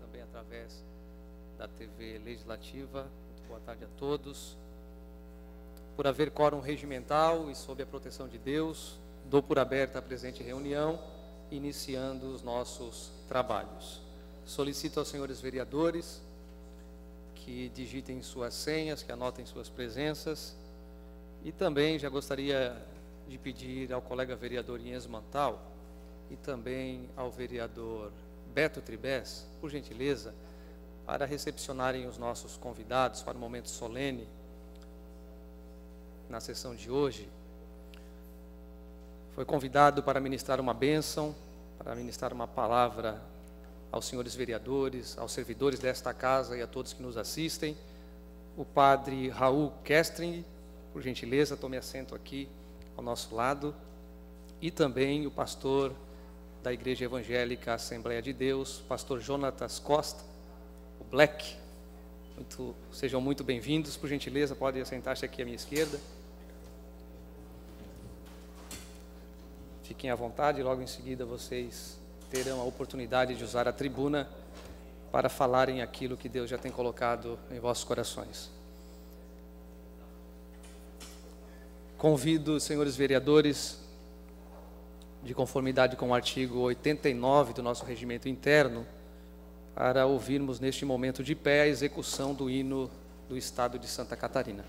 também através da TV Legislativa. Muito boa tarde a todos. Por haver quórum regimental e sob a proteção de Deus, dou por aberta a presente reunião, iniciando os nossos trabalhos. Solicito aos senhores vereadores que digitem suas senhas, que anotem suas presenças. E também já gostaria de pedir ao colega vereador Inês Mantal e também ao vereador Beto Tribés, por gentileza, para recepcionarem os nossos convidados para o momento solene na sessão de hoje. Foi convidado para ministrar uma bênção, para ministrar uma palavra aos senhores vereadores, aos servidores desta casa e a todos que nos assistem. O padre Raul Kestring, por gentileza, tome assento aqui ao nosso lado. E também o pastor da Igreja Evangélica Assembleia de Deus, pastor Jonatas Costa, o Black. Muito, sejam muito bem-vindos, por gentileza, podem sentar-se aqui à minha esquerda. Fiquem à vontade, logo em seguida vocês terão a oportunidade de usar a tribuna para falarem aquilo que Deus já tem colocado em vossos corações. Convido, senhores vereadores, de conformidade com o artigo 89 do nosso regimento interno, para ouvirmos neste momento de pé a execução do hino do Estado de Santa Catarina.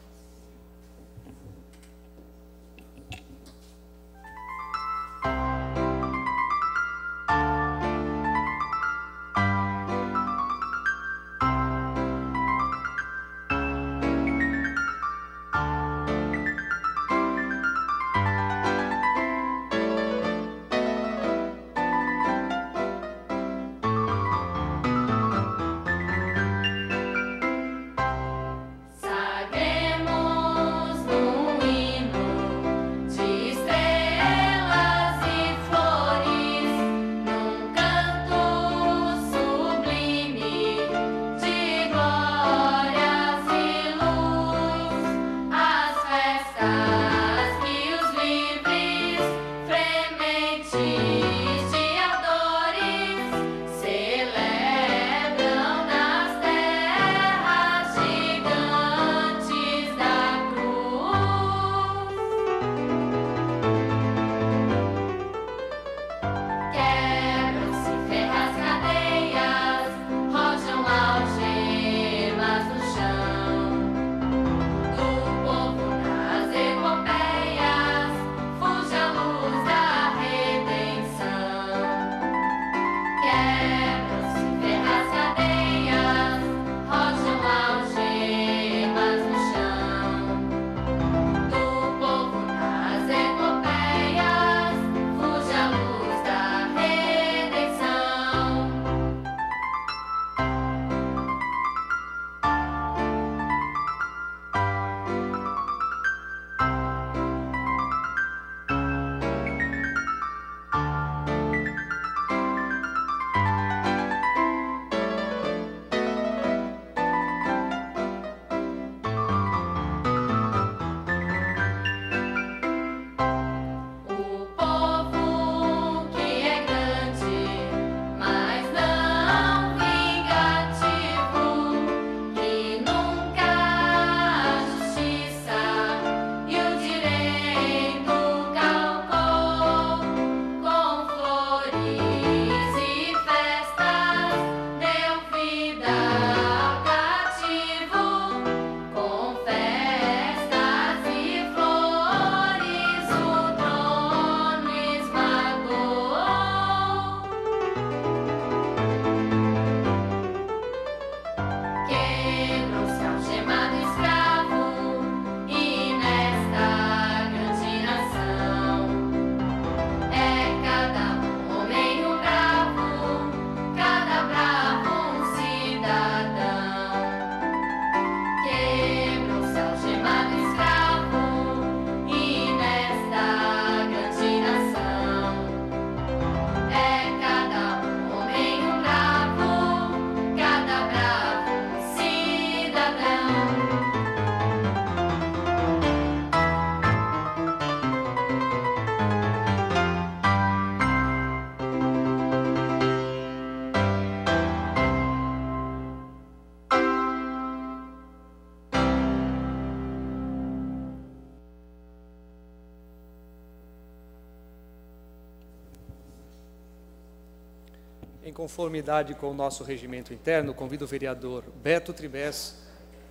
conformidade com o nosso regimento interno, convido o vereador Beto Tribés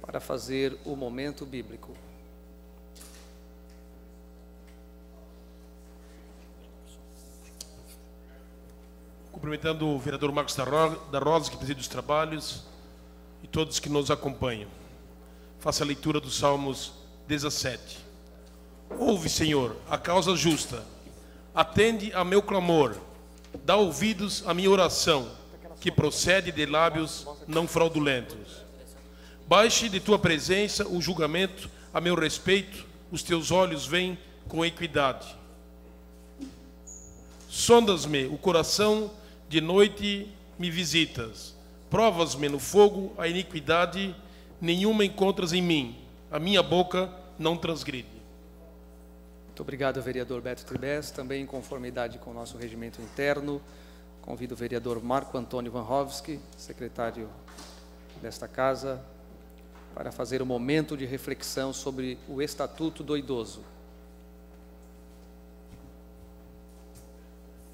para fazer o momento bíblico. Cumprimentando o vereador Marcos da Rosa, que preside os trabalhos, e todos que nos acompanham. Faça a leitura dos Salmos 17. Ouve, Senhor, a causa justa. Atende a meu clamor Dá ouvidos à minha oração, que procede de lábios não fraudulentos. Baixe de tua presença o julgamento a meu respeito, os teus olhos veem com equidade. Sondas-me o coração, de noite me visitas. Provas-me no fogo a iniquidade, nenhuma encontras em mim. A minha boca não transgride. Muito obrigado, vereador Beto Tribes. Também em conformidade com o nosso regimento interno, convido o vereador Marco Antônio Vanhovski, secretário desta casa, para fazer o um momento de reflexão sobre o Estatuto do Idoso.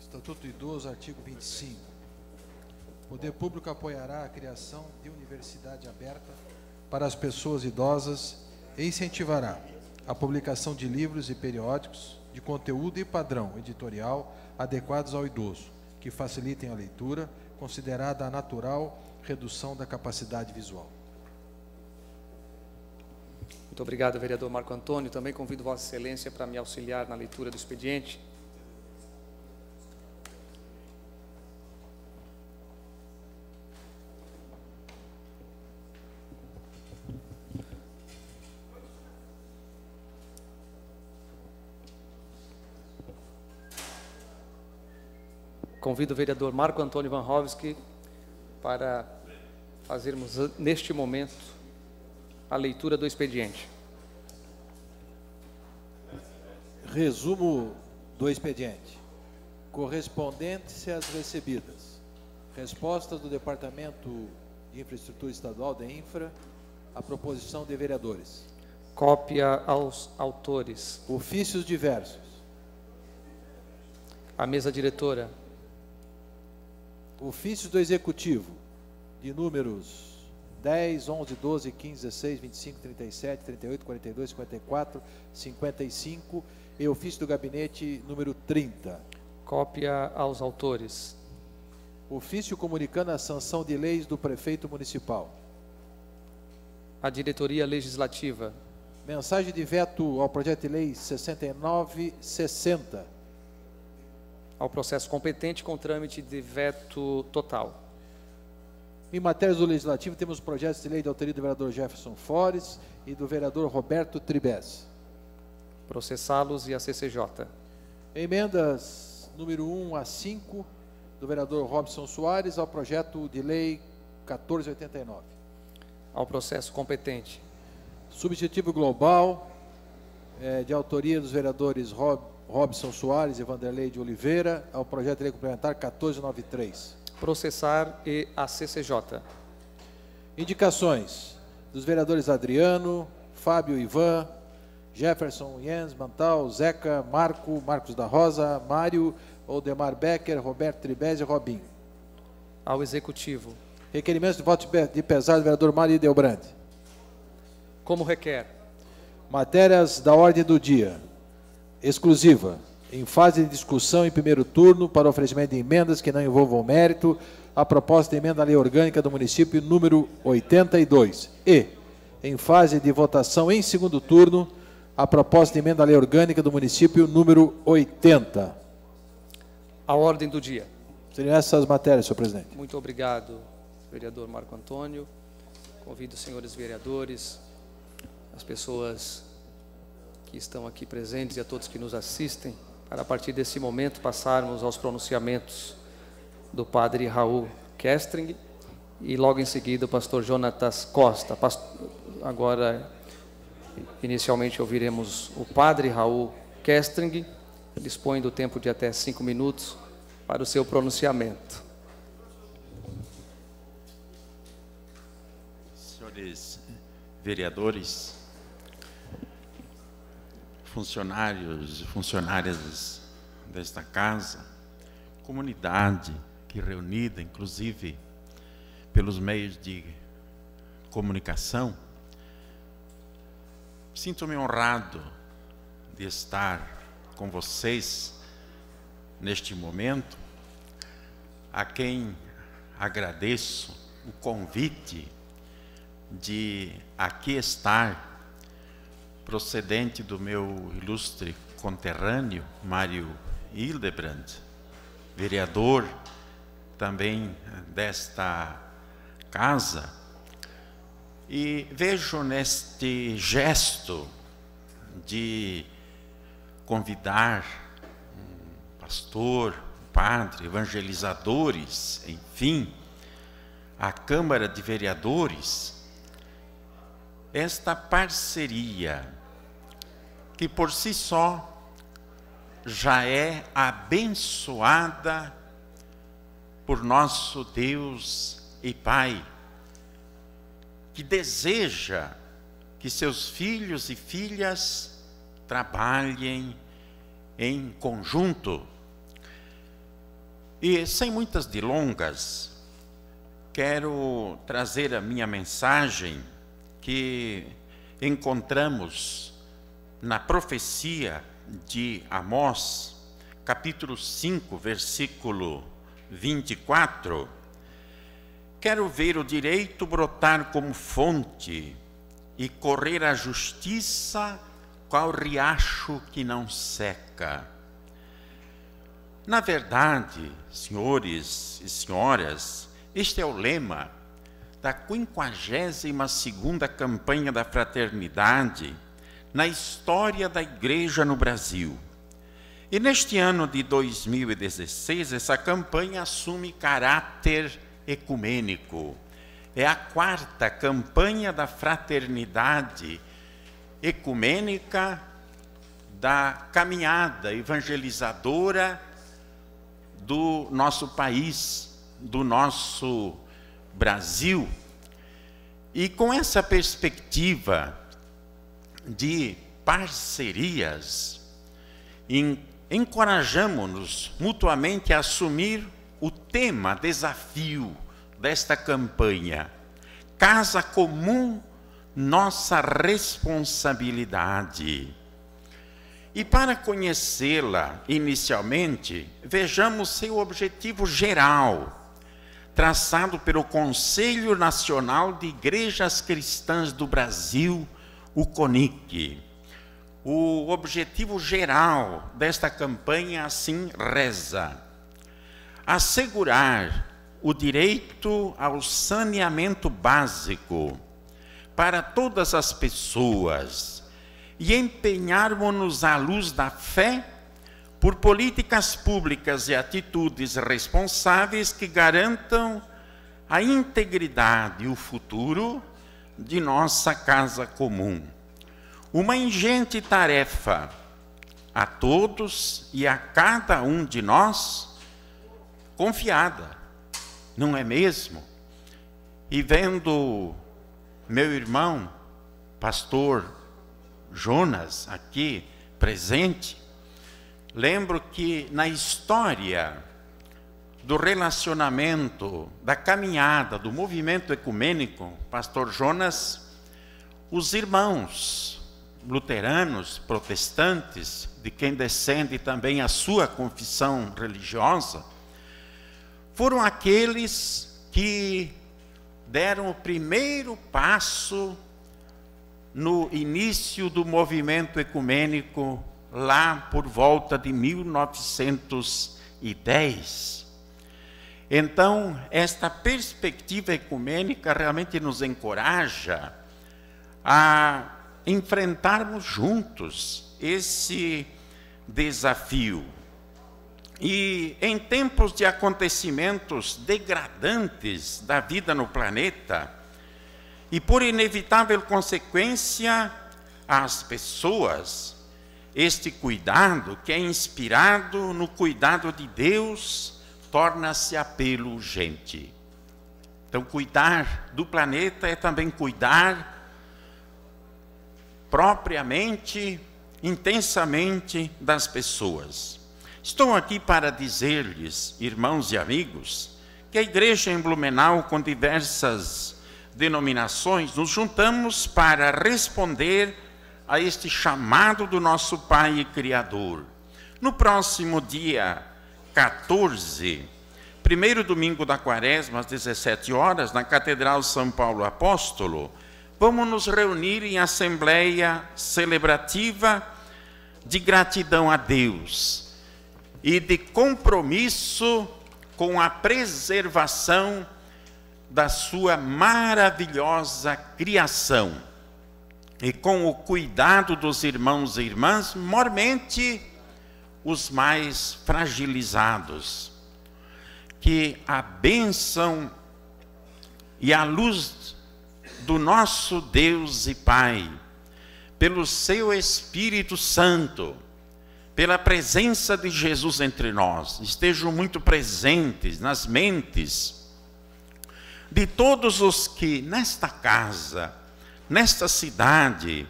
Estatuto do Idoso, artigo 25. O poder público apoiará a criação de universidade aberta para as pessoas idosas e incentivará a publicação de livros e periódicos de conteúdo e padrão editorial adequados ao idoso, que facilitem a leitura, considerada a natural redução da capacidade visual. Muito obrigado, vereador Marco Antônio. Também convido Vossa Excelência para me auxiliar na leitura do expediente. Convido o vereador Marco Antônio Van para fazermos ah, neste momento a leitura do expediente. Resumo do expediente. Correspondências recebidas. Respostas do Departamento de Infraestrutura Estadual da Infra à proposição de vereadores. Cópia aos autores. Ofícios diversos. A mesa diretora. Ofícios do Executivo, de números 10, 11, 12, 15, 16, 25, 37, 38, 42, 54, 55 e ofício do gabinete número 30. Cópia aos autores. Ofício comunicando a sanção de leis do prefeito municipal. A diretoria legislativa. Mensagem de veto ao projeto de lei 6960 ao processo competente com trâmite de veto total. Em matérias do Legislativo, temos projetos de lei de autoria do vereador Jefferson Fores e do vereador Roberto Tribes. Processá-los e a CCJ. Emendas número 1 a 5 do vereador Robson Soares ao projeto de lei 1489. Ao processo competente. Subjetivo global, é, de autoria dos vereadores Rob, Robson Soares e Vanderlei de Oliveira, ao projeto de lei complementar 1493. Processar e a CCJ. Indicações dos vereadores Adriano, Fábio Ivan, Jefferson Jens Mantal, Zeca, Marco, Marcos da Rosa, Mário, Odemar Becker, Roberto Tribez e Robin. Ao Executivo. Requerimentos de voto de pesar do vereador Mário Delbrande. Como requer. Matérias da ordem do dia exclusiva, em fase de discussão em primeiro turno, para oferecimento de emendas que não envolvam mérito, a proposta de emenda à lei orgânica do município número 82. E, em fase de votação em segundo turno, a proposta de emenda à lei orgânica do município número 80. A ordem do dia. Seriam essas matérias, senhor presidente. Muito obrigado, vereador Marco Antônio. Convido os senhores vereadores, as pessoas que estão aqui presentes e a todos que nos assistem, para a partir desse momento passarmos aos pronunciamentos do padre Raul Kestring e logo em seguida o pastor Jonatas Costa. Agora, inicialmente, ouviremos o padre Raul Kestring, dispõe do tempo de até cinco minutos para o seu pronunciamento. Senhores vereadores, funcionários e funcionárias desta casa, comunidade que reunida, inclusive pelos meios de comunicação, sinto-me honrado de estar com vocês neste momento, a quem agradeço o convite de aqui estar procedente do meu ilustre conterrâneo, Mário Hildebrand, vereador também eh, desta casa, e vejo neste gesto de convidar um pastor, um padre, evangelizadores, enfim, a Câmara de Vereadores, esta parceria que por si só já é abençoada por nosso Deus e Pai, que deseja que seus filhos e filhas trabalhem em conjunto. E sem muitas delongas, quero trazer a minha mensagem que encontramos na profecia de Amós, capítulo 5, versículo 24, quero ver o direito brotar como fonte e correr a justiça qual riacho que não seca. Na verdade, senhores e senhoras, este é o lema da 52ª campanha da fraternidade na história da igreja no Brasil. E neste ano de 2016, essa campanha assume caráter ecumênico. É a quarta campanha da fraternidade ecumênica da caminhada evangelizadora do nosso país, do nosso Brasil. E com essa perspectiva de parcerias, encorajamos-nos mutuamente a assumir o tema, desafio desta campanha. Casa comum, nossa responsabilidade. E para conhecê-la inicialmente, vejamos seu objetivo geral, traçado pelo Conselho Nacional de Igrejas Cristãs do Brasil, o CONIC. O objetivo geral desta campanha assim reza: assegurar o direito ao saneamento básico para todas as pessoas e empenharmos-nos à luz da fé por políticas públicas e atitudes responsáveis que garantam a integridade e o futuro de nossa casa comum. Uma ingente tarefa a todos e a cada um de nós confiada, não é mesmo? E vendo meu irmão, pastor Jonas, aqui presente, lembro que na história do relacionamento, da caminhada, do movimento ecumênico, pastor Jonas, os irmãos luteranos, protestantes, de quem descende também a sua confissão religiosa, foram aqueles que deram o primeiro passo no início do movimento ecumênico lá por volta de 1910. Então, esta perspectiva ecumênica realmente nos encoraja a enfrentarmos juntos esse desafio. E em tempos de acontecimentos degradantes da vida no planeta, e por inevitável consequência às pessoas, este cuidado que é inspirado no cuidado de Deus torna-se apelo urgente. Então, cuidar do planeta é também cuidar propriamente, intensamente das pessoas. Estou aqui para dizer-lhes, irmãos e amigos, que a igreja em Blumenau, com diversas denominações, nos juntamos para responder a este chamado do nosso Pai e Criador. No próximo dia 14, primeiro domingo da quaresma, às 17 horas, na Catedral São Paulo Apóstolo, vamos nos reunir em assembleia celebrativa de gratidão a Deus e de compromisso com a preservação da sua maravilhosa criação e com o cuidado dos irmãos e irmãs, mormente os mais fragilizados. Que a bênção e a luz do nosso Deus e Pai, pelo seu Espírito Santo, pela presença de Jesus entre nós, estejam muito presentes nas mentes de todos os que nesta casa, nesta cidade,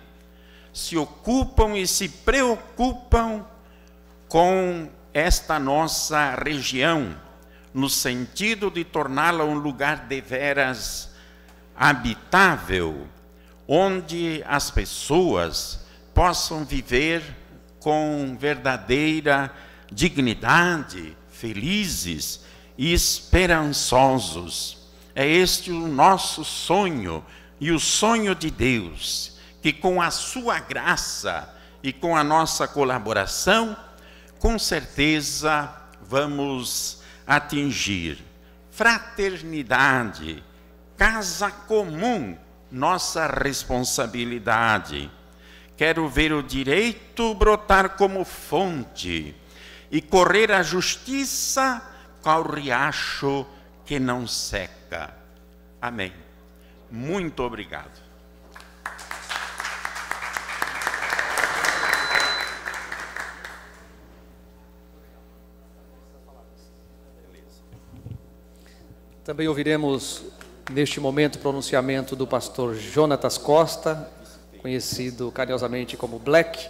se ocupam e se preocupam com esta nossa região, no sentido de torná-la um lugar deveras habitável, onde as pessoas possam viver com verdadeira dignidade, felizes e esperançosos. É este o nosso sonho e o sonho de Deus, que com a sua graça e com a nossa colaboração, com certeza vamos atingir. Fraternidade, casa comum, nossa responsabilidade. Quero ver o direito brotar como fonte e correr a justiça qual riacho que não seca. Amém. Muito obrigado. Também ouviremos neste momento o pronunciamento do pastor Jonatas Costa, conhecido carinhosamente como Black.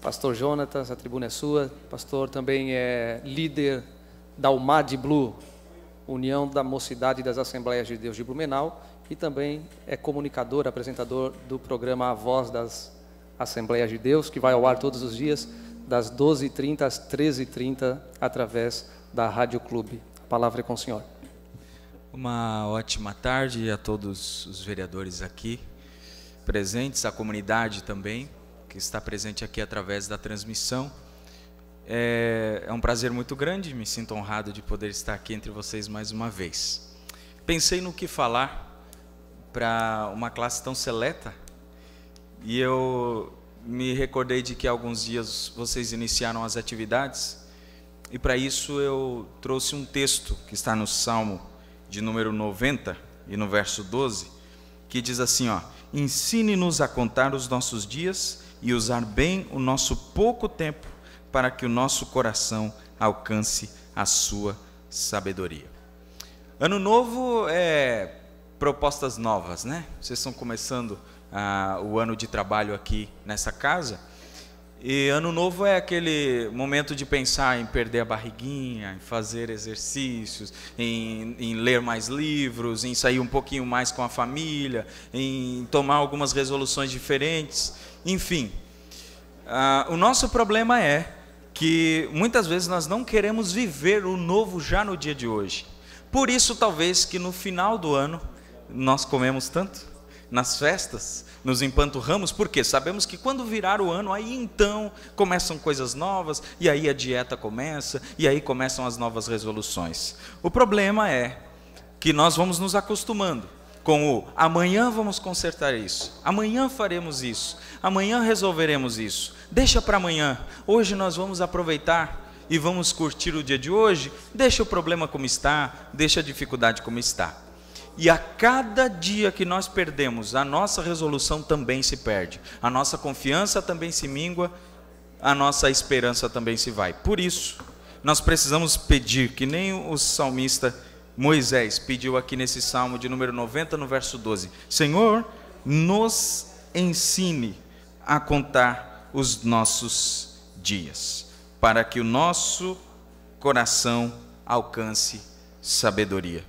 Pastor Jonatas, a tribuna é sua. Pastor também é líder da UMAD Blue, União da Mocidade das Assembleias de Deus de Blumenau, e também é comunicador, apresentador do programa A Voz das Assembleias de Deus, que vai ao ar todos os dias, das 12h30 às 13h30, através da Rádio Clube. A palavra é com o senhor. Uma ótima tarde a todos os vereadores aqui presentes, a comunidade também, que está presente aqui através da transmissão. É, é, um prazer muito grande, me sinto honrado de poder estar aqui entre vocês mais uma vez. Pensei no que falar para uma classe tão seleta e eu me recordei de que alguns dias vocês iniciaram as atividades e para isso eu trouxe um texto que está no Salmo de número 90 e no verso 12, que diz assim, ó: Ensine-nos a contar os nossos dias e usar bem o nosso pouco tempo, para que o nosso coração alcance a sua sabedoria. Ano novo é propostas novas, né? Vocês estão começando ah, o ano de trabalho aqui nessa casa e ano novo é aquele momento de pensar em perder a barriguinha, em fazer exercícios, em, em, ler mais livros, em sair um pouquinho mais com a família, em tomar algumas resoluções diferentes, enfim. Ah, o nosso problema é que muitas vezes nós não queremos viver o novo já no dia de hoje. Por isso, talvez, que no final do ano nós comemos tanto nas festas, nos empanturramos, porque sabemos que quando virar o ano, aí então começam coisas novas, e aí a dieta começa, e aí começam as novas resoluções. O problema é que nós vamos nos acostumando com o amanhã vamos consertar isso, amanhã faremos isso, amanhã resolveremos isso, deixa para amanhã, hoje nós vamos aproveitar e vamos curtir o dia de hoje, deixa o problema como está, deixa a dificuldade como está. E a cada dia que nós perdemos, a nossa resolução também se perde, a nossa confiança também se mingua, a nossa esperança também se vai. Por isso, nós precisamos pedir, que nem o salmista Moisés pediu aqui nesse salmo de número 90, no verso 12: Senhor, nos ensine a contar os nossos dias, para que o nosso coração alcance sabedoria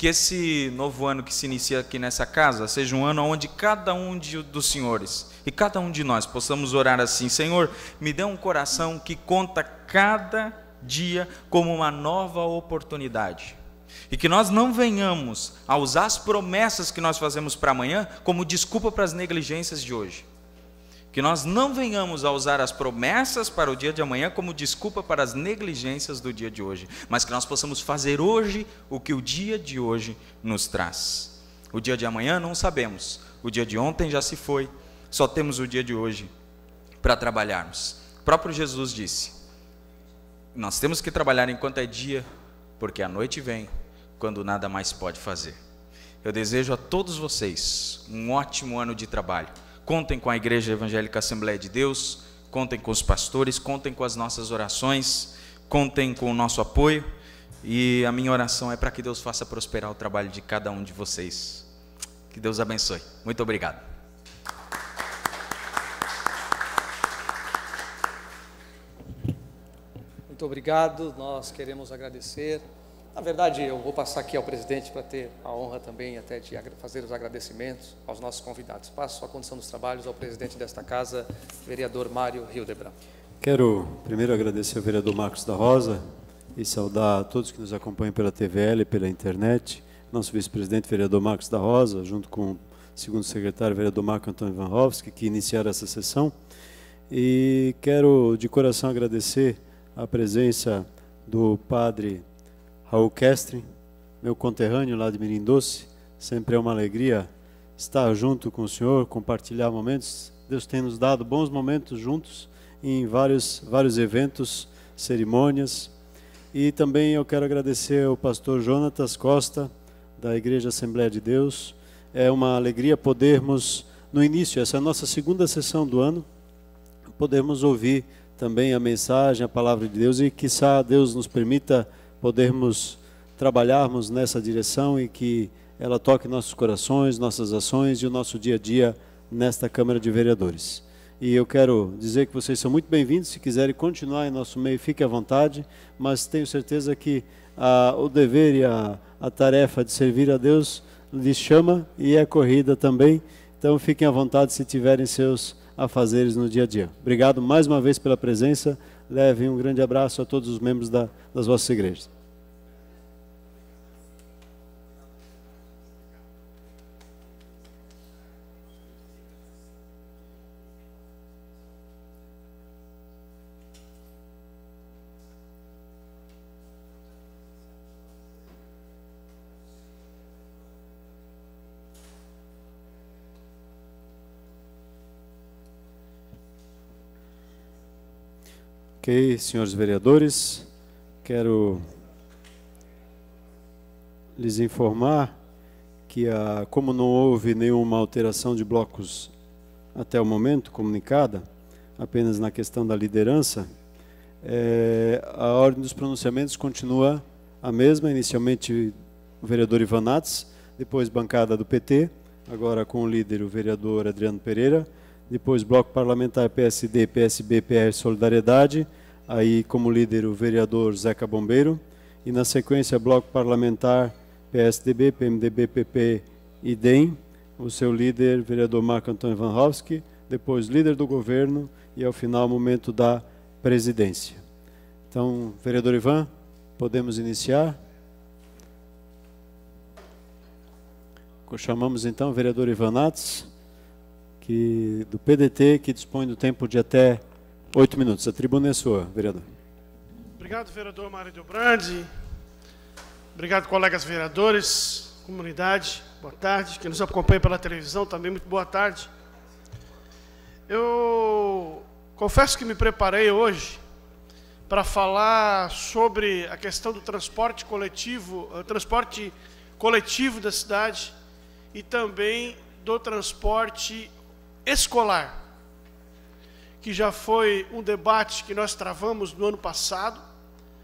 que esse novo ano que se inicia aqui nessa casa seja um ano onde cada um de, dos senhores e cada um de nós possamos orar assim: Senhor, me dê um coração que conta cada dia como uma nova oportunidade. E que nós não venhamos a usar as promessas que nós fazemos para amanhã como desculpa para as negligências de hoje. Que nós não venhamos a usar as promessas para o dia de amanhã como desculpa para as negligências do dia de hoje, mas que nós possamos fazer hoje o que o dia de hoje nos traz. O dia de amanhã não sabemos, o dia de ontem já se foi, só temos o dia de hoje para trabalharmos. O próprio Jesus disse: Nós temos que trabalhar enquanto é dia, porque a noite vem quando nada mais pode fazer. Eu desejo a todos vocês um ótimo ano de trabalho Contem com a Igreja Evangélica Assembleia de Deus, contem com os pastores, contem com as nossas orações, contem com o nosso apoio. E a minha oração é para que Deus faça prosperar o trabalho de cada um de vocês. Que Deus abençoe. Muito obrigado. Muito obrigado. Nós queremos agradecer na verdade, eu vou passar aqui ao presidente para ter a honra também até de fazer os agradecimentos aos nossos convidados. Passo a condição dos trabalhos ao presidente desta casa, vereador Mário Hildebrand. Quero primeiro agradecer ao vereador Marcos da Rosa e saudar a todos que nos acompanham pela TVL e pela internet. Nosso vice-presidente, vereador Marcos da Rosa, junto com o segundo secretário, vereador Marco Antônio Vanhovski, que iniciaram essa sessão. E quero de coração agradecer a presença do padre Raul Kestre, meu conterrâneo lá de Mirim Doce. Sempre é uma alegria estar junto com o Senhor, compartilhar momentos. Deus tem nos dado bons momentos juntos em vários, vários eventos, cerimônias. E também eu quero agradecer ao pastor Jonatas Costa, da Igreja Assembleia de Deus. É uma alegria podermos, no início, essa é a nossa segunda sessão do ano, podermos ouvir também a mensagem, a palavra de Deus e, quiçá, Deus nos permita podermos trabalharmos nessa direção e que ela toque nossos corações, nossas ações e o nosso dia a dia nesta Câmara de Vereadores. E eu quero dizer que vocês são muito bem-vindos. Se quiserem continuar em nosso meio, fique à vontade, mas tenho certeza que ah, o dever e a, a tarefa de servir a Deus lhes chama e é corrida também. Então fiquem à vontade se tiverem seus afazeres no dia a dia. Obrigado mais uma vez pela presença levem um grande abraço a todos os membros da, das vossas igrejas. Ok, senhores vereadores, quero lhes informar que, a, como não houve nenhuma alteração de blocos até o momento comunicada, apenas na questão da liderança, é, a ordem dos pronunciamentos continua a mesma, inicialmente o vereador Ivanatz, depois bancada do PT, agora com o líder, o vereador Adriano Pereira, depois bloco parlamentar PSD, PSB, PR Solidariedade, aí como líder o vereador Zeca Bombeiro, e na sequência Bloco Parlamentar PSDB, PMDB, PP e DEM, o seu líder, vereador Marco Antônio Van depois líder do governo e ao final o momento da presidência. Então, vereador Ivan, podemos iniciar? Chamamos então o vereador Ivan Nats, que, do PDT, que dispõe do tempo de até Oito minutos. A tribuna é sua, vereador. Obrigado, vereador Mário Delbrandi. Obrigado, colegas vereadores, comunidade. Boa tarde. Quem nos acompanha pela televisão também, muito boa tarde. Eu confesso que me preparei hoje para falar sobre a questão do transporte coletivo, eh, transporte coletivo da cidade e também do transporte escolar que já foi um debate que nós travamos no ano passado,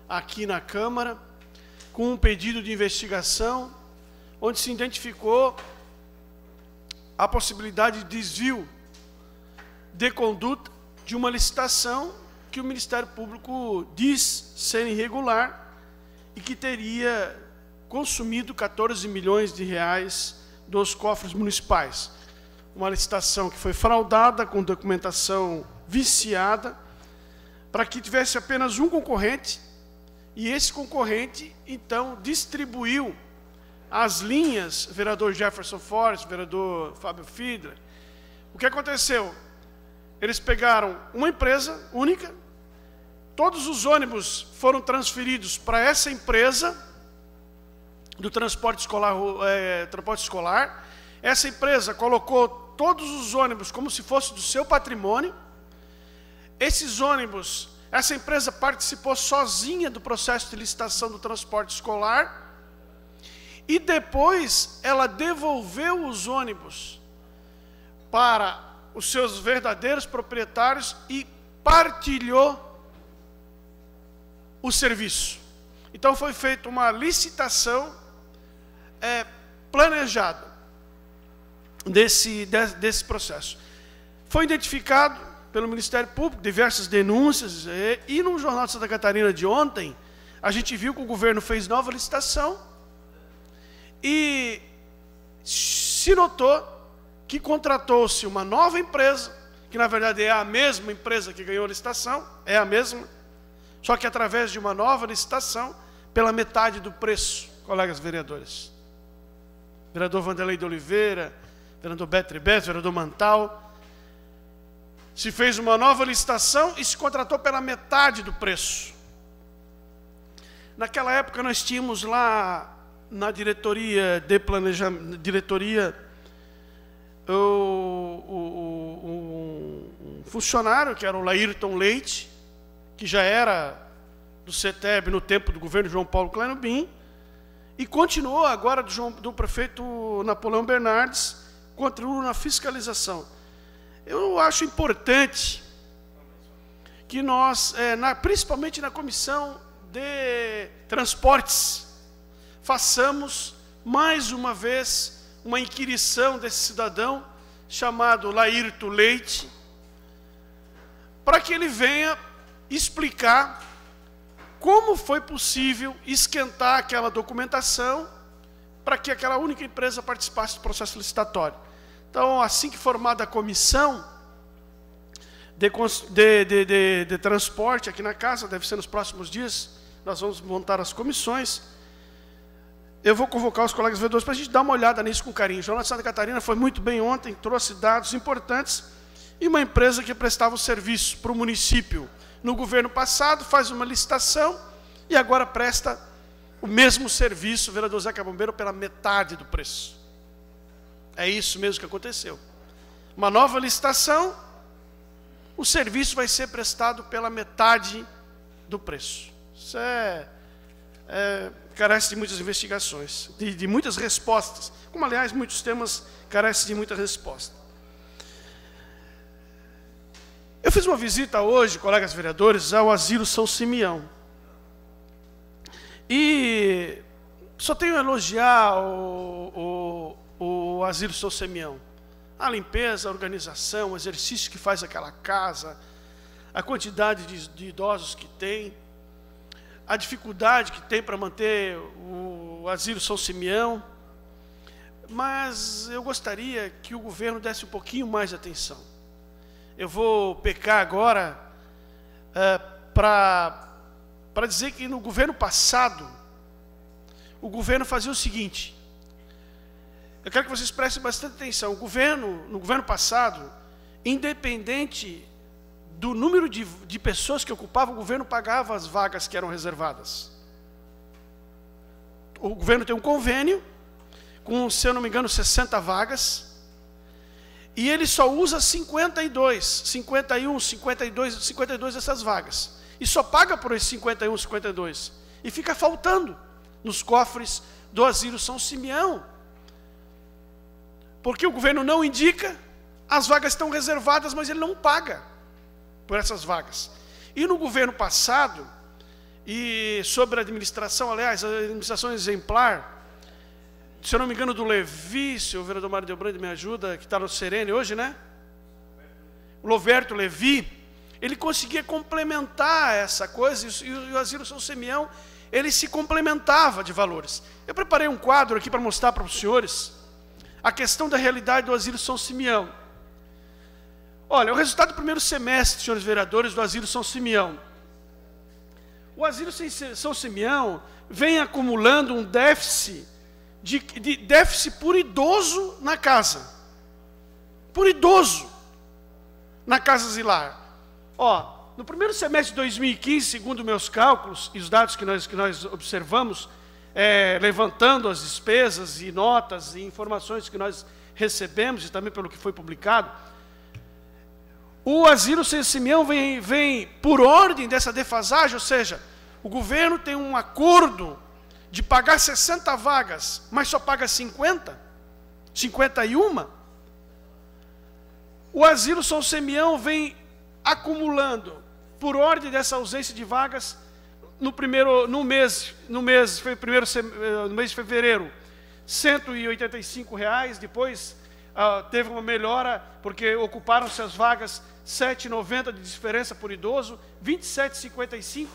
aqui na Câmara, com um pedido de investigação, onde se identificou a possibilidade de desvio de conduta de uma licitação que o Ministério Público diz ser irregular e que teria consumido 14 milhões de reais dos cofres municipais. Uma licitação que foi fraudada com documentação viciada, para que tivesse apenas um concorrente, e esse concorrente, então, distribuiu as linhas, vereador Jefferson Forrest, vereador Fábio Fiedler. O que aconteceu? Eles pegaram uma empresa única, todos os ônibus foram transferidos para essa empresa do transporte escolar, é, transporte escolar. Essa empresa colocou todos os ônibus como se fosse do seu patrimônio esses ônibus, essa empresa participou sozinha do processo de licitação do transporte escolar e depois ela devolveu os ônibus para os seus verdadeiros proprietários e partilhou o serviço. Então foi feita uma licitação é, planejada desse, desse processo. Foi identificado pelo Ministério Público, diversas denúncias. É, e, e no Jornal de Santa Catarina de ontem, a gente viu que o governo fez nova licitação e se notou que contratou-se uma nova empresa, que na verdade é a mesma empresa que ganhou a licitação, é a mesma, só que através de uma nova licitação, pela metade do preço, colegas vereadores. Vereador Vanderlei de Oliveira, vereador Betre Bess, vereador Mantal, se fez uma nova licitação e se contratou pela metade do preço. Naquela época nós tínhamos lá na diretoria de planejamento, diretoria, o, o, o, um funcionário que era o Laírton Leite, que já era do CETEB no tempo do governo João Paulo Kleinobin, e continuou agora do, João, do prefeito Napoleão Bernardes, continua na fiscalização. Eu acho importante que nós, é, na, principalmente na comissão de transportes, façamos mais uma vez uma inquirição desse cidadão chamado Laírto Leite, para que ele venha explicar como foi possível esquentar aquela documentação para que aquela única empresa participasse do processo licitatório. Então, assim que formada a comissão de, de, de, de, transporte aqui na casa, deve ser nos próximos dias, nós vamos montar as comissões. Eu vou convocar os colegas vereadores para a gente dar uma olhada nisso com carinho. O Jornal de Santa Catarina foi muito bem ontem, trouxe dados importantes. E uma empresa que prestava o serviço para o município no governo passado faz uma licitação e agora presta o mesmo serviço, o vereador Zeca Bombeiro, pela metade do preço. É isso mesmo que aconteceu. Uma nova licitação, o serviço vai ser prestado pela metade do preço. Isso é, é carece de muitas investigações, de, de, muitas respostas. Como, aliás, muitos temas carecem de muita resposta. Eu fiz uma visita hoje, colegas vereadores, ao Asilo São Simeão. E só tenho a elogiar o, o o Asilo São Semião. A limpeza, a organização, o exercício que faz aquela casa, a quantidade de, de idosos que tem, a dificuldade que tem para manter o Asilo São Simeão, mas eu gostaria que o governo desse um pouquinho mais de atenção. Eu vou pecar agora é, para dizer que no governo passado, o governo fazia o seguinte: eu quero que vocês prestem bastante atenção. O governo, no governo passado, independente do número de, de pessoas que ocupavam, o governo pagava as vagas que eram reservadas. O governo tem um convênio com, se eu não me engano, 60 vagas. E ele só usa 52, 51, 52, 52 dessas vagas. E só paga por esses 51, 52. E fica faltando nos cofres do asilo São Simeão. Porque o governo não indica, as vagas estão reservadas, mas ele não paga por essas vagas. E no governo passado, e sobre a administração, aliás, a administração exemplar, se eu não me engano, do Levi, se o vereador Mário Delbrande me ajuda, que está no Serene hoje, né? O Loberto Levi, ele conseguia complementar essa coisa, e o, e o Asilo São Simeão, ele se complementava de valores. Eu preparei um quadro aqui para mostrar para os senhores a questão da realidade do Asilo São Simeão. Olha, o resultado do primeiro semestre, senhores vereadores, do Asilo São Simeão. O Asilo São Simeão vem acumulando um déficit de, de déficit por idoso na casa. Por idoso na casa asilar. Ó, no primeiro semestre de 2015, segundo meus cálculos e os dados que nós, que nós observamos, é, levantando as despesas e notas e informações que nós recebemos e também pelo que foi publicado, o asilo sem Simeão vem, vem por ordem dessa defasagem, ou seja, o governo tem um acordo de pagar 60 vagas, mas só paga 50, 51. O asilo São Simeão vem acumulando, por ordem dessa ausência de vagas, no primeiro no mês no mês foi primeiro eh, no mês de fevereiro 185 reais depois ah, teve uma melhora porque ocuparam-se as vagas 7,90 de diferença por idoso 27,55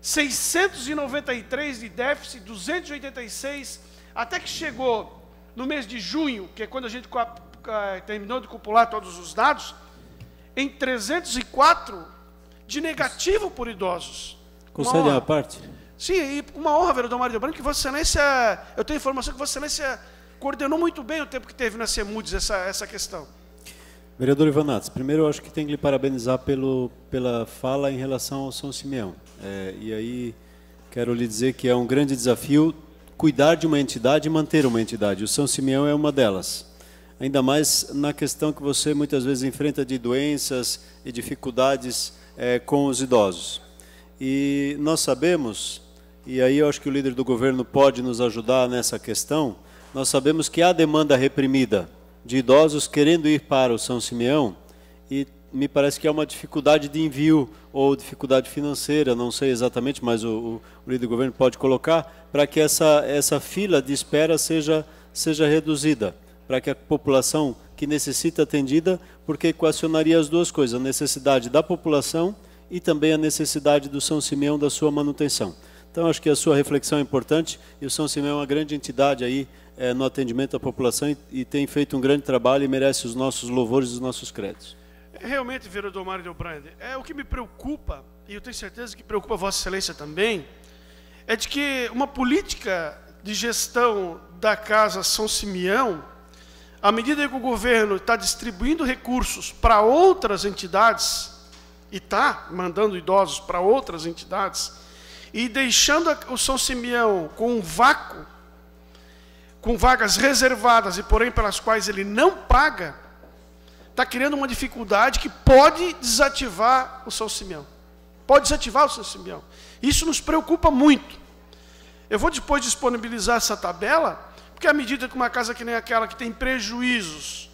693 de déficit 286 até que chegou no mês de junho que é quando a gente ah, terminou de copular todos os dados em 304 de negativo por idosos Conselho à parte? Sim, e uma honra, vereador Mário de Branco, que Vossa Excelência, eu tenho informação que Vossa Excelência coordenou muito bem o tempo que teve na CEMUDES essa, essa questão. Vereador Ivanatos, primeiro eu acho que tem que lhe parabenizar pelo, pela fala em relação ao São Simeão. É, e aí quero lhe dizer que é um grande desafio cuidar de uma entidade e manter uma entidade. O São Simeão é uma delas. Ainda mais na questão que você muitas vezes enfrenta de doenças e dificuldades é, com os idosos. E nós sabemos, e aí eu acho que o líder do governo pode nos ajudar nessa questão, nós sabemos que há demanda reprimida de idosos querendo ir para o São Simeão e me parece que há uma dificuldade de envio ou dificuldade financeira, não sei exatamente, mas o, o líder do governo pode colocar, para que essa, essa fila de espera seja, seja reduzida, para que a população que necessita atendida, porque equacionaria as duas coisas, a necessidade da população e também a necessidade do São Simeão da sua manutenção. Então, acho que a sua reflexão é importante e o São Simeão é uma grande entidade aí é, no atendimento à população e, e, tem feito um grande trabalho e merece os nossos louvores e os nossos créditos. Realmente, vereador Mário Delbrande, é o que me preocupa, e eu tenho certeza que preocupa Vossa Excelência também, é de que uma política de gestão da Casa São Simeão, à medida que o governo está distribuindo recursos para outras entidades, e está mandando idosos para outras entidades, e deixando o São Simeão com um vácuo, com vagas reservadas e porém pelas quais ele não paga, está criando uma dificuldade que pode desativar o São Simeão. Pode desativar o São Simeão. Isso nos preocupa muito. Eu vou depois disponibilizar essa tabela, porque à medida que uma casa que nem aquela que tem prejuízos,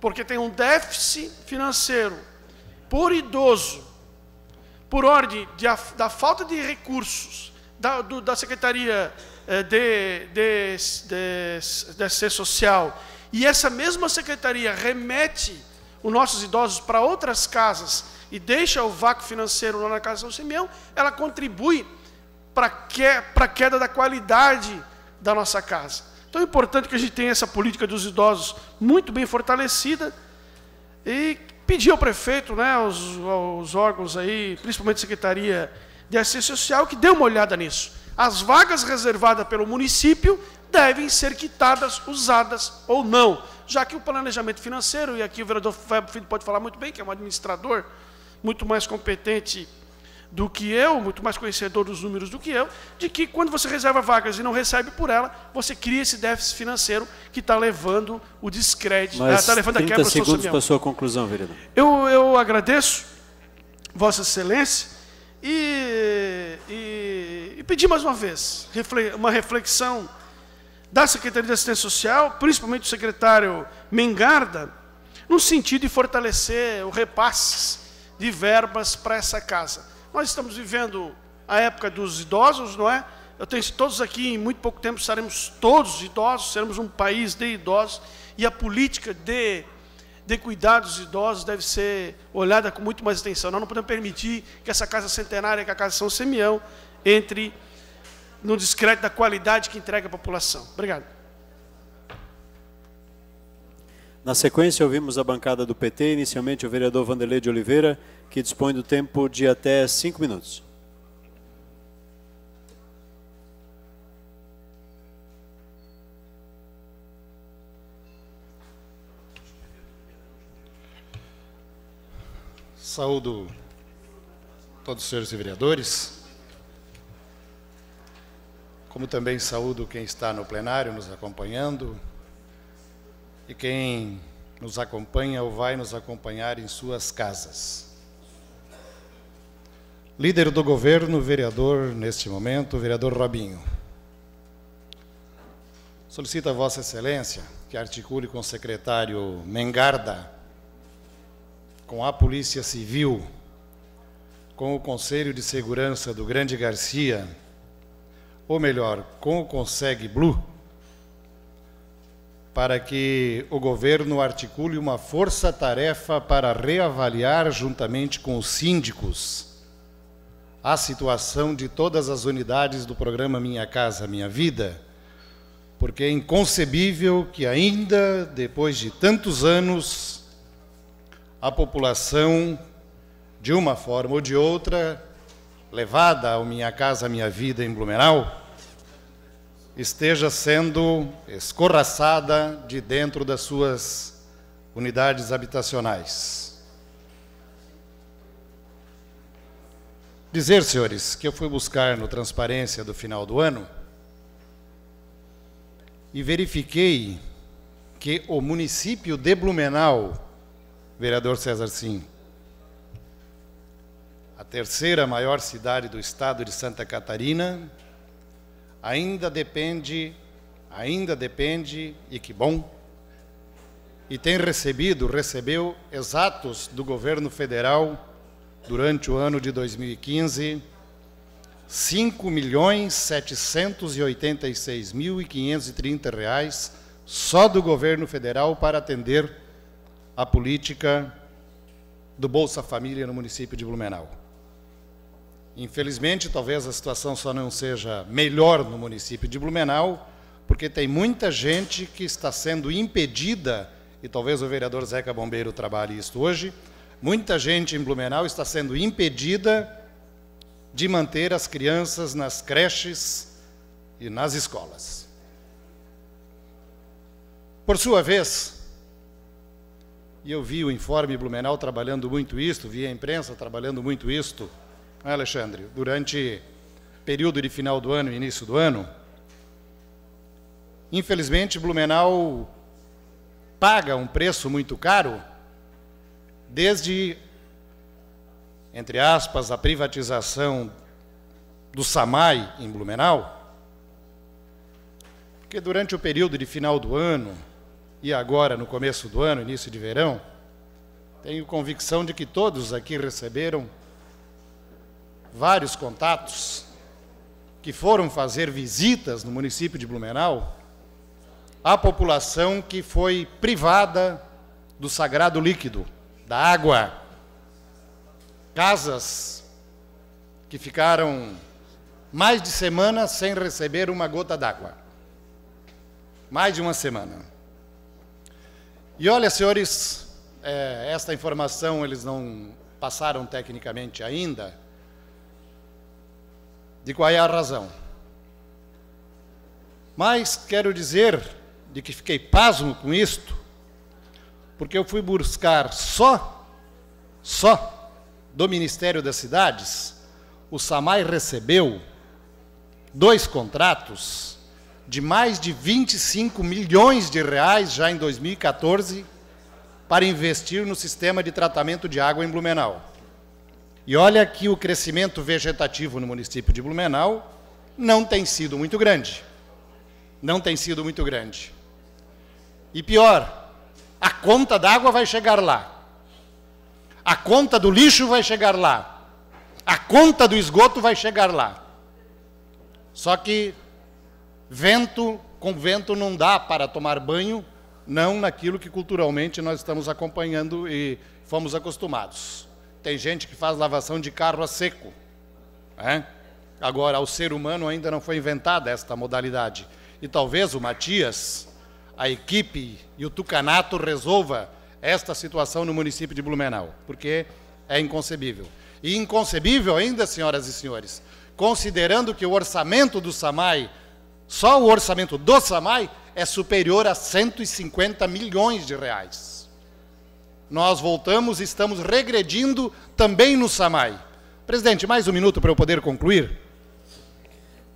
porque tem um déficit financeiro, por idoso, por ordem de, da falta de recursos da, do, da Secretaria eh, de, de, de, de Ser Social, e essa mesma secretaria remete os nossos idosos para outras casas e deixa o vácuo financeiro lá na casa de São Simeão, ela contribui para que, a queda da qualidade da nossa casa. Então é importante que a gente tenha essa política dos idosos muito bem fortalecida e pedi ao prefeito, né, aos, aos órgãos aí, principalmente a Secretaria de Assistência Social, que dê uma olhada nisso. As vagas reservadas pelo município devem ser quitadas, usadas ou não, já que o planejamento financeiro, e aqui o vereador Fábio Filho pode falar muito bem, que é um administrador muito mais competente do que eu, muito mais conhecedor dos números do que eu, de que quando você reserva vagas e não recebe por ela, você cria esse déficit financeiro que está levando o descrédito, está ah, levando a quebra segundos para a sua conclusão, vereador. Eu, eu agradeço, Vossa Excelência, e, e, e pedi mais uma vez uma reflexão da Secretaria de Assistência Social, principalmente do secretário Mengarda, no sentido de fortalecer o repasse de verbas para essa casa nós estamos vivendo a época dos idosos, não é? Eu tenho todos aqui, em muito pouco tempo, seremos todos idosos, seremos um país de idosos, e a política de, de cuidados idosos deve ser olhada com muito mais atenção. Nós não podemos permitir que essa casa centenária, que é a Casa São Simeão, entre no discreto da qualidade que entrega à população. Obrigado. Na sequência, ouvimos a bancada do PT, inicialmente o vereador Vanderlei de Oliveira, que dispõe do tempo de até cinco minutos. Saúdo todos os senhores e vereadores, como também saúdo quem está no plenário nos acompanhando, e quem nos acompanha ou vai nos acompanhar em suas casas. Líder do governo, vereador, neste momento, vereador Robinho. Solicita a Vossa Excelência que articule com o secretário Mengarda, com a Polícia Civil, com o Conselho de Segurança do Grande Garcia, ou melhor, com o Conseg Blue, para que o governo articule uma força-tarefa para reavaliar, juntamente com os síndicos, a situação de todas as unidades do programa Minha Casa Minha Vida, porque é inconcebível que ainda, depois de tantos anos, a população, de uma forma ou de outra, levada ao Minha Casa Minha Vida em Blumenau, esteja sendo escorraçada de dentro das suas unidades habitacionais. Dizer, senhores, que eu fui buscar no Transparência do final do ano e verifiquei que o município de Blumenau, vereador César Sim, a terceira maior cidade do estado de Santa Catarina, ainda depende, ainda depende, e que bom, e tem recebido, recebeu exatos do governo federal durante o ano de 2015 5 milhões 786 mil e 530 reais só do governo federal para atender a política do Bolsa Família no município de Blumenau. Infelizmente, talvez a situação só não seja melhor no município de Blumenau, porque tem muita gente que está sendo impedida, e talvez o vereador Zeca Bombeiro trabalhe isso hoje, muita gente em Blumenau está sendo impedida de manter as crianças nas creches e nas escolas. Por sua vez, e eu vi o Informe Blumenau trabalhando muito isto, vi a imprensa trabalhando muito isto, Alexandre, durante período de final do ano e início do ano, infelizmente Blumenau paga um preço muito caro desde, entre aspas, a privatização do SAMAI em Blumenau, porque durante o período de final do ano e agora no começo do ano, início de verão, tenho convicção de que todos aqui receberam vários contatos que foram fazer visitas no município de Blumenau à população que foi privada do sagrado líquido, da água. Casas que ficaram mais de semana sem receber uma gota d'água. Mais de uma semana. E olha, senhores, é, esta informação eles não passaram tecnicamente ainda de qual é a razão. Mas quero dizer de que fiquei pasmo com isto, porque eu fui buscar só, só, do Ministério das Cidades, o SAMAI recebeu dois contratos de mais de 25 milhões de reais já em 2014 para investir no sistema de tratamento de água em Blumenau. E olha que o crescimento vegetativo no município de Blumenau não tem sido muito grande. Não tem sido muito grande. E pior, a conta d'água vai chegar lá. A conta do lixo vai chegar lá. A conta do esgoto vai chegar lá. Só que vento com vento não dá para tomar banho, não naquilo que culturalmente nós estamos acompanhando e fomos acostumados. Tem gente que faz lavação de carro a seco. É? Agora, ao ser humano ainda não foi inventada esta modalidade. E talvez o Matias, a equipe e o Tucanato resolva esta situação no município de Blumenau, porque é inconcebível. E inconcebível ainda, senhoras e senhores, considerando que o orçamento do SAMAI, só o orçamento do SAMAI, é superior a 150 milhões de reais nós voltamos e estamos regredindo também no SAMAI. Presidente, mais um minuto para eu poder concluir.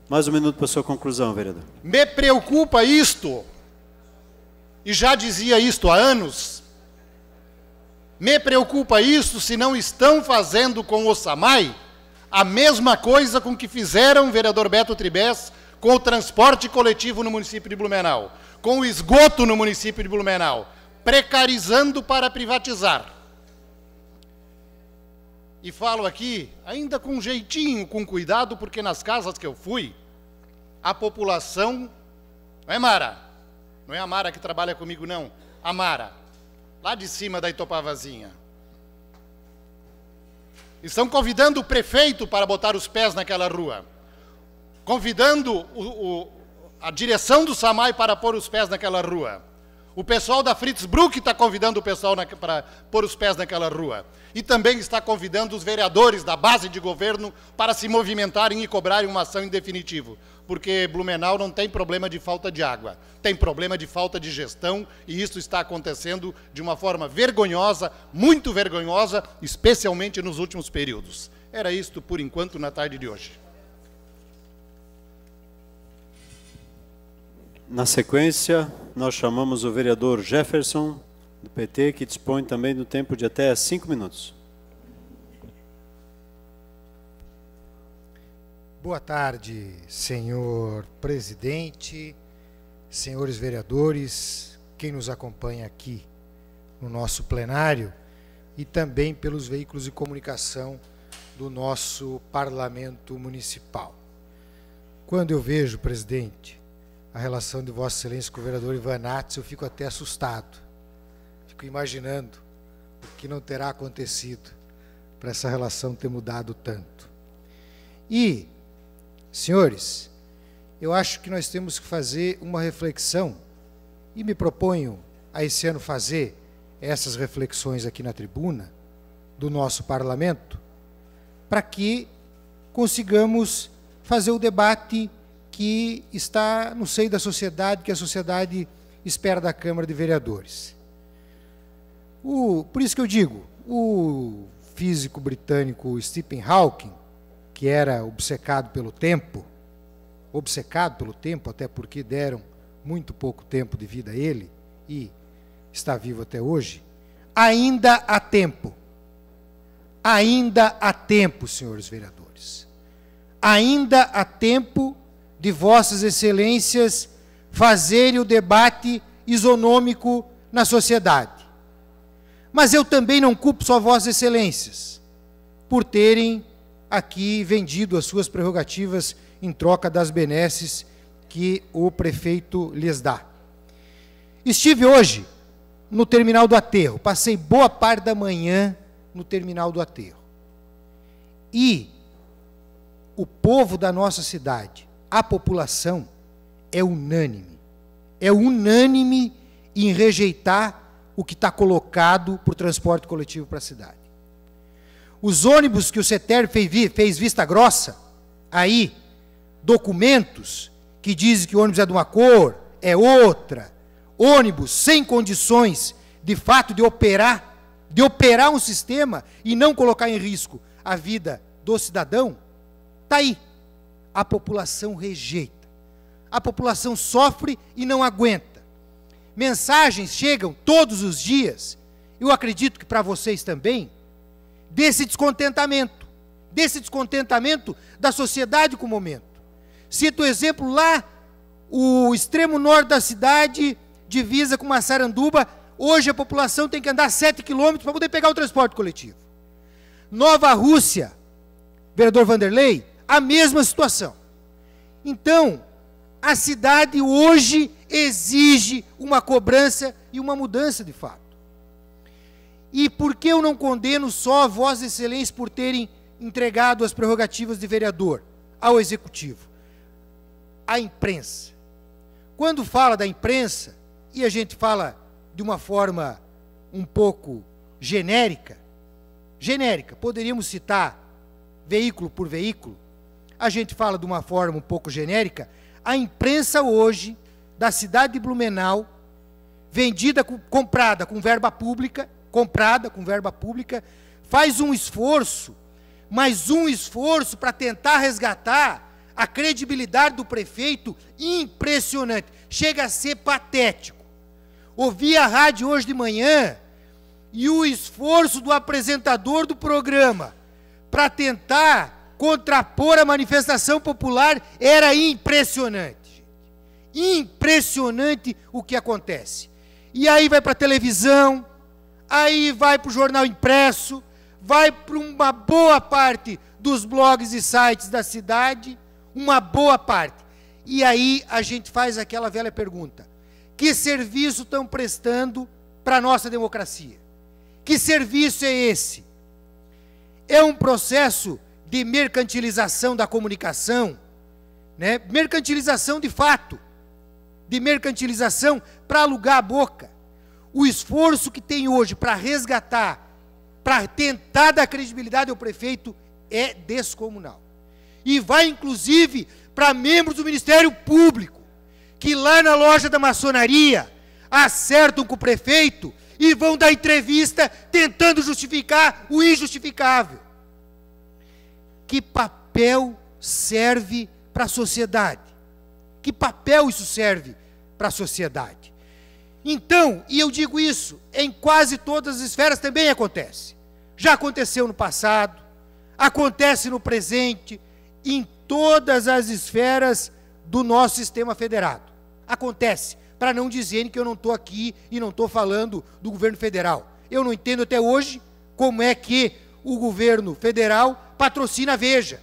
Mais um minuto para a sua conclusão, vereador. Me preocupa isto, e já dizia isto há anos. Me preocupa isto se não estão fazendo com o SAMAI a mesma coisa com que fizeram, vereador Beto Tribés, com o transporte coletivo no município de Blumenau, com o esgoto no município de Blumenau, precarizando para privatizar. E falo aqui, ainda com jeitinho, com cuidado, porque nas casas que eu fui, a população. Não é Mara? Não é a Mara que trabalha comigo, não. A Mara, lá de cima da Itopavazinha. Estão convidando o prefeito para botar os pés naquela rua. Convidando o, o, a direção do Samai para pôr os pés naquela rua o pessoal da Fritz Bruck está convidando o pessoal para pôr os pés naquela rua. E também está convidando os vereadores da base de governo para se movimentarem e cobrarem uma ação em definitivo. Porque Blumenau não tem problema de falta de água, tem problema de falta de gestão, e isso está acontecendo de uma forma vergonhosa, muito vergonhosa, especialmente nos últimos períodos. Era isto por enquanto na tarde de hoje. Na sequência, nós chamamos o vereador Jefferson, do PT, que dispõe também do tempo de até cinco minutos. Boa tarde, senhor presidente, senhores vereadores, quem nos acompanha aqui no nosso plenário e também pelos veículos de comunicação do nosso parlamento municipal. Quando eu vejo, presidente, a relação de Vossa Excelência com o vereador Ivanatz, eu fico até assustado. Fico imaginando o que não terá acontecido para essa relação ter mudado tanto. E, senhores, eu acho que nós temos que fazer uma reflexão, e me proponho a esse ano fazer essas reflexões aqui na tribuna do nosso parlamento, para que consigamos fazer o debate que está no seio da sociedade, que a sociedade espera da Câmara de Vereadores. O, por isso que eu digo, o físico britânico Stephen Hawking, que era obcecado pelo tempo, obcecado pelo tempo, até porque deram muito pouco tempo de vida a ele e está vivo até hoje, ainda há tempo. Ainda há tempo, senhores vereadores. Ainda há tempo de vossas excelências fazerem o debate isonômico na sociedade. Mas eu também não culpo só vossas excelências por terem aqui vendido as suas prerrogativas em troca das benesses que o prefeito lhes dá. Estive hoje no terminal do aterro, passei boa parte da manhã no terminal do aterro. E o povo da nossa cidade a população é unânime. É unânime em rejeitar o que está colocado para o transporte coletivo para a cidade. Os ônibus que o CETER fez vista grossa, aí, documentos que dizem que o ônibus é de uma cor, é outra, ônibus sem condições de fato de operar, de operar um sistema e não colocar em risco a vida do cidadão, está aí a população rejeita. A população sofre e não aguenta. Mensagens chegam todos os dias, eu acredito que para vocês também, desse descontentamento, desse descontentamento da sociedade com o momento. Cito o exemplo lá, o extremo norte da cidade divisa com Massaranduba, hoje a população tem que andar 7 quilômetros para poder pegar o transporte coletivo. Nova Rússia, vereador Vanderlei, a mesma situação. Então, a cidade hoje exige uma cobrança e uma mudança de fato. E por que eu não condeno só a Vossa Excelência por terem entregado as prerrogativas de vereador ao executivo? A imprensa. Quando fala da imprensa, e a gente fala de uma forma um pouco genérica, genérica, poderíamos citar veículo por veículo, a gente fala de uma forma um pouco genérica, a imprensa hoje da cidade de Blumenau, vendida, comprada com verba pública, comprada com verba pública, faz um esforço, mas um esforço para tentar resgatar a credibilidade do prefeito impressionante. Chega a ser patético. Ouvi a rádio hoje de manhã e o esforço do apresentador do programa para tentar contrapor a manifestação popular era impressionante. Impressionante o que acontece. E aí vai para a televisão, aí vai para o jornal impresso, vai para uma boa parte dos blogs e sites da cidade, uma boa parte. E aí a gente faz aquela velha pergunta: que serviço estão prestando para a nossa democracia? Que serviço é esse? É um processo de mercantilização da comunicação, né? mercantilização de fato, de mercantilização para alugar a boca. O esforço que tem hoje para resgatar, para tentar dar credibilidade ao prefeito é descomunal. E vai inclusive para membros do Ministério Público, que lá na loja da maçonaria acertam com o prefeito e vão dar entrevista tentando justificar o injustificável que papel serve para a sociedade? Que papel isso serve para a sociedade? Então, e eu digo isso, em quase todas as esferas também acontece. Já aconteceu no passado, acontece no presente, em todas as esferas do nosso sistema federado. Acontece, para não dizerem que eu não estou aqui e não estou falando do governo federal. Eu não entendo até hoje como é que o governo federal patrocina a Veja,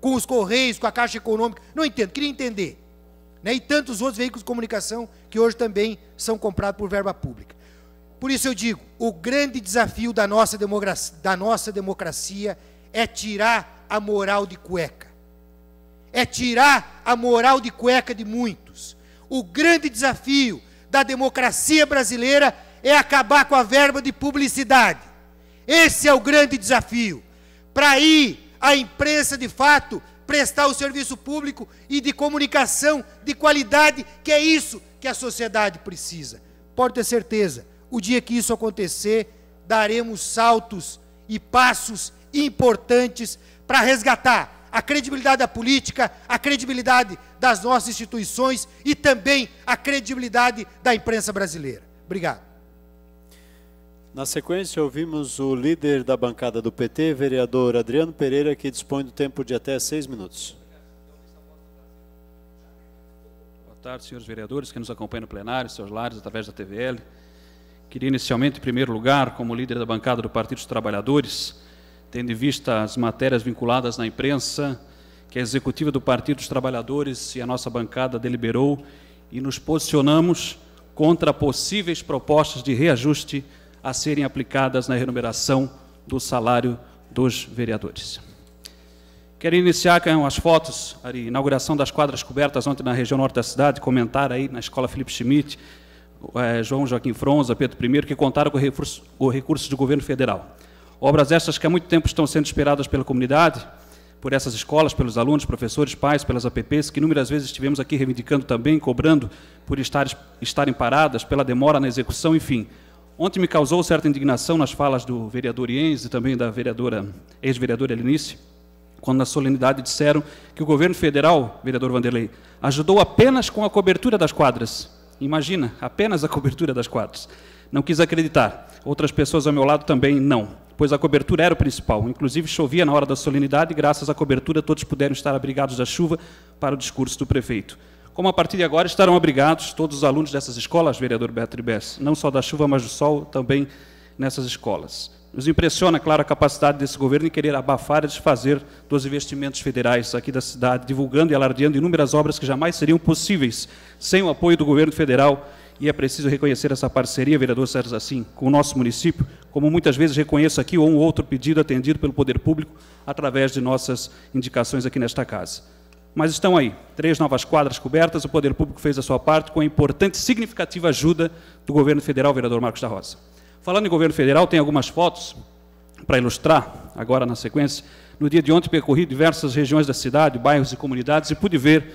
com os Correios, com a Caixa Econômica. Não entendo, queria entender. Né? E tantos outros veículos de comunicação que hoje também são comprados por verba pública. Por isso eu digo, o grande desafio da nossa democracia, da nossa democracia é tirar a moral de cueca. É tirar a moral de cueca de muitos. O grande desafio da democracia brasileira é acabar com a verba de publicidade. Esse é o grande desafio para ir a imprensa de fato prestar o serviço público e de comunicação de qualidade, que é isso que a sociedade precisa. Pode ter certeza, o dia que isso acontecer, daremos saltos e passos importantes para resgatar a credibilidade da política, a credibilidade das nossas instituições e também a credibilidade da imprensa brasileira. Obrigado. Na sequência, ouvimos o líder da bancada do PT, vereador Adriano Pereira, que dispõe do tempo de até seis minutos. Boa tarde, senhores vereadores que nos acompanham no plenário, seus lares, através da TVL. Queria inicialmente, em primeiro lugar, como líder da bancada do Partido dos Trabalhadores, tendo em vista as matérias vinculadas na imprensa, que a executiva do Partido dos Trabalhadores e a nossa bancada deliberou e nos posicionamos contra possíveis propostas de reajuste a serem aplicadas na remuneração do salário dos vereadores. Quero iniciar com as fotos, a inauguração das quadras cobertas ontem na região norte da cidade, comentar aí na Escola Felipe Schmidt, eh, João Joaquim Fronza, Pedro I, que contaram com o recurso do governo federal. Obras estas que há muito tempo estão sendo esperadas pela comunidade, por essas escolas, pelos alunos, professores, pais, pelas APPs, que inúmeras vezes estivemos aqui reivindicando também, cobrando por estar, estarem paradas, pela demora na execução, enfim. Ontem me causou certa indignação nas falas do vereador Iens e também da vereadora, ex-vereadora Elinice, quando na solenidade disseram que o governo federal, vereador Vanderlei, ajudou apenas com a cobertura das quadras. Imagina, apenas a cobertura das quadras. Não quis acreditar. Outras pessoas ao meu lado também não, pois a cobertura era o principal. Inclusive chovia na hora da solenidade e graças à cobertura todos puderam estar abrigados da chuva para o discurso do prefeito como a partir de agora estarão obrigados todos os alunos dessas escolas, vereador Beto Bess, não só da chuva, mas do sol também nessas escolas. Nos impressiona, claro, a capacidade desse governo em querer abafar e desfazer dos investimentos federais aqui da cidade, divulgando e alardeando inúmeras obras que jamais seriam possíveis sem o apoio do governo federal. E é preciso reconhecer essa parceria, vereador Sérgio Assim, com o nosso município, como muitas vezes reconheço aqui, ou um outro pedido atendido pelo poder público através de nossas indicações aqui nesta casa. Mas estão aí, três novas quadras cobertas, o Poder Público fez a sua parte com a importante e significativa ajuda do governo federal, vereador Marcos da Rosa. Falando em governo federal, tem algumas fotos para ilustrar, agora na sequência. No dia de ontem percorri diversas regiões da cidade, bairros e comunidades e pude ver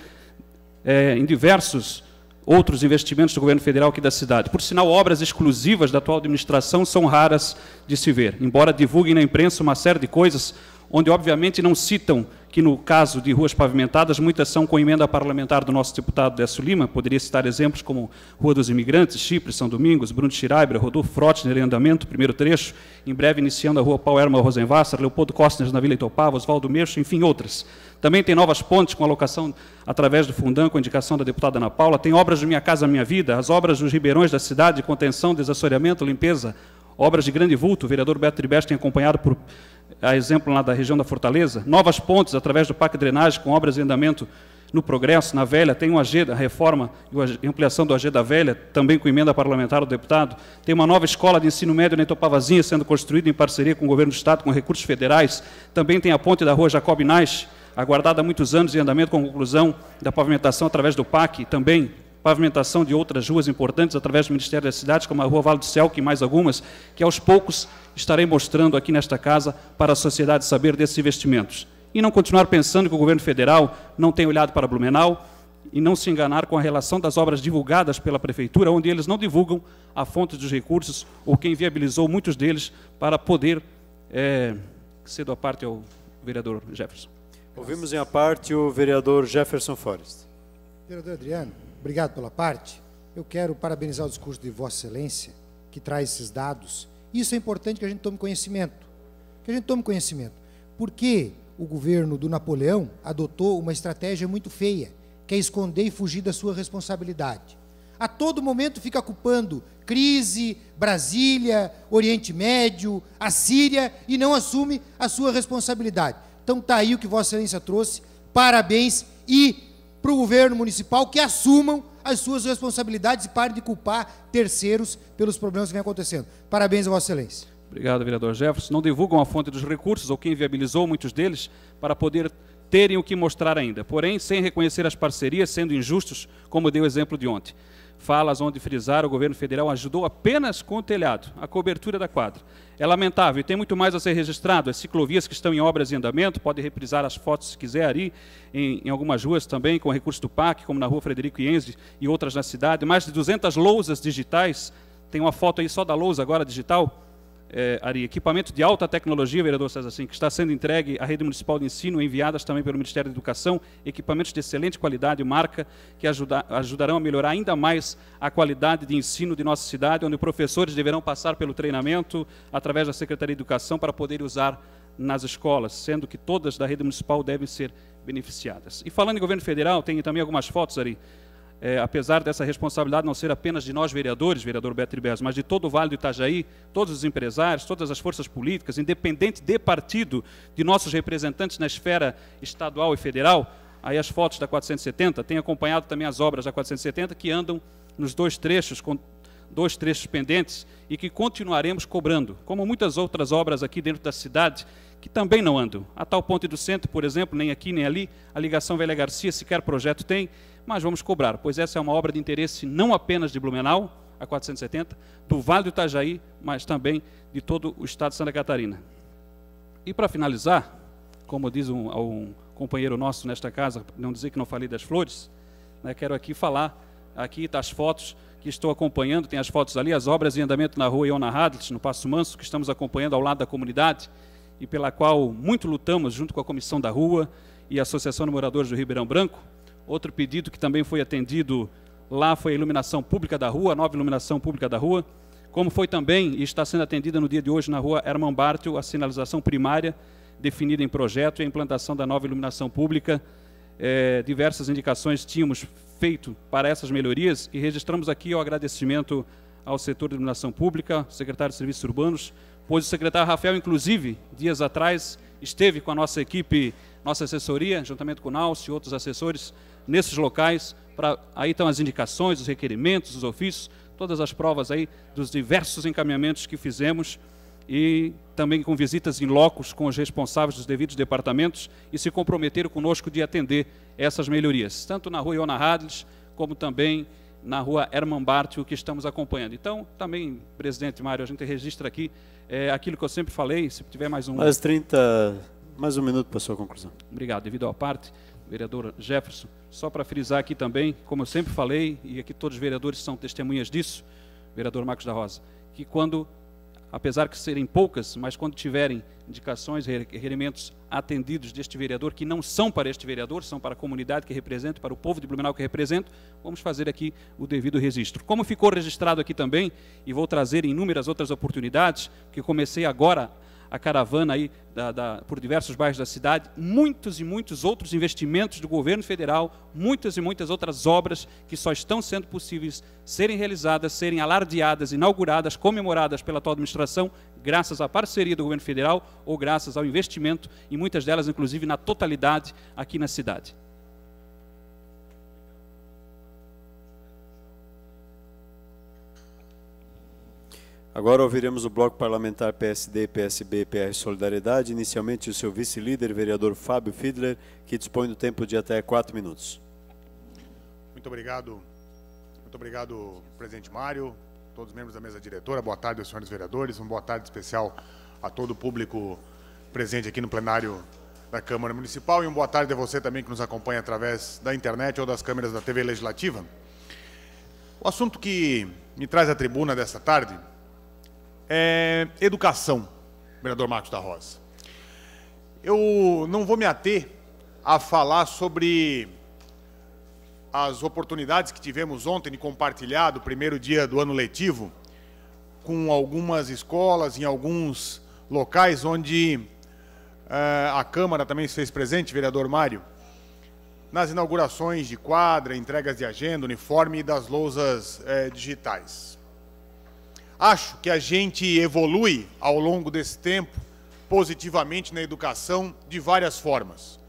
é, em diversos outros investimentos do governo federal aqui da cidade. Por sinal, obras exclusivas da atual administração são raras de se ver. Embora divulguem na imprensa uma série de coisas, onde obviamente não citam que no caso de ruas pavimentadas, muitas são com emenda parlamentar do nosso deputado Décio Lima, poderia citar exemplos como Rua dos Imigrantes, Chipre, São Domingos, Bruno Schreiber, Rodolfo Frotner em andamento, primeiro trecho, em breve iniciando a Rua Paul Erma, Rosenwasser, Leopoldo Costner na Vila Itopava, Oswaldo Meixo, enfim, outras. Também tem novas pontes com alocação através do Fundão, com indicação da deputada Ana Paula, tem obras do Minha Casa Minha Vida, as obras dos ribeirões da cidade, contenção, desassoreamento, limpeza, obras de grande vulto, o vereador Beto Tribeste tem acompanhado por a exemplo lá da região da Fortaleza, novas pontes através do Parque Drenagem, com obras em andamento no Progresso, na Velha, tem o AG da reforma e ampliação do AG da Velha, também com emenda parlamentar do deputado. Tem uma nova escola de ensino médio na Itopavazinha sendo construída em parceria com o governo do Estado, com recursos federais. Também tem a ponte da rua Jacob Nash, aguardada há muitos anos em andamento com conclusão da pavimentação através do PAC, também pavimentação de outras ruas importantes através do Ministério da Cidade, como a Rua Vale do Celque e mais algumas, que aos poucos estarei mostrando aqui nesta casa para a sociedade saber desses investimentos. E não continuar pensando que o governo federal não tem olhado para Blumenau, e não se enganar com a relação das obras divulgadas pela Prefeitura, onde eles não divulgam a fonte dos recursos ou quem viabilizou muitos deles para poder. É, cedo à parte ao vereador Jefferson. Ouvimos em a parte o vereador Jefferson Forest. Vereador Adriano. Obrigado pela parte. Eu quero parabenizar o discurso de Vossa Excelência, que traz esses dados. Isso é importante que a gente tome conhecimento. Que a gente tome conhecimento. Porque o governo do Napoleão adotou uma estratégia muito feia, que é esconder e fugir da sua responsabilidade. A todo momento fica culpando crise, Brasília, Oriente Médio, a Síria e não assume a sua responsabilidade. Então está aí o que Vossa Excelência trouxe. Parabéns e para o governo municipal que assumam as suas responsabilidades e parem de culpar terceiros pelos problemas que vêm acontecendo. Parabéns a Vossa Excelência. Obrigado, vereador Jefferson. Não divulgam a fonte dos recursos ou quem viabilizou muitos deles para poder terem o que mostrar ainda. Porém, sem reconhecer as parcerias, sendo injustos, como deu o exemplo de ontem. Falas onde frisar o governo federal ajudou apenas com o telhado, a cobertura da quadra. É lamentável, e tem muito mais a ser registrado. As ciclovias que estão em obras em andamento, pode reprisar as fotos se quiser ali, em, em algumas ruas também, com recurso do PAC, como na rua Frederico Ienze e outras na cidade. Mais de 200 lousas digitais, tem uma foto aí só da lousa agora digital, eh, Ari, equipamento de alta tecnologia, vereador César que está sendo entregue à rede municipal de ensino, enviadas também pelo Ministério da Educação, equipamentos de excelente qualidade e marca, que ajuda, ajudarão a melhorar ainda mais a qualidade de ensino de nossa cidade, onde professores deverão passar pelo treinamento através da Secretaria de Educação para poder usar nas escolas, sendo que todas da rede municipal devem ser beneficiadas. E falando em governo federal, tem também algumas fotos, Ari, é, apesar dessa responsabilidade não ser apenas de nós vereadores, vereador Beto Ribeiros, mas de todo o Vale do Itajaí, todos os empresários, todas as forças políticas, independente de partido, de nossos representantes na esfera estadual e federal, aí as fotos da 470, tem acompanhado também as obras da 470 que andam nos dois trechos, com dois trechos pendentes e que continuaremos cobrando, como muitas outras obras aqui dentro da cidade que também não andam. A tal ponte do centro, por exemplo, nem aqui nem ali, a ligação Velha Garcia sequer projeto tem, mas vamos cobrar, pois essa é uma obra de interesse não apenas de Blumenau, a 470, do Vale do Itajaí, mas também de todo o estado de Santa Catarina. E para finalizar, como diz um, um, companheiro nosso nesta casa, não dizer que não falei das flores, né, quero aqui falar, aqui está as fotos que estou acompanhando, tem as fotos ali, as obras em andamento na rua Iona Hadlitz, no Passo Manso, que estamos acompanhando ao lado da comunidade e pela qual muito lutamos junto com a comissão da rua e a Associação de Moradores do Ribeirão Branco, Outro pedido que também foi atendido lá foi a iluminação pública da rua, a nova iluminação pública da rua, como foi também e está sendo atendida no dia de hoje na rua Herman Bartel a sinalização primária definida em projeto e a implantação da nova iluminação pública. É, diversas indicações tínhamos feito para essas melhorias e registramos aqui o agradecimento ao setor de iluminação pública, secretário de Serviços Urbanos, pois o secretário Rafael, inclusive, dias atrás, esteve com a nossa equipe, nossa assessoria, juntamente com o Naus e outros assessores, nesses locais. Pra, aí estão as indicações, os requerimentos, os ofícios, todas as provas aí dos diversos encaminhamentos que fizemos e também com visitas em locos com os responsáveis dos devidos departamentos e se comprometeram conosco de atender essas melhorias, tanto na rua Iona Radles, como também na rua Herman o que estamos acompanhando. Então, também, presidente Mário, a gente registra aqui é, aquilo que eu sempre falei, se tiver mais um... Mais 30, mais um minuto para a sua conclusão. Obrigado. Devido à parte, vereador Jefferson, só para frisar aqui também, como eu sempre falei, e aqui todos os vereadores são testemunhas disso, vereador Marcos da Rosa, que quando, apesar de serem poucas, mas quando tiverem indicações, requerimentos atendidos deste vereador, que não são para este vereador, são para a comunidade que represento, para o povo de Blumenau que represento, vamos fazer aqui o devido registro. Como ficou registrado aqui também, e vou trazer inúmeras outras oportunidades, que comecei agora a caravana aí da, da, por diversos bairros da cidade, muitos e muitos outros investimentos do governo federal, muitas e muitas outras obras que só estão sendo possíveis serem realizadas, serem alardeadas, inauguradas, comemoradas pela atual administração, graças à parceria do governo federal ou graças ao investimento, e muitas delas, inclusive, na totalidade aqui na cidade. Agora ouviremos o Bloco Parlamentar PSD, PSB, PR Solidariedade, inicialmente o seu vice-líder, vereador Fábio Fiedler, que dispõe do tempo de até quatro minutos. Muito obrigado, muito obrigado, presidente Mário, todos os membros da mesa diretora, boa tarde aos senhores vereadores, uma boa tarde especial a todo o público presente aqui no plenário da Câmara Municipal e uma boa tarde a você também que nos acompanha através da internet ou das câmeras da TV Legislativa. O assunto que me traz à tribuna desta tarde é, educação, vereador Marcos da Rosa. Eu não vou me ater a falar sobre as oportunidades que tivemos ontem de compartilhar do primeiro dia do ano letivo com algumas escolas, em alguns locais onde uh, a Câmara também se fez presente, vereador Mário, nas inaugurações de quadra, entregas de agenda, uniforme e das lousas uh, digitais. Acho que a gente evolui ao longo desse tempo positivamente na educação de várias formas.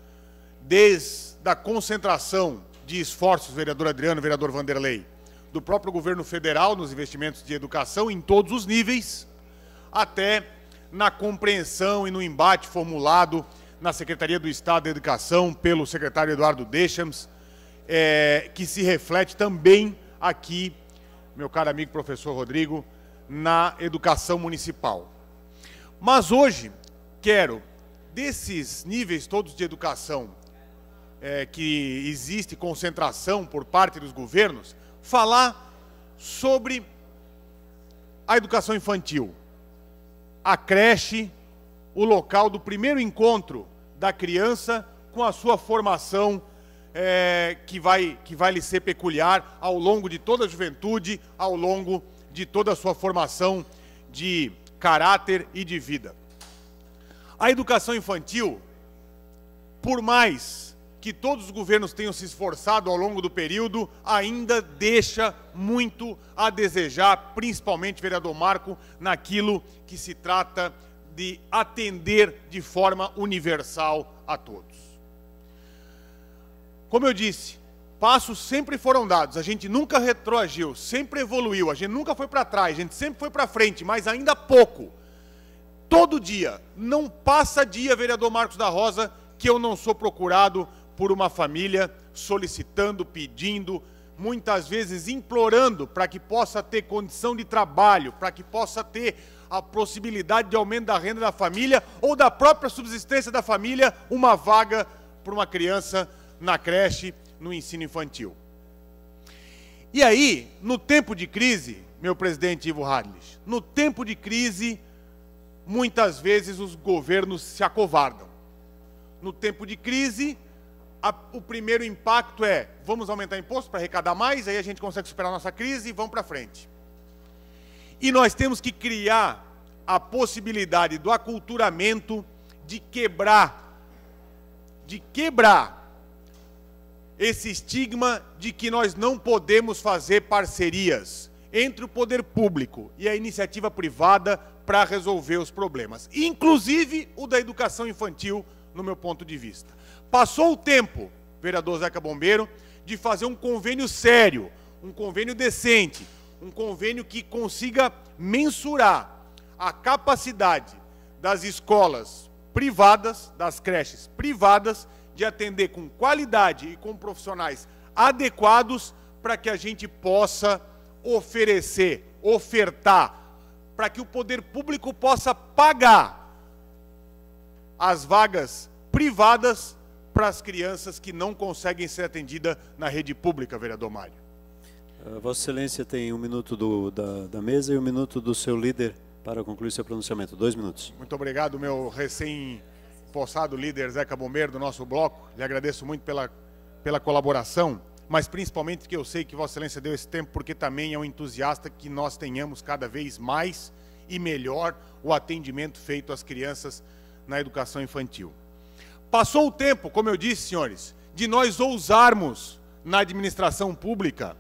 Desde a concentração de esforços, vereador Adriano, vereador Vanderlei, do próprio governo federal nos investimentos de educação em todos os níveis, até na compreensão e no embate formulado na Secretaria do Estado da Educação pelo secretário Eduardo Deixams, é, eh, que se reflete também aqui, meu caro amigo professor Rodrigo, na educação municipal. Mas hoje, quero, desses níveis todos de educação é, que existe concentração por parte dos governos, falar sobre a educação infantil, a creche, o local do primeiro encontro da criança com a sua formação é, que, vai, que vai lhe ser peculiar ao longo de toda a juventude, ao longo de toda a sua formação de caráter e de vida. A educação infantil, por mais que todos os governos tenham se esforçado ao longo do período, ainda deixa muito a desejar, principalmente, vereador Marco, naquilo que se trata de atender de forma universal a todos. Como eu disse, passos sempre foram dados, a gente nunca retroagiu, sempre evoluiu, a gente nunca foi para trás, a gente sempre foi para frente, mas ainda pouco. Todo dia, não passa dia, vereador Marcos da Rosa, que eu não sou procurado por uma família solicitando, pedindo, muitas vezes implorando para que possa ter condição de trabalho, para que possa ter a possibilidade de aumento da renda da família ou da própria subsistência da família, uma vaga para uma criança na creche no ensino infantil. E aí, no tempo de crise, meu presidente Ivo Hadlis, no tempo de crise, muitas vezes os governos se acovardam. No tempo de crise, a, o primeiro impacto é vamos aumentar imposto para arrecadar mais, aí a gente consegue superar a nossa crise e vamos para frente. E nós temos que criar a possibilidade do aculturamento de quebrar, de quebrar esse estigma de que nós não podemos fazer parcerias entre o poder público e a iniciativa privada para resolver os problemas, inclusive o da educação infantil, no meu ponto de vista. Passou o tempo, vereador Zeca Bombeiro, de fazer um convênio sério, um convênio decente, um convênio que consiga mensurar a capacidade das escolas privadas, das creches privadas, de atender com qualidade e com profissionais adequados para que a gente possa oferecer, ofertar, para que o poder público possa pagar as vagas privadas para as crianças que não conseguem ser atendidas na rede pública, vereador Mário. Ah, Vossa Excelência tem um minuto do, da, da, mesa e um minuto do seu líder para concluir seu pronunciamento. Dois minutos. Muito obrigado, meu recém o líder Zeca Bombeiro do nosso bloco, lhe agradeço muito pela, pela colaboração, mas principalmente que eu sei que Vossa Excelência deu esse tempo porque também é um entusiasta que nós tenhamos cada vez mais e melhor o atendimento feito às crianças na educação infantil. Passou o tempo, como eu disse, senhores, de nós ousarmos na administração pública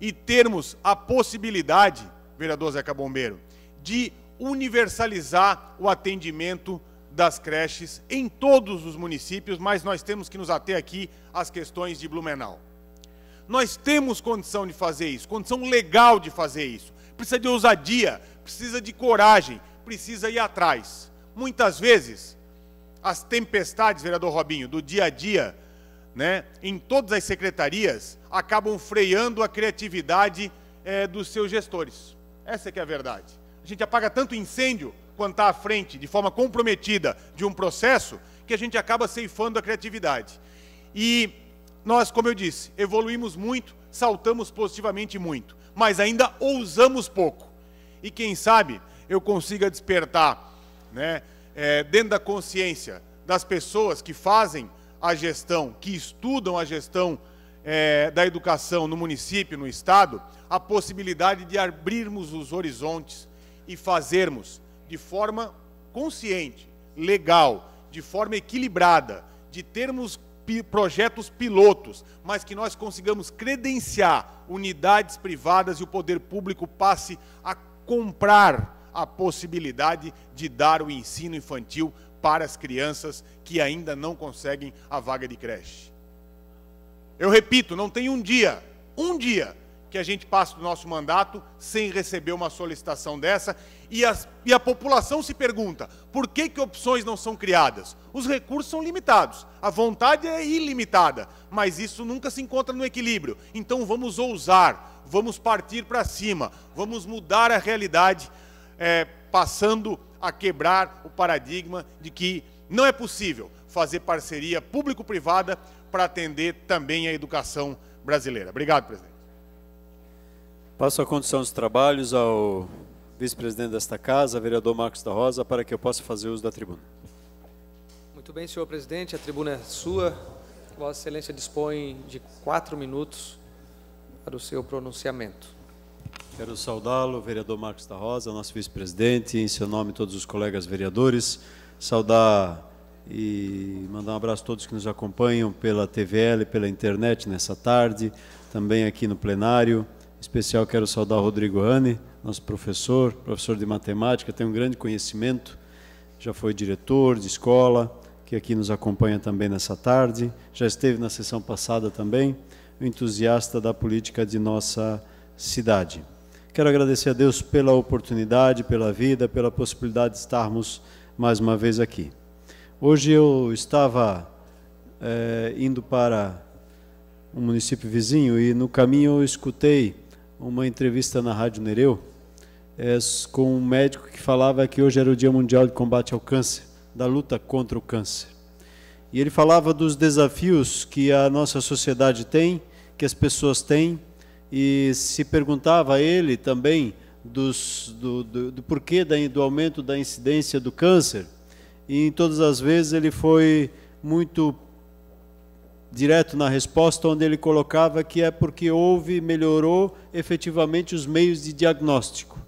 e termos a possibilidade, vereador Zeca Bombeiro, de universalizar o atendimento das creches em todos os municípios, mas nós temos que nos ater aqui às questões de Blumenau. Nós temos condição de fazer isso, condição legal de fazer isso. Precisa de ousadia, precisa de coragem, precisa ir atrás. Muitas vezes, as tempestades, vereador Robinho, do dia a dia, né, em todas as secretarias, acabam freando a criatividade é, dos seus gestores. Essa é que é a verdade. A gente apaga tanto incêndio quando está à frente, de forma comprometida, de um processo, que a gente acaba ceifando a criatividade. E nós, como eu disse, evoluímos muito, saltamos positivamente muito, mas ainda ousamos pouco. E quem sabe eu consiga despertar, né, é, dentro da consciência das pessoas que fazem a gestão, que estudam a gestão é, da educação no município, no estado, a possibilidade de abrirmos os horizontes e fazermos de forma consciente, legal, de forma equilibrada, de termos projetos pilotos, mas que nós consigamos credenciar unidades privadas e o poder público passe a comprar a possibilidade de dar o ensino infantil para as crianças que ainda não conseguem a vaga de creche. Eu repito, não tem um dia, um dia que a gente passe do nosso mandato sem receber uma solicitação dessa. E, as, e a população se pergunta por que, que opções não são criadas? Os recursos são limitados, a vontade é ilimitada, mas isso nunca se encontra no equilíbrio. Então vamos ousar, vamos partir para cima, vamos mudar a realidade, é, passando a quebrar o paradigma de que não é possível fazer parceria público-privada para atender também a educação brasileira. Obrigado, presidente. Passo a condução dos trabalhos ao vice-presidente desta casa, vereador Marcos da Rosa, para que eu possa fazer uso da tribuna. Muito bem, senhor presidente, a tribuna é sua. Vossa Excelência dispõe de quatro minutos para o seu pronunciamento. Quero saudá-lo, vereador Marcos da Rosa, nosso vice-presidente, em seu nome todos os colegas vereadores, saudar e mandar um abraço a todos que nos acompanham pela TVL, pela internet nessa tarde, também aqui no plenário especial quero saudar Rodrigo Anne nosso professor, professor de matemática, tem um grande conhecimento, já foi diretor de escola, que aqui nos acompanha também nessa tarde, já esteve na sessão passada também, um entusiasta da política de nossa cidade. Quero agradecer a Deus pela oportunidade, pela vida, pela possibilidade de estarmos mais uma vez aqui. Hoje eu estava é, indo para um município vizinho e no caminho eu escutei uma entrevista na Rádio Nereu é, com um médico que falava que hoje era o Dia Mundial de Combate ao Câncer, da luta contra o câncer. E ele falava dos desafios que a nossa sociedade tem, que as pessoas têm, e se perguntava a ele também dos, do, do, do porquê da, do aumento da incidência do câncer. E em todas as vezes ele foi muito direto na resposta, onde ele colocava que é porque houve, melhorou efetivamente os meios de diagnóstico.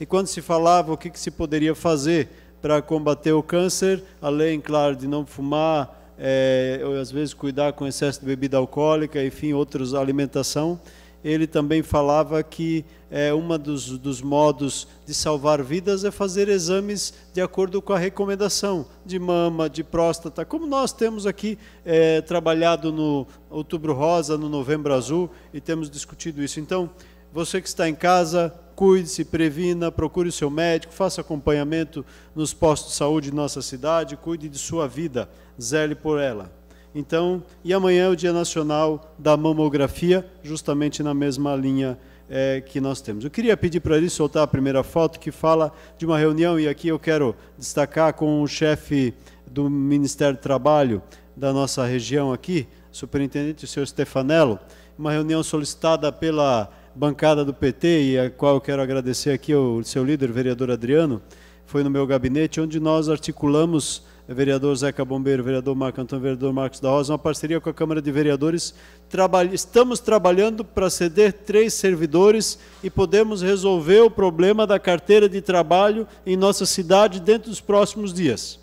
E quando se falava o que, que se poderia fazer para combater o câncer, além, claro, de não fumar, é, ou às vezes cuidar com excesso de bebida alcoólica, enfim, outros alimentação, ele também falava que é, um dos, dos modos de salvar vidas é fazer exames de acordo com a recomendação de mama, de próstata, como nós temos aqui é, trabalhado no Outubro Rosa, no Novembro Azul, e temos discutido isso. Então, você que está em casa, cuide-se, previna, procure o seu médico, faça acompanhamento nos postos de saúde de nossa cidade, cuide de sua vida, zele por ela. Então, e amanhã é o Dia Nacional da Mamografia, justamente na mesma linha é, que nós temos. Eu queria pedir para ele soltar a primeira foto que fala de uma reunião, e aqui eu quero destacar com o chefe do Ministério do Trabalho da nossa região aqui, superintendente, o senhor Stefanello, uma reunião solicitada pela bancada do PT, e a qual eu quero agradecer aqui o seu líder, o vereador Adriano, foi no meu gabinete, onde nós articulamos é vereador Zeca Bombeiro, vereador Marco Antônio, vereador Marcos da Rosa, uma parceria com a Câmara de Vereadores. Trabalha, estamos trabalhando para ceder três servidores e podemos resolver o problema da carteira de trabalho em nossa cidade dentro dos próximos dias.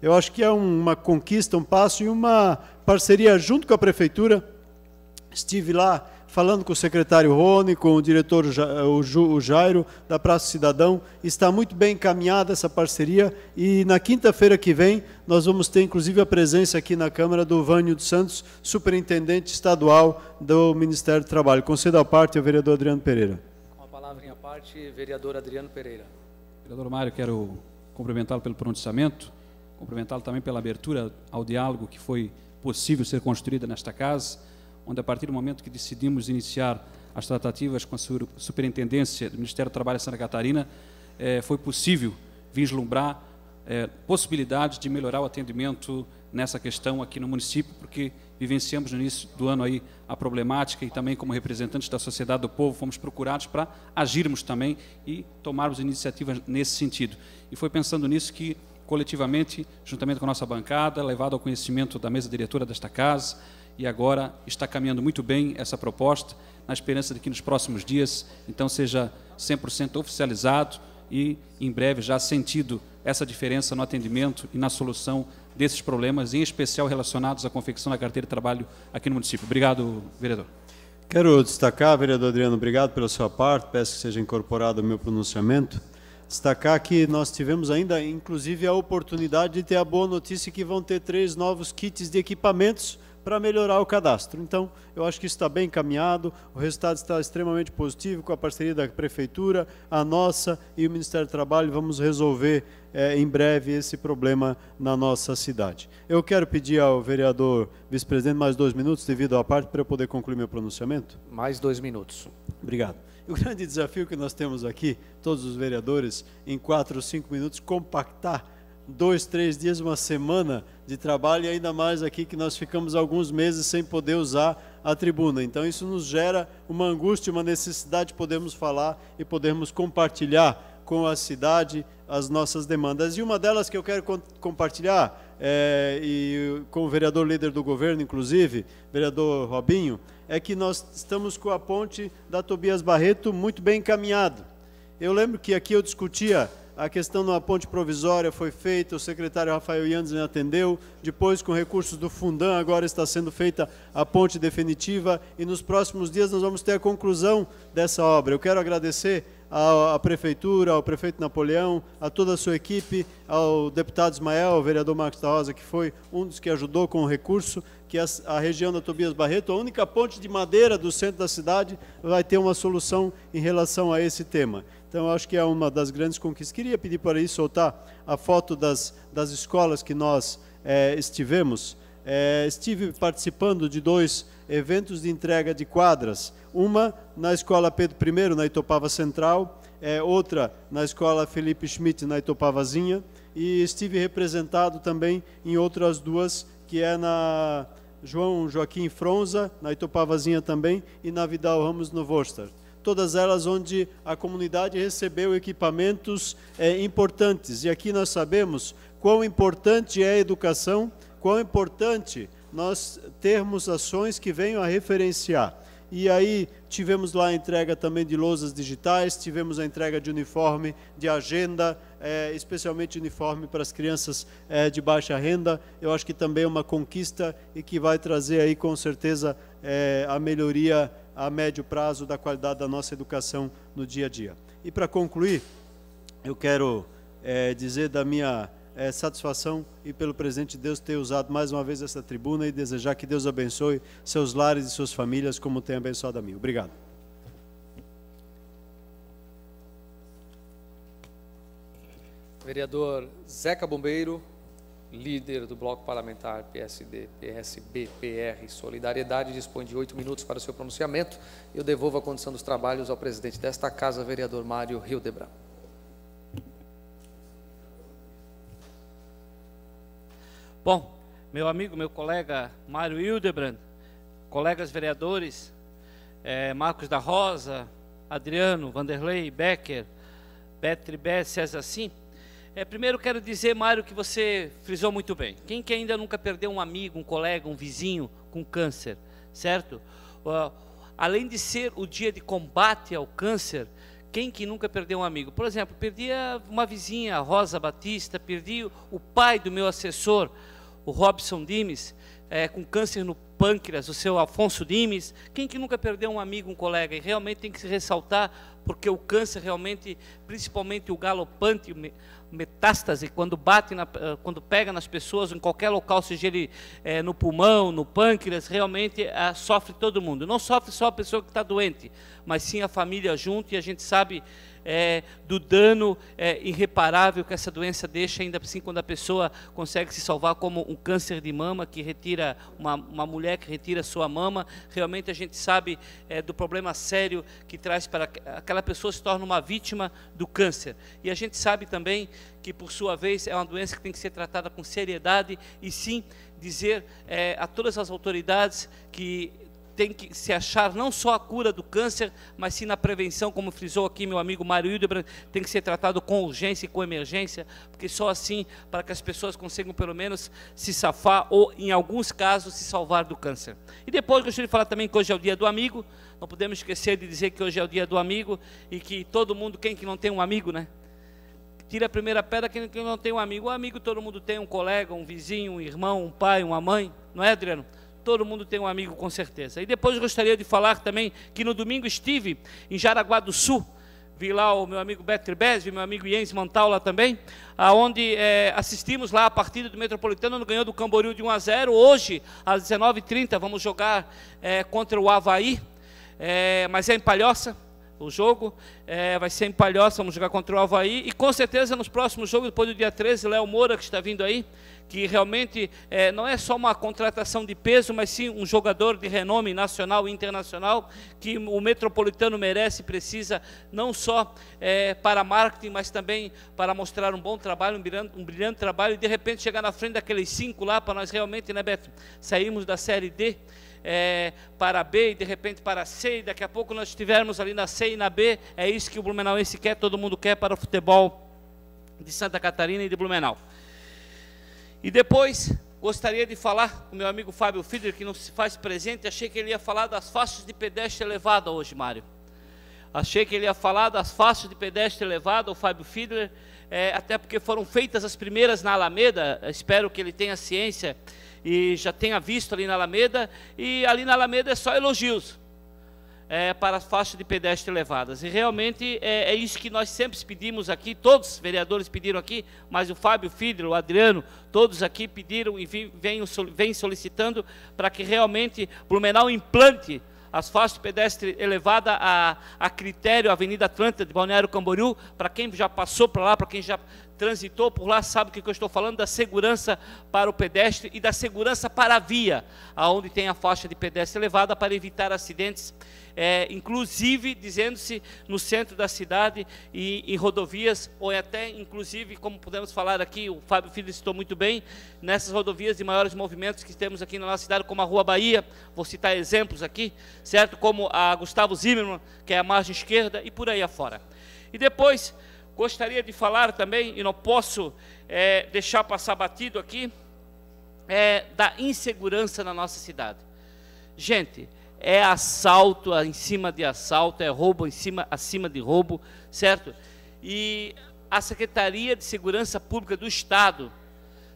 Eu acho que é uma conquista, um passo e uma parceria junto com a Prefeitura. Estive lá falando com o secretário Rony, com o diretor o Jairo da Praça Cidadão, está muito bem encaminhada essa parceria e na quinta-feira que vem nós vamos ter inclusive a presença aqui na Câmara do Vânio dos Santos, superintendente estadual do Ministério do Trabalho. Concedo a parte ao vereador Adriano Pereira. a palavra em parte, vereador Adriano Pereira. Vereador Mário, quero cumprimentá-lo pelo pronunciamento, cumprimentá-lo também pela abertura ao diálogo que foi possível ser construída nesta casa onde a partir do momento que decidimos iniciar as tratativas com a Superintendência do Ministério do Trabalho de Santa Catarina, eh, foi possível vislumbrar eh, possibilidades de melhorar o atendimento nessa questão aqui no município, porque vivenciamos no início do ano aí a problemática e também como representantes da sociedade do povo fomos procurados para agirmos também e tomarmos iniciativas nesse sentido. E foi pensando nisso que coletivamente, juntamente com a nossa bancada, levado ao conhecimento da mesa diretora desta casa, e agora está caminhando muito bem essa proposta, na esperança de que nos próximos dias, então, seja 100% oficializado e em breve já sentido essa diferença no atendimento e na solução desses problemas, em especial relacionados à confecção da carteira de trabalho aqui no município. Obrigado, vereador. Quero destacar, vereador Adriano, obrigado pela sua parte, peço que seja incorporado o meu pronunciamento. Destacar que nós tivemos ainda, inclusive, a oportunidade de ter a boa notícia que vão ter três novos kits de equipamentos para melhorar o cadastro. Então, eu acho que isso está bem encaminhado, o resultado está extremamente positivo com a parceria da Prefeitura, a nossa e o Ministério do Trabalho. Vamos resolver é, em breve esse problema na nossa cidade. Eu quero pedir ao vereador vice-presidente mais dois minutos, devido à parte, para eu poder concluir meu pronunciamento. Mais dois minutos. Obrigado. O grande desafio que nós temos aqui, todos os vereadores, em quatro ou cinco minutos, compactar dois, três dias, uma semana de trabalho, e ainda mais aqui que nós ficamos alguns meses sem poder usar a tribuna. Então, isso nos gera uma angústia, uma necessidade de podermos falar e podermos compartilhar com a cidade as nossas demandas. E uma delas que eu quero compartilhar, é, e com o vereador líder do governo, inclusive, vereador Robinho, é que nós estamos com a ponte da Tobias Barreto muito bem encaminhado. Eu lembro que aqui eu discutia a questão da ponte provisória foi feita, o secretário Rafael Yandes me atendeu, depois com recursos do Fundam, agora está sendo feita a ponte definitiva e nos próximos dias nós vamos ter a conclusão dessa obra. Eu quero agradecer à, Prefeitura, ao Prefeito Napoleão, a toda a sua equipe, ao deputado Ismael, ao vereador Marcos da Rosa, que foi um dos que ajudou com o recurso, que a região da Tobias Barreto, a única ponte de madeira do centro da cidade, vai ter uma solução em relação a esse tema. Então, acho que é uma das grandes conquistas. Queria pedir para aí soltar a foto das, das escolas que nós é, estivemos. É, estive participando de dois eventos de entrega de quadras. Uma na Escola Pedro I, na Itopava Central, é, outra na Escola Felipe Schmidt, na Itopavazinha, e estive representado também em outras duas, que é na João Joaquim Fronza, na Itopavazinha também, e na Vidal Ramos, no Vorstadt todas elas onde a comunidade recebeu equipamentos é, importantes. E aqui nós sabemos quão importante é a educação, quão importante nós termos ações que venham a referenciar. E aí tivemos lá a entrega também de lousas digitais, tivemos a entrega de uniforme, de agenda, é, especialmente uniforme para as crianças é, de baixa renda. Eu acho que também é uma conquista e que vai trazer aí com certeza é, a melhoria a médio prazo da qualidade da nossa educação no dia a dia. E para concluir, eu quero é, dizer da minha é, satisfação e pelo presente de Deus ter usado mais uma vez essa tribuna e desejar que Deus abençoe seus lares e suas famílias como tem abençoado a mim. Obrigado. Vereador Zeca Bombeiro, líder do Bloco Parlamentar PSD, PSB, PR Solidariedade, dispõe de oito minutos para o seu pronunciamento. Eu devolvo a condição dos trabalhos ao presidente desta casa, vereador Mário Hildebrand. Bom, meu amigo, meu colega Mário Hildebrand, colegas vereadores, eh, Marcos da Rosa, Adriano, Vanderlei, Becker, Betri Bé, César Sim, é, primeiro quero dizer, Mário, que você frisou muito bem. Quem que ainda nunca perdeu um amigo, um colega, um vizinho com câncer, certo? Uh, além de ser o dia de combate ao câncer, quem que nunca perdeu um amigo? Por exemplo, perdi uma vizinha, a Rosa Batista, perdi o pai do meu assessor, o Robson Dimes, é, com câncer no Pâncreas, o seu Afonso Dimes, quem que nunca perdeu um amigo, um colega? E realmente tem que se ressaltar, porque o câncer realmente, principalmente o galopante, metástase, quando bate, na, eh, quando pega nas pessoas, em qualquer local, seja ele é, no pulmão, no pâncreas, realmente é, sofre todo mundo. Não sofre só a pessoa que está doente, mas sim a família junto, e a gente sabe é, do dano irreparável que essa doença deixa, ainda assim, quando a pessoa consegue se salvar, como um câncer de mama, que retira uma, uma mulher mulher que retira sua mama, realmente a gente sabe é, do problema sério que traz para aquela pessoa se torna uma vítima do câncer. E a gente sabe também que, por sua vez, é uma doença que tem que ser tratada com seriedade e sim dizer é, a todas as autoridades que tem que se achar não só a cura do câncer, mas sim na prevenção, como frisou aqui meu amigo Mário Hildebrand, tem que ser tratado com urgência e com emergência, porque só assim para que as pessoas consigam pelo menos se safar ou, em alguns casos, se salvar do câncer. E depois gostaria de falar também que hoje é o dia do amigo, não podemos esquecer de dizer que hoje é o dia do amigo e que todo mundo, quem que não tem um amigo, né? Tira a primeira pedra quem não tem um amigo. Um amigo todo mundo tem, um colega, um vizinho, um irmão, um pai, uma mãe, não é, Adriano? todo mundo tem um amigo com certeza. E depois gostaria de falar também que no domingo estive em Jaraguá do Sul, vi lá o meu amigo Beto Bez, vi meu amigo Jens lá também, aonde é, assistimos lá a partida do Metropolitano, ganhou do Camboriú de 1 a 0. Hoje, às 19h30, vamos jogar é, contra o Havaí, é, mas é em Palhoça o jogo. É, vai ser em Palhoça, vamos jogar contra o Havaí. E com certeza nos próximos jogos, depois do dia 13, Léo Moura, que está vindo aí, que realmente é, não é só uma contratação de peso, mas sim um jogador de renome nacional e internacional, que o metropolitano merece e precisa, não só é, para marketing, mas também para mostrar um bom trabalho, um brilhante, um brilhante trabalho, e de repente chegar na frente daqueles cinco lá, para nós realmente, né, Beto, sairmos da Série D é, para B e de repente para C, e daqui a pouco nós estivermos ali na C e na B, é isso que o Blumenauense quer, todo mundo quer para o futebol de Santa Catarina e de Blumenau. E depois gostaria de falar com meu amigo Fábio Fiedler, que não se faz presente, achei que ele ia falar das faixas de pedestre elevada hoje, Mário. Achei que ele ia falar das faixas de pedestre elevada, o Fábio Fiedler, é, até porque foram feitas as primeiras na Alameda, espero que ele tenha ciência e já tenha visto ali na Alameda, e ali na Alameda é só elogios é, para a faixa de pedestre elevadas. E realmente é, é, isso que nós sempre pedimos aqui, todos os vereadores pediram aqui, mas o Fábio Fidro, o Adriano, todos aqui pediram e vêm vem solicitando para que realmente Blumenau implante as faixas de pedestre elevada a, a critério Avenida Atlântica de Balneário Camboriú, para quem já passou para lá, para quem já transitou por lá sabe o que eu estou falando da segurança para o pedestre e da segurança para a via, aonde tem a faixa de pedestre elevada para evitar acidentes, é, inclusive dizendo-se no centro da cidade e em rodovias ou é até inclusive como podemos falar aqui, o Fábio Filho citou muito bem nessas rodovias de maiores movimentos que temos aqui na nossa cidade, como a Rua Bahia, vou citar exemplos aqui, certo, como a Gustavo Zimmermann, que é a margem esquerda e por aí afora. E depois Gostaria de falar também, e não posso é, deixar passar batido aqui, é, da insegurança na nossa cidade. Gente, é assalto é em cima de assalto, é roubo em cima, acima de roubo, certo? E a Secretaria de Segurança Pública do Estado,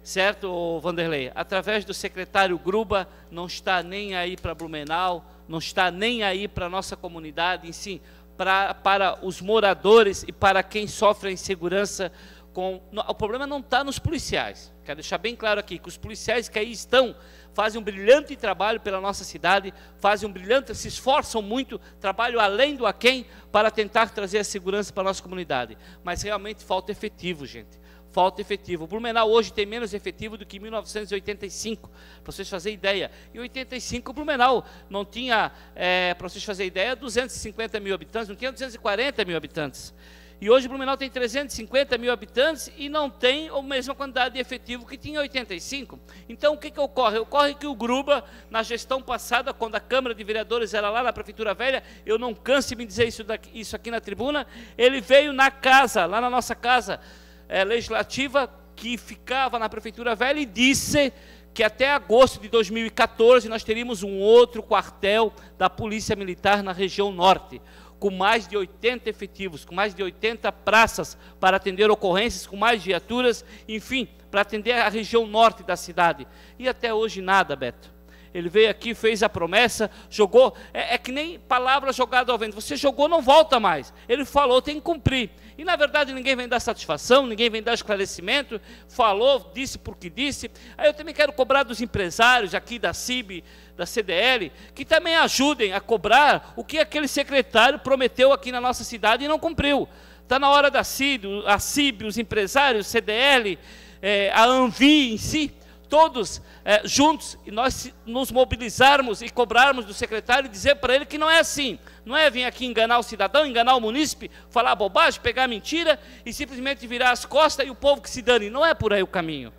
certo, Vanderlei? Através do secretário Gruba, não está nem aí para Blumenau, não está nem aí para a nossa comunidade, em sim, pra, para os moradores e para quem sofre a insegurança. Com... O problema não está nos policiais. Quero deixar bem claro aqui que os policiais que aí estão fazem um brilhante trabalho pela nossa cidade, fazem um brilhante, se esforçam muito, trabalham além do aquém para tentar trazer a segurança para a nossa comunidade. Mas realmente falta efetivo, gente falta efetivo. O Blumenau hoje tem menos efetivo do que em 1985, para vocês fazerem ideia. Em 85, o Blumenau não tinha, é, para vocês fazerem ideia, 250 mil habitantes, não tinha 240 mil habitantes. E hoje o Blumenau tem 350 mil habitantes e não tem a mesma quantidade de efetivo que tinha em 85. Então, o que, que ocorre? Ocorre que o Gruba, na gestão passada, quando a Câmara de Vereadores era lá na Prefeitura Velha, eu não canso de me dizer isso, daqui, isso aqui na tribuna, ele veio na casa, lá na nossa casa, é, legislativa que ficava na Prefeitura Velha e disse que até agosto de 2014 nós teríamos um outro quartel da Polícia Militar na região norte, com mais de 80 efetivos, com mais de 80 praças para atender ocorrências, com mais viaturas, enfim, para atender a região norte da cidade. E até hoje nada, Beto. Ele veio aqui, fez a promessa, jogou. É, é, que nem palavra jogada ao vento. Você jogou, não volta mais. Ele falou, tem que cumprir. E na verdade ninguém vem dar satisfação, ninguém vem dar esclarecimento. Falou, disse porque disse. Aí eu também quero cobrar dos empresários aqui da CIB, da CDL, que também ajudem a cobrar o que aquele secretário prometeu aqui na nossa cidade e não cumpriu. Está na hora da CIB, a CIB, os empresários, CDL, é, eh, a ANVI em si todos é, juntos, e nós nos mobilizarmos e cobrarmos do secretário e dizer para ele que não é assim. Não é vir aqui enganar o cidadão, enganar o munícipe, falar bobagem, pegar mentira e simplesmente virar as costas e o povo que se dane. Não é por aí o caminho.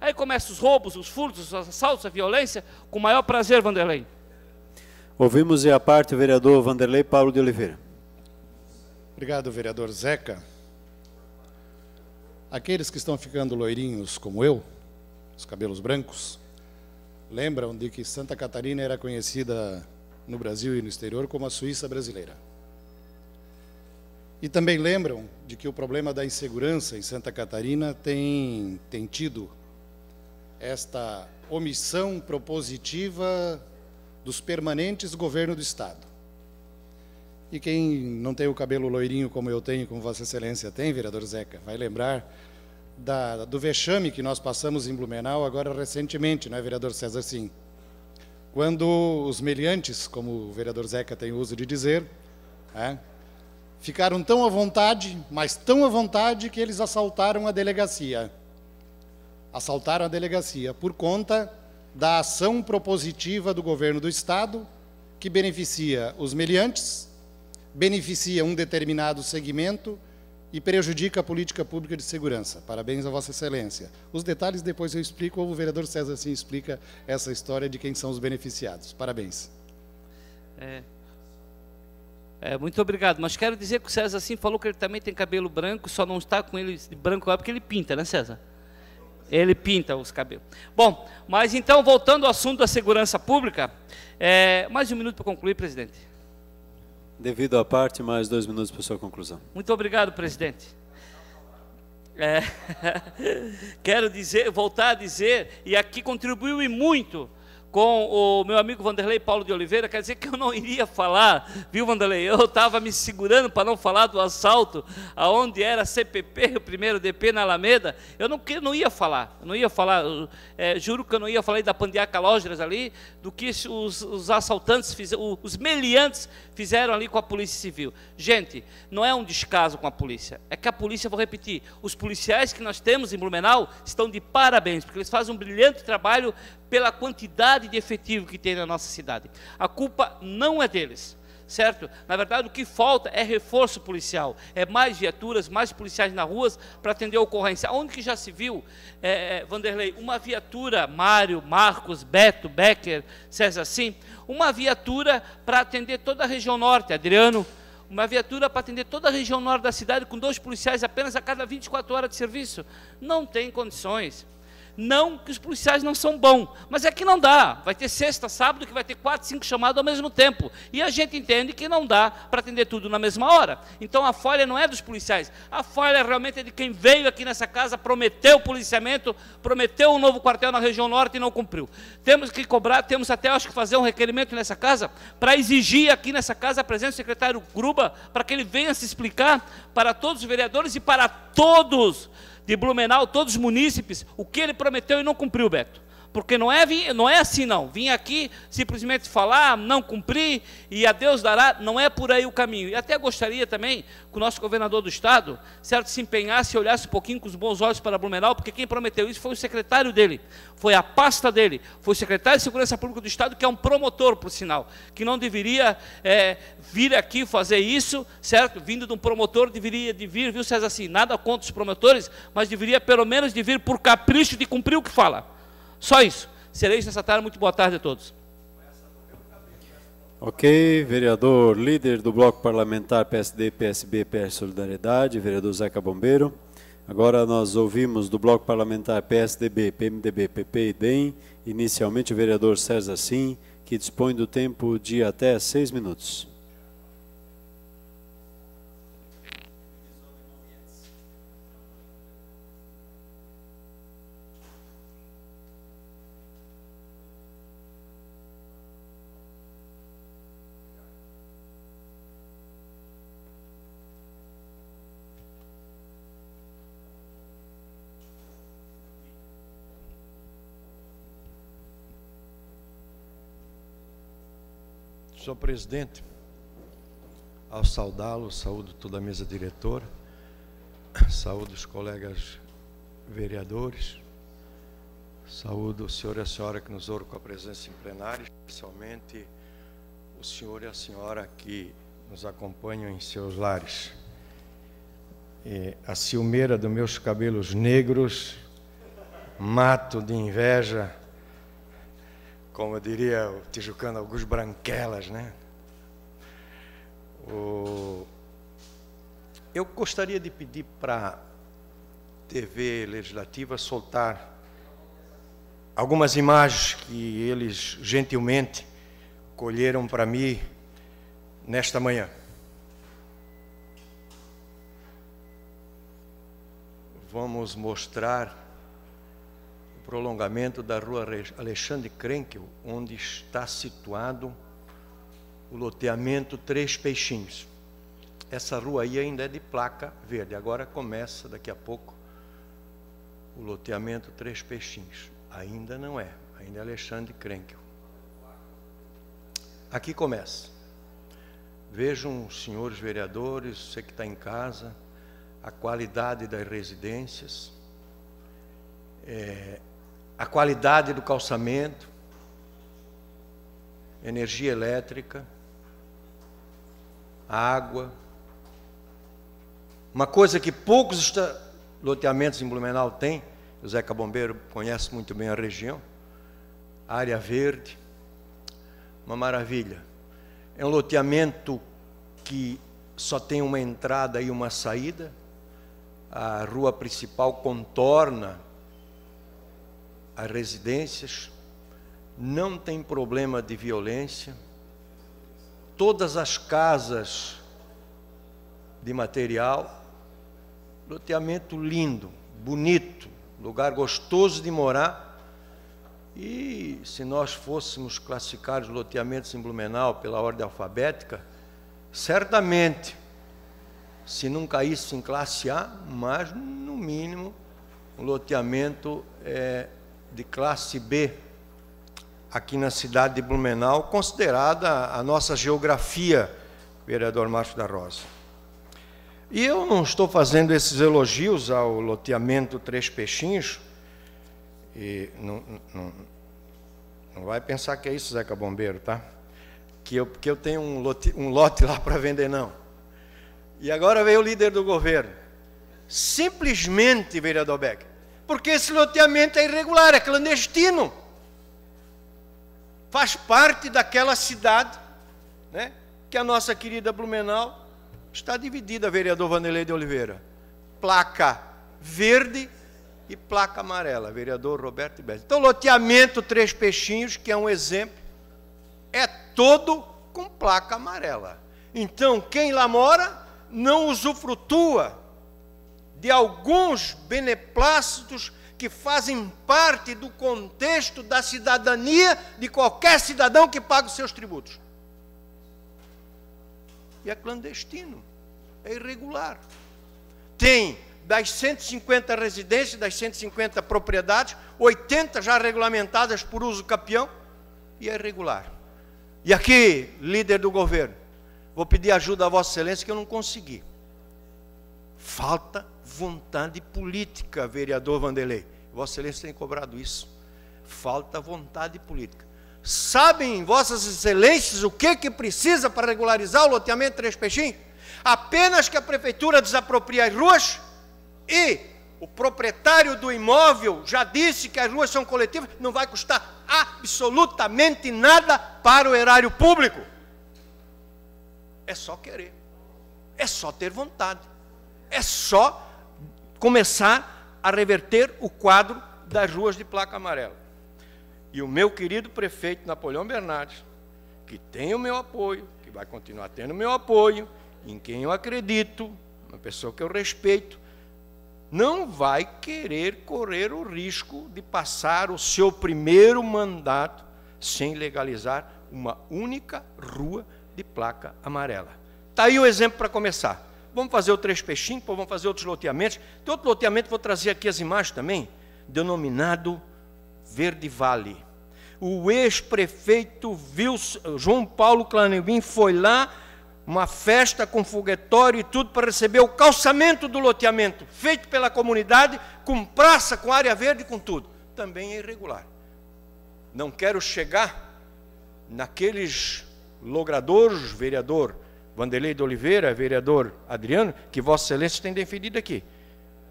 Aí começam os roubos, os furtos, os assaltos, a violência, com o maior prazer, Vanderlei. Ouvimos e a parte o vereador Vanderlei Paulo de Oliveira. Obrigado, vereador Zeca. Aqueles que estão ficando loirinhos como eu, os cabelos brancos, lembram de que Santa Catarina era conhecida no Brasil e no exterior como a Suíça brasileira. E também lembram de que o problema da insegurança em Santa Catarina tem, tem tido esta omissão propositiva dos permanentes governo do Estado. E quem não tem o cabelo loirinho como eu tenho, como Vossa Excelência tem, vereador Zeca, vai lembrar da, do vexame que nós passamos em Blumenau agora recentemente, não é, vereador César Sim? Quando os meliantes, como o vereador Zeca tem uso de dizer, é, ficaram tão à vontade, mas tão à vontade que eles assaltaram a delegacia. Assaltaram a delegacia por conta da ação propositiva do governo do Estado, que beneficia os meliantes, beneficia um determinado segmento e prejudica a política pública de segurança. Parabéns a Vossa Excelência. Os detalhes depois eu explico, ou o vereador César sim explica essa história de quem são os beneficiados. Parabéns. É, é, muito obrigado. Mas quero dizer que o César sim falou que ele também tem cabelo branco, só não está com ele de branco lá é porque ele pinta, né, César? Ele pinta os cabelos. Bom, mas então, voltando ao assunto da segurança pública, é, mais um minuto para concluir, presidente. Devido à parte, mais dois minutos para sua conclusão. Muito obrigado, presidente. É, quero dizer, voltar a dizer, e aqui contribuiu e muito com o meu amigo Vanderlei Paulo de Oliveira, quer dizer que eu não iria falar, viu Vanderlei? Eu estava me segurando para não falar do assalto, aonde era CPP, o primeiro DP na Alameda, eu não, não ia falar, não ia falar, é, juro que eu não ia falar da Pandiaca Lógeras ali, do que os, os assaltantes, os meliantes fizeram ali com a Polícia Civil. Gente, não é um descaso com a polícia, é que a polícia, vou repetir, os policiais que nós temos em Blumenau estão de parabéns, porque eles fazem um brilhante trabalho pela quantidade de efetivo que tem na nossa cidade. A culpa não é deles certo? Na verdade, o que falta é reforço policial, é mais viaturas, mais policiais na ruas para atender a ocorrência. Onde que já se viu, é, é, Vanderlei, uma viatura, Mário, Marcos, Beto, Becker, César, Sim, uma viatura para atender toda a região norte, Adriano, uma viatura para atender toda a região norte da cidade com dois policiais apenas a cada 24 horas de serviço? Não tem condições. Não que os policiais não são bons, mas é que não dá. Vai ter sexta, sábado, que vai ter quatro, cinco chamados ao mesmo tempo. E a gente entende que não dá para atender tudo na mesma hora. Então a falha não é dos policiais. A falha é realmente é de quem veio aqui nessa casa, prometeu policiamento, prometeu um novo quartel na região norte e não cumpriu. Temos que cobrar, temos até acho que fazer um requerimento nessa casa para exigir aqui nessa casa a presença do secretário Gruba para que ele venha se explicar para todos os vereadores e para todos de Blumenau, todos os munícipes, o que ele prometeu e não cumpriu, Beto? Porque não é, não é assim não. Vim aqui simplesmente falar, não cumprir e a Deus dará, não é por aí o caminho. E até gostaria também que o nosso governador do estado, certo, se empenhasse e olhasse um pouquinho com os bons olhos para Blumenau, porque quem prometeu isso foi o secretário dele, foi a pasta dele, foi o secretário de Segurança Pública do Estado, que é um promotor, por sinal, que não deveria é, vir aqui fazer isso, certo? Vindo de um promotor, deveria de vir, viu, César, assim, nada contra os promotores, mas deveria pelo menos de vir por capricho de cumprir o que fala. Só isso. Sereis nessa tarde. Muito boa tarde a todos. Ok, vereador líder do Bloco Parlamentar PSD, PSB, PS Solidariedade, vereador Zeca Bombeiro. Agora nós ouvimos do Bloco Parlamentar PSDB, PMDB, PP e DEM, inicialmente o vereador César Sim, que dispõe do tempo de até seis minutos. Senhor presidente, ao saudá-lo, saúdo toda a mesa diretora, saúdo os colegas vereadores, saúdo o senhor e a senhora que nos oram com a presença em plenário, especialmente o senhor e a senhora que nos acompanham em seus lares. E a ciumeira dos meus cabelos negros, mato de inveja como diria o tijucano alguns Branquelas, né? O... Eu gostaria de pedir para TV Legislativa soltar algumas imagens que eles gentilmente colheram para mim nesta manhã. Vamos mostrar prolongamento da rua Alexandre Crenkel, onde está situado o loteamento Três Peixinhos. Essa rua aí ainda é de placa verde, agora começa daqui a pouco o loteamento Três Peixinhos. Ainda não é, ainda é Alexandre Crenkel. Aqui começa. Vejam, senhores vereadores, você que está em casa, a qualidade das residências. É, a qualidade do calçamento, energia elétrica, água. Uma coisa que poucos loteamentos em Blumenau têm, o Zeca Bombeiro conhece muito bem a região, área verde, uma maravilha. É um loteamento que só tem uma entrada e uma saída. A rua principal contorna as residências, não tem problema de violência. Todas as casas de material, loteamento lindo, bonito, lugar gostoso de morar. E se nós fôssemos classificar os loteamentos em Blumenau pela ordem alfabética, certamente, se não caísse em classe A, mas no mínimo, o loteamento é de classe B aqui na cidade de Blumenau, considerada a nossa geografia, vereador Márcio da Rosa. E eu não estou fazendo esses elogios ao loteamento Três Peixinhos, e não, não, não vai pensar que é isso, Zeca Bombeiro, tá? Que eu, que eu tenho um lote, um lote lá para vender, não. E agora veio o líder do governo. Simplesmente, vereador Beck, porque esse loteamento é irregular, é clandestino. Faz parte daquela cidade, né? Que a nossa querida Blumenau está dividida, vereador Vanderlei de Oliveira. Placa verde e placa amarela, vereador Roberto Bessa. Então, loteamento Três Peixinhos, que é um exemplo, é todo com placa amarela. Então, quem lá mora não usufrutua de alguns beneplácitos que fazem parte do contexto da cidadania de qualquer cidadão que paga os seus tributos. E é clandestino, é irregular. Tem das 150 residências, das 150 propriedades, 80 já regulamentadas por uso campeão e é irregular. E aqui, líder do governo, vou pedir ajuda a Vossa Excelência, que eu não consegui. Falta vontade política, vereador Vanderlei. Vossa Excelência tem cobrado isso. Falta vontade política. Sabem, Vossas Excelências, o que, que precisa para regularizar o loteamento Três Peixinhos? Apenas que a prefeitura desaproprie as ruas e o proprietário do imóvel já disse que as ruas são coletivas, não vai custar absolutamente nada para o erário público. É só querer, é só ter vontade, é só começar a reverter o quadro das ruas de placa amarela. E o meu querido prefeito Napoleão Bernardes, que tem o meu apoio, que vai continuar tendo o meu apoio, em quem eu acredito, uma pessoa que eu respeito, não vai querer correr o risco de passar o seu primeiro mandato sem legalizar uma única rua de placa amarela. Está aí o exemplo para começar. Vamos fazer o Três Peixinhos, vamos fazer outros loteamentos. Tem outro loteamento, vou trazer aqui as imagens também, denominado Verde Vale. O ex-prefeito João Paulo Clanebim foi lá, uma festa com foguetório e tudo, para receber o calçamento do loteamento, feito pela comunidade, com praça, com área verde, com tudo. Também é irregular. Não quero chegar naqueles logradores, vereador, Vanderlei de Oliveira, vereador Adriano, que Vossa Excelência tem defendido aqui.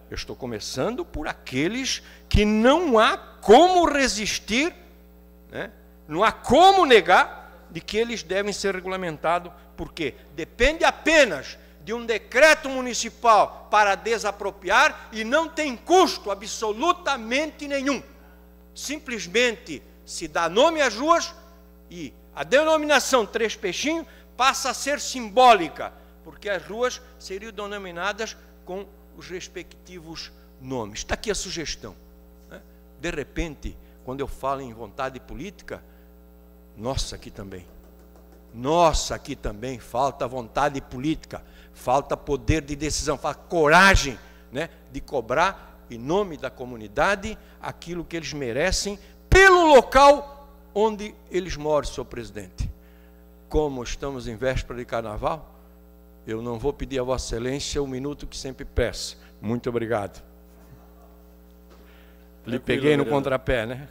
Eu estou começando por aqueles que não há como resistir, né? não há como negar de que eles devem ser regulamentados, porque depende apenas de um decreto municipal para desapropriar e não tem custo absolutamente nenhum. Simplesmente se dá nome às ruas e a denominação Três Peixinhos passa a ser simbólica, porque as ruas seriam denominadas com os respectivos nomes. Está aqui a sugestão. Né? De repente, quando eu falo em vontade política, nossa, aqui também. Nossa, aqui também falta vontade política, falta poder de decisão, falta coragem né, de cobrar, em nome da comunidade, aquilo que eles merecem pelo local onde eles moram, senhor presidente como estamos em véspera de carnaval, eu não vou pedir a Vossa Excelência o minuto que sempre peço. Muito obrigado. Tranquilo, lhe peguei no contrapé, né?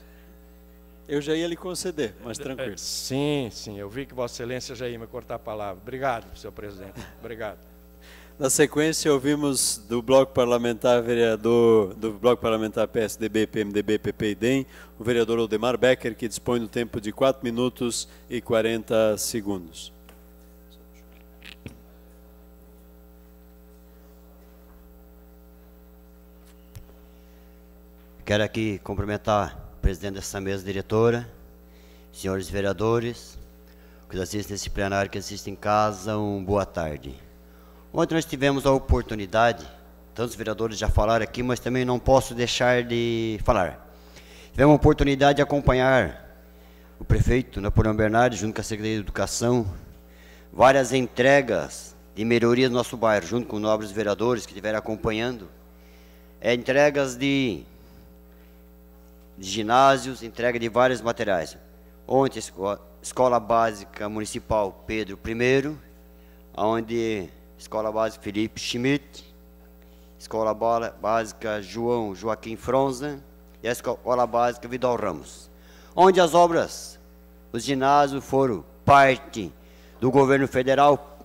Eu já ia lhe conceder, mas é, é, tranquilo. Sim, sim, eu vi que Vossa Excelência já ia me cortar a palavra. Obrigado, senhor presidente. Obrigado. Na sequência, ouvimos do Bloco Parlamentar vereador do Bloco Parlamentar PSDB, PMDB, PP e DEM, o vereador Odemar Becker, que dispõe do tempo de 4 minutos e 40 segundos. Quero aqui cumprimentar o presidente dessa mesa diretora, senhores vereadores, que assistem esse plenário, que assistem em casa, um boa tarde. Ontem nós tivemos a oportunidade, tantos vereadores já falaram aqui, mas também não posso deixar de falar. Tivemos a oportunidade de acompanhar o prefeito Napoleão Bernardes, junto com a Secretaria de Educação, várias entregas de melhorias no nosso bairro, junto com nobres vereadores que estiveram acompanhando. É, entregas de, de ginásios, entrega de vários materiais. Ontem, Escola Básica Municipal Pedro I, onde Escola Básica Felipe Schmidt, Escola Básica João Joaquim Fronza e a Escola Básica Vidal Ramos, onde as obras, os ginásios foram parte do governo federal,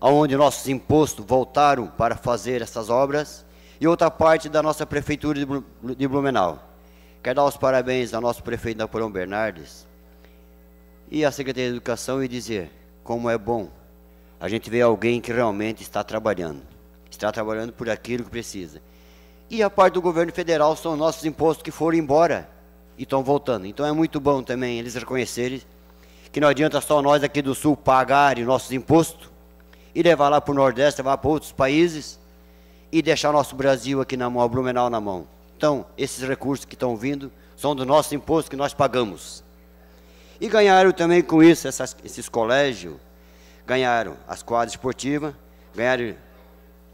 onde nossos impostos voltaram para fazer essas obras, e outra parte da nossa prefeitura de Blumenau. Quero dar os parabéns ao nosso prefeito Napoleão Bernardes e à Secretaria de Educação e dizer como é bom a gente vê alguém que realmente está trabalhando, está trabalhando por aquilo que precisa. E a parte do governo federal são nossos impostos que foram embora e estão voltando. Então é muito bom também eles reconhecerem que não adianta só nós aqui do Sul pagar nossos impostos e levar lá para o Nordeste, levar para outros países e deixar nosso Brasil aqui na mão, a Blumenau na mão. Então, esses recursos que estão vindo são do nosso imposto que nós pagamos. E ganharam também com isso essas, esses colégios, ganharam as quadras esportivas, ganharam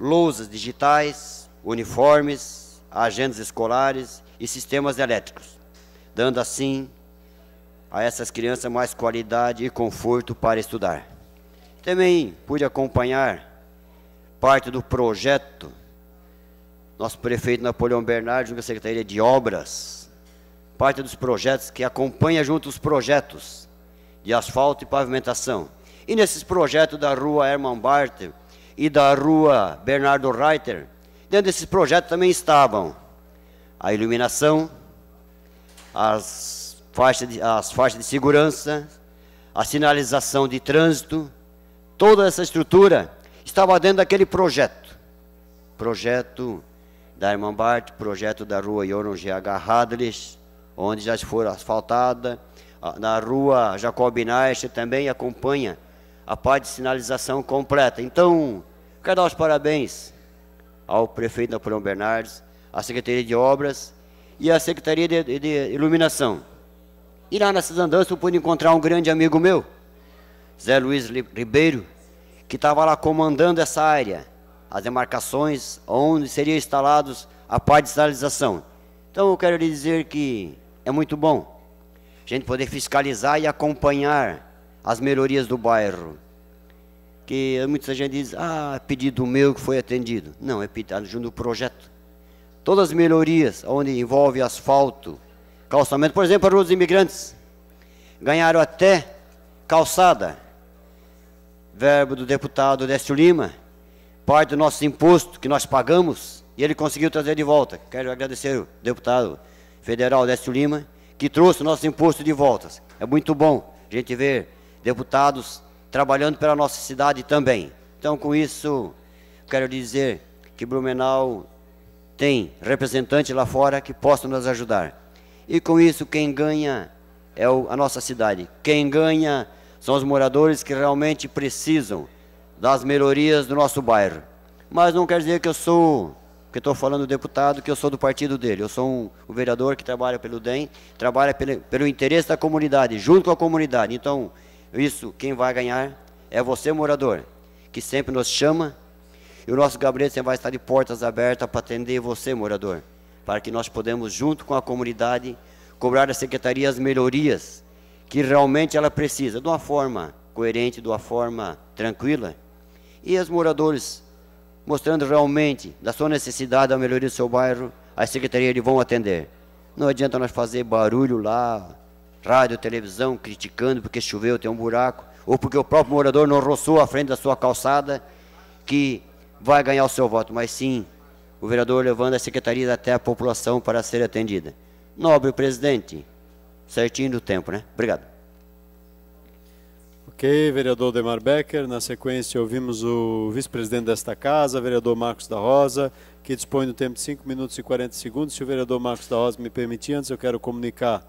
lousas digitais, uniformes, agendas escolares e sistemas elétricos, dando assim a essas crianças mais qualidade e conforto para estudar. Também pude acompanhar parte do projeto nosso prefeito Napoleão Bernardo, junto à Secretaria de Obras, parte dos projetos que acompanha junto os projetos de asfalto e pavimentação, e nesses projetos da rua Herman Barth e da rua Bernardo Reiter, dentro desses projetos também estavam a iluminação, as faixas de, as faixas de segurança, a sinalização de trânsito, toda essa estrutura estava dentro daquele projeto. Projeto da Herman Bart, projeto da rua Yoron G.H. Hadlis, onde já foram asfaltada, na rua Jacob Nash também acompanha a parte de sinalização completa. Então, quero dar os parabéns ao prefeito Napoleão Bernardes, à Secretaria de Obras e à Secretaria de, de Iluminação. E lá nessas andanças eu pude encontrar um grande amigo meu, Zé Luiz Ribeiro, que estava lá comandando essa área, as demarcações onde seriam instalados a parte de sinalização. Então eu quero lhe dizer que é muito bom a gente poder fiscalizar e acompanhar as melhorias do bairro. Que muita gente diz, ah, pedido meu que foi atendido. Não, é pedido junto do projeto. Todas as melhorias, onde envolve asfalto, calçamento, por exemplo, para os imigrantes, ganharam até calçada. Verbo do deputado Décio Lima, parte do nosso imposto que nós pagamos, e ele conseguiu trazer de volta. Quero agradecer o deputado federal Décio Lima, que trouxe o nosso imposto de volta. É muito bom a gente ver deputados trabalhando pela nossa cidade também. Então, com isso, quero dizer que Blumenau tem representante lá fora que possa nos ajudar. E com isso, quem ganha é a nossa cidade. Quem ganha são os moradores que realmente precisam das melhorias do nosso bairro. Mas não quer dizer que eu sou, que estou falando deputado, que eu sou do partido dele. Eu sou um, um vereador que trabalha pelo DEM, trabalha pelo, pelo interesse da comunidade, junto com a comunidade. Então, isso, quem vai ganhar é você, morador, que sempre nos chama. E o nosso gabinete vai estar de portas abertas para atender você, morador, para que nós podemos, junto com a comunidade, cobrar da secretaria as melhorias que realmente ela precisa, de uma forma coerente, de uma forma tranquila. E os moradores, mostrando realmente da sua necessidade da melhoria do seu bairro, secretaria secretarias vão atender. Não adianta nós fazer barulho lá, rádio, televisão, criticando porque choveu, tem um buraco, ou porque o próprio morador não roçou à frente da sua calçada, que vai ganhar o seu voto, mas sim o vereador levando a secretaria até a população para ser atendida. Nobre presidente, certinho do tempo, né? Obrigado. Ok, vereador Demar Becker. Na sequência, ouvimos o vice-presidente desta casa, vereador Marcos da Rosa, que dispõe do tempo de 5 minutos e 40 segundos. Se o vereador Marcos da Rosa me permitir, antes eu quero comunicar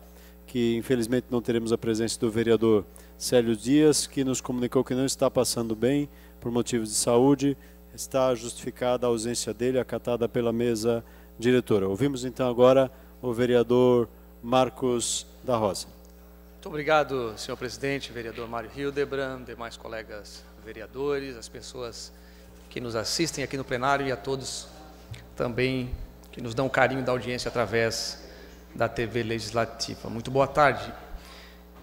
que infelizmente não teremos a presença do vereador Célio Dias, que nos comunicou que não está passando bem por motivos de saúde. Está justificada a ausência dele, acatada pela mesa diretora. Ouvimos então agora o vereador Marcos da Rosa. Muito obrigado, senhor presidente, vereador Mário Hildebrand, demais colegas vereadores, as pessoas que nos assistem aqui no plenário e a todos também que nos dão carinho da audiência através da TV Legislativa. Muito boa tarde.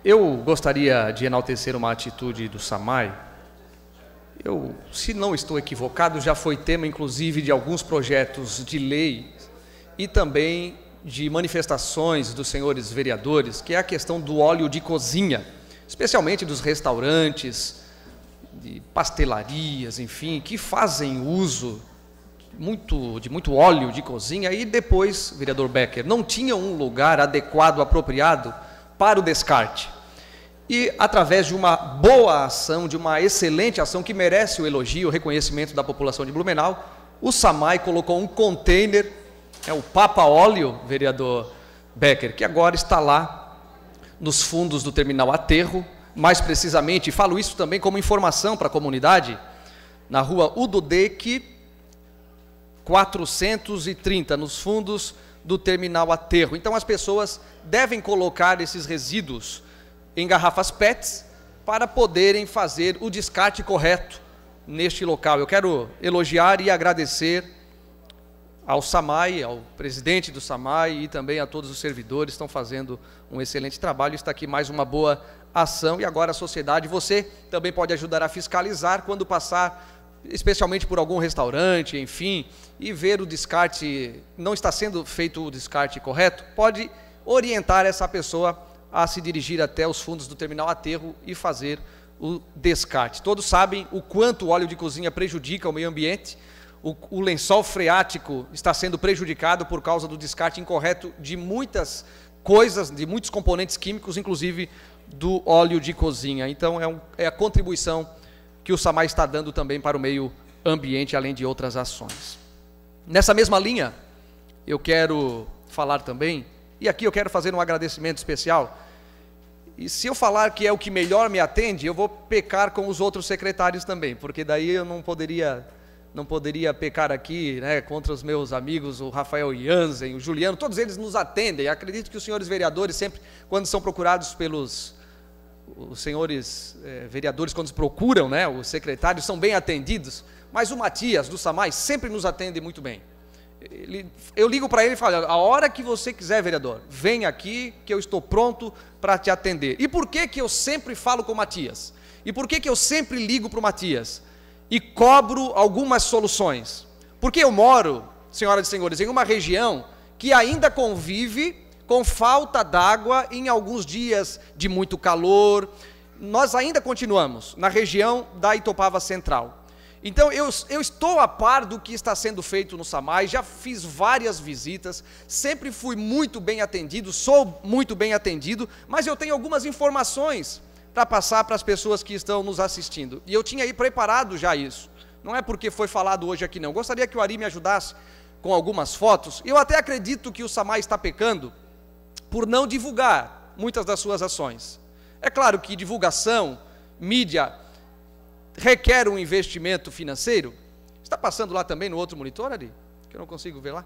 Eu gostaria de enaltecer uma atitude do Samai. Eu, se não estou equivocado, já foi tema, inclusive, de alguns projetos de lei e também de manifestações dos senhores vereadores, que é a questão do óleo de cozinha, especialmente dos restaurantes, de pastelarias, enfim, que fazem uso muito, de muito óleo de cozinha, e depois, vereador Becker, não tinha um lugar adequado, apropriado para o descarte. E através de uma boa ação, de uma excelente ação que merece o elogio, o reconhecimento da população de Blumenau, o Samai colocou um container, é o Papa Óleo, vereador Becker, que agora está lá nos fundos do terminal Aterro, mais precisamente, e falo isso também como informação para a comunidade, na rua Udodê, que 430, nos fundos do terminal aterro. Então as pessoas devem colocar esses resíduos em garrafas PETs para poderem fazer o descarte correto neste local. Eu quero elogiar e agradecer ao SAMAI, ao presidente do SAMAI e também a todos os servidores, estão fazendo um excelente trabalho. Está aqui mais uma boa ação e agora a sociedade, você também pode ajudar a fiscalizar quando passar especialmente por algum restaurante, enfim, e ver o descarte, não está sendo feito o descarte correto, pode orientar essa pessoa a se dirigir até os fundos do terminal aterro e fazer o descarte. Todos sabem o quanto o óleo de cozinha prejudica o meio ambiente. O, o lençol freático está sendo prejudicado por causa do descarte incorreto de muitas coisas, de muitos componentes químicos, inclusive do óleo de cozinha. Então, é, um, é a contribuição que o SAMAI está dando também para o meio ambiente, além de outras ações. Nessa mesma linha, eu quero falar também, e aqui eu quero fazer um agradecimento especial. E se eu falar que é o que melhor me atende, eu vou pecar com os outros secretários também, porque daí eu não poderia não poderia pecar aqui né, contra os meus amigos, o Rafael Jansen, o Juliano, todos eles nos atendem. Acredito que os senhores vereadores, sempre, quando são procurados pelos os senhores eh, vereadores, quando procuram, né, os secretários, são bem atendidos. Mas o Matias, do Samai sempre nos atende muito bem. Ele, eu ligo para ele e falo: a hora que você quiser, vereador, vem aqui que eu estou pronto para te atender. E por que, que eu sempre falo com o Matias? E por que, que eu sempre ligo para o Matias? E cobro algumas soluções. Porque eu moro, senhoras e senhores, em uma região que ainda convive com falta d'água em alguns dias de muito calor. Nós ainda continuamos na região da Itopava Central. Então eu, eu, estou a par do que está sendo feito no Samai, já fiz várias visitas, sempre fui muito bem atendido, sou muito bem atendido, mas eu tenho algumas informações para passar para as pessoas que estão nos assistindo. E eu tinha aí preparado já isso. Não é porque foi falado hoje aqui não. Gostaria que o Ari me ajudasse com algumas fotos. Eu até acredito que o Samai está pecando por não divulgar muitas das suas ações. É claro que divulgação, mídia, requer um investimento financeiro. Está passando lá também no outro monitor ali? Que eu não consigo ver lá.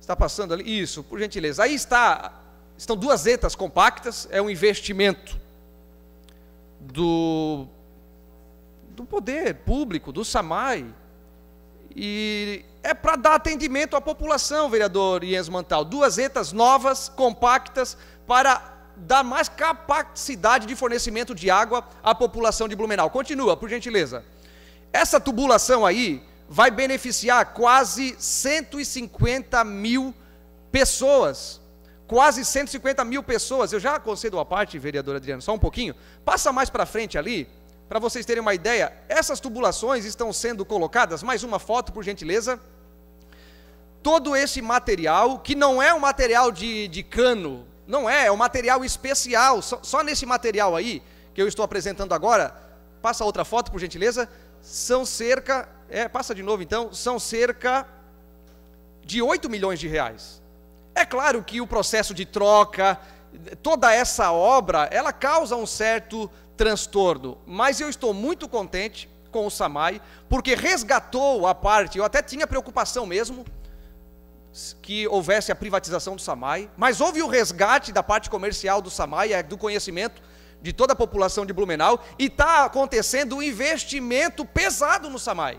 Está passando ali? Isso, por gentileza. Aí está, estão duas etas compactas, é um investimento do, do poder público, do SAMAI. E é para dar atendimento à população, vereador Ies Mantal. Duas etas novas, compactas, para dar mais capacidade de fornecimento de água à população de Blumenau. Continua, por gentileza. Essa tubulação aí vai beneficiar quase 150 mil pessoas. Quase 150 mil pessoas. Eu já concedo a parte, vereador Adriano, só um pouquinho. Passa mais para frente ali, para vocês terem uma ideia. Essas tubulações estão sendo colocadas. Mais uma foto, por gentileza. Todo esse material, que não é um material de, de cano, não é, é um material especial. Só, só nesse material aí, que eu estou apresentando agora, passa outra foto, por gentileza. São cerca, é, passa de novo então, são cerca de 8 milhões de reais. É claro que o processo de troca, toda essa obra, ela causa um certo transtorno, mas eu estou muito contente com o Samai, porque resgatou a parte, eu até tinha preocupação mesmo, que houvesse a privatização do SAMAI, mas houve o resgate da parte comercial do SAMAI, é, do conhecimento de toda a população de Blumenau, e está acontecendo um investimento pesado no SAMAI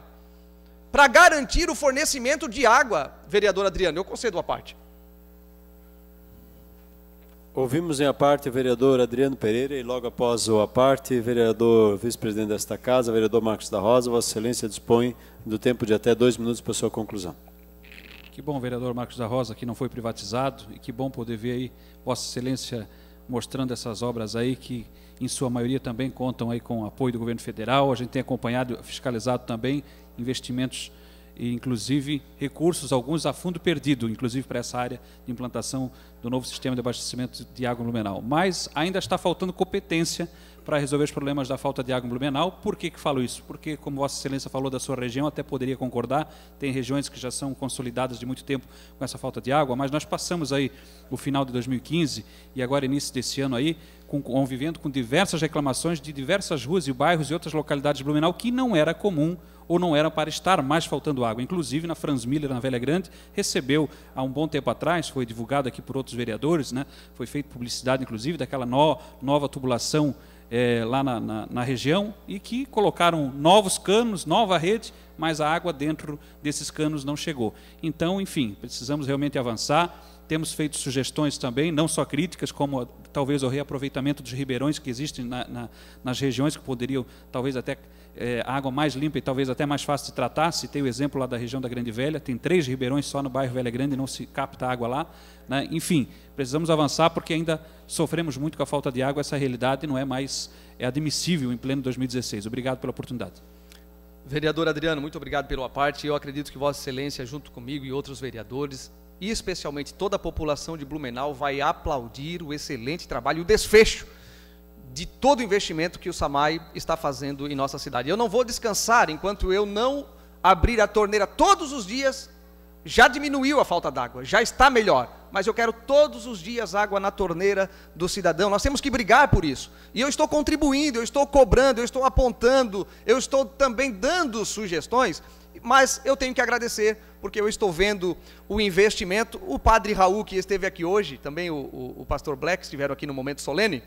para garantir o fornecimento de água, vereador Adriano. Eu concedo a parte. Ouvimos em a parte o vereador Adriano Pereira e logo após o a parte, vereador vice-presidente desta casa, vereador Marcos da Rosa, Vossa Excelência dispõe do tempo de até dois minutos para sua conclusão. Que bom, vereador Marcos da Rosa, que não foi privatizado e que bom poder ver aí Vossa Excelência mostrando essas obras aí que em sua maioria também contam aí com o apoio do governo federal. A gente tem acompanhado, fiscalizado também investimentos e inclusive recursos alguns a fundo perdido, inclusive para essa área de implantação do novo sistema de abastecimento de água luminal. Mas ainda está faltando competência para resolver os problemas da falta de água em Blumenau. Por que, que falo isso? Porque, como Vossa Excelência falou da sua região, até poderia concordar, tem regiões que já são consolidadas de muito tempo com essa falta de água, mas nós passamos aí o final de 2015 e agora início desse ano aí, convivendo com diversas reclamações de diversas ruas e bairros e outras localidades de Blumenau que não era comum ou não era para estar mais faltando água. Inclusive, na Franz Miller, na Velha Grande, recebeu há um bom tempo atrás, foi divulgado aqui por outros vereadores, né? foi feita publicidade, inclusive, daquela no, nova tubulação é, lá na, na, na, região e que colocaram novos canos, nova rede, mas a água dentro desses canos não chegou. Então, enfim, precisamos realmente avançar. Temos feito sugestões também, não só críticas, como talvez o reaproveitamento dos ribeirões que existem na, nas regiões que poderiam talvez até é, água mais limpa e talvez até mais fácil de tratar. Citei o exemplo lá da região da Grande Velha, tem três ribeirões só no bairro Velha Grande e não se capta água lá. Né? Enfim, precisamos avançar porque ainda sofremos muito com a falta de água, essa realidade não é mais é admissível em pleno 2016. Obrigado pela oportunidade. Vereador Adriano, muito obrigado pela parte. Eu acredito que Vossa Excelência, junto comigo e outros vereadores, e especialmente toda a população de Blumenau, vai aplaudir o excelente trabalho e o desfecho de todo o investimento que o Samai está fazendo em nossa cidade. Eu não vou descansar enquanto eu não abrir a torneira todos os dias. Já diminuiu a falta d'água, já está melhor, mas eu quero todos os dias água na torneira do cidadão. Nós temos que brigar por isso. E eu estou contribuindo, eu estou cobrando, eu estou apontando, eu estou também dando sugestões, mas eu tenho que agradecer, porque eu estou vendo o investimento. O padre Raul, que esteve aqui hoje, também o, o, o pastor Black, estiveram aqui no momento solene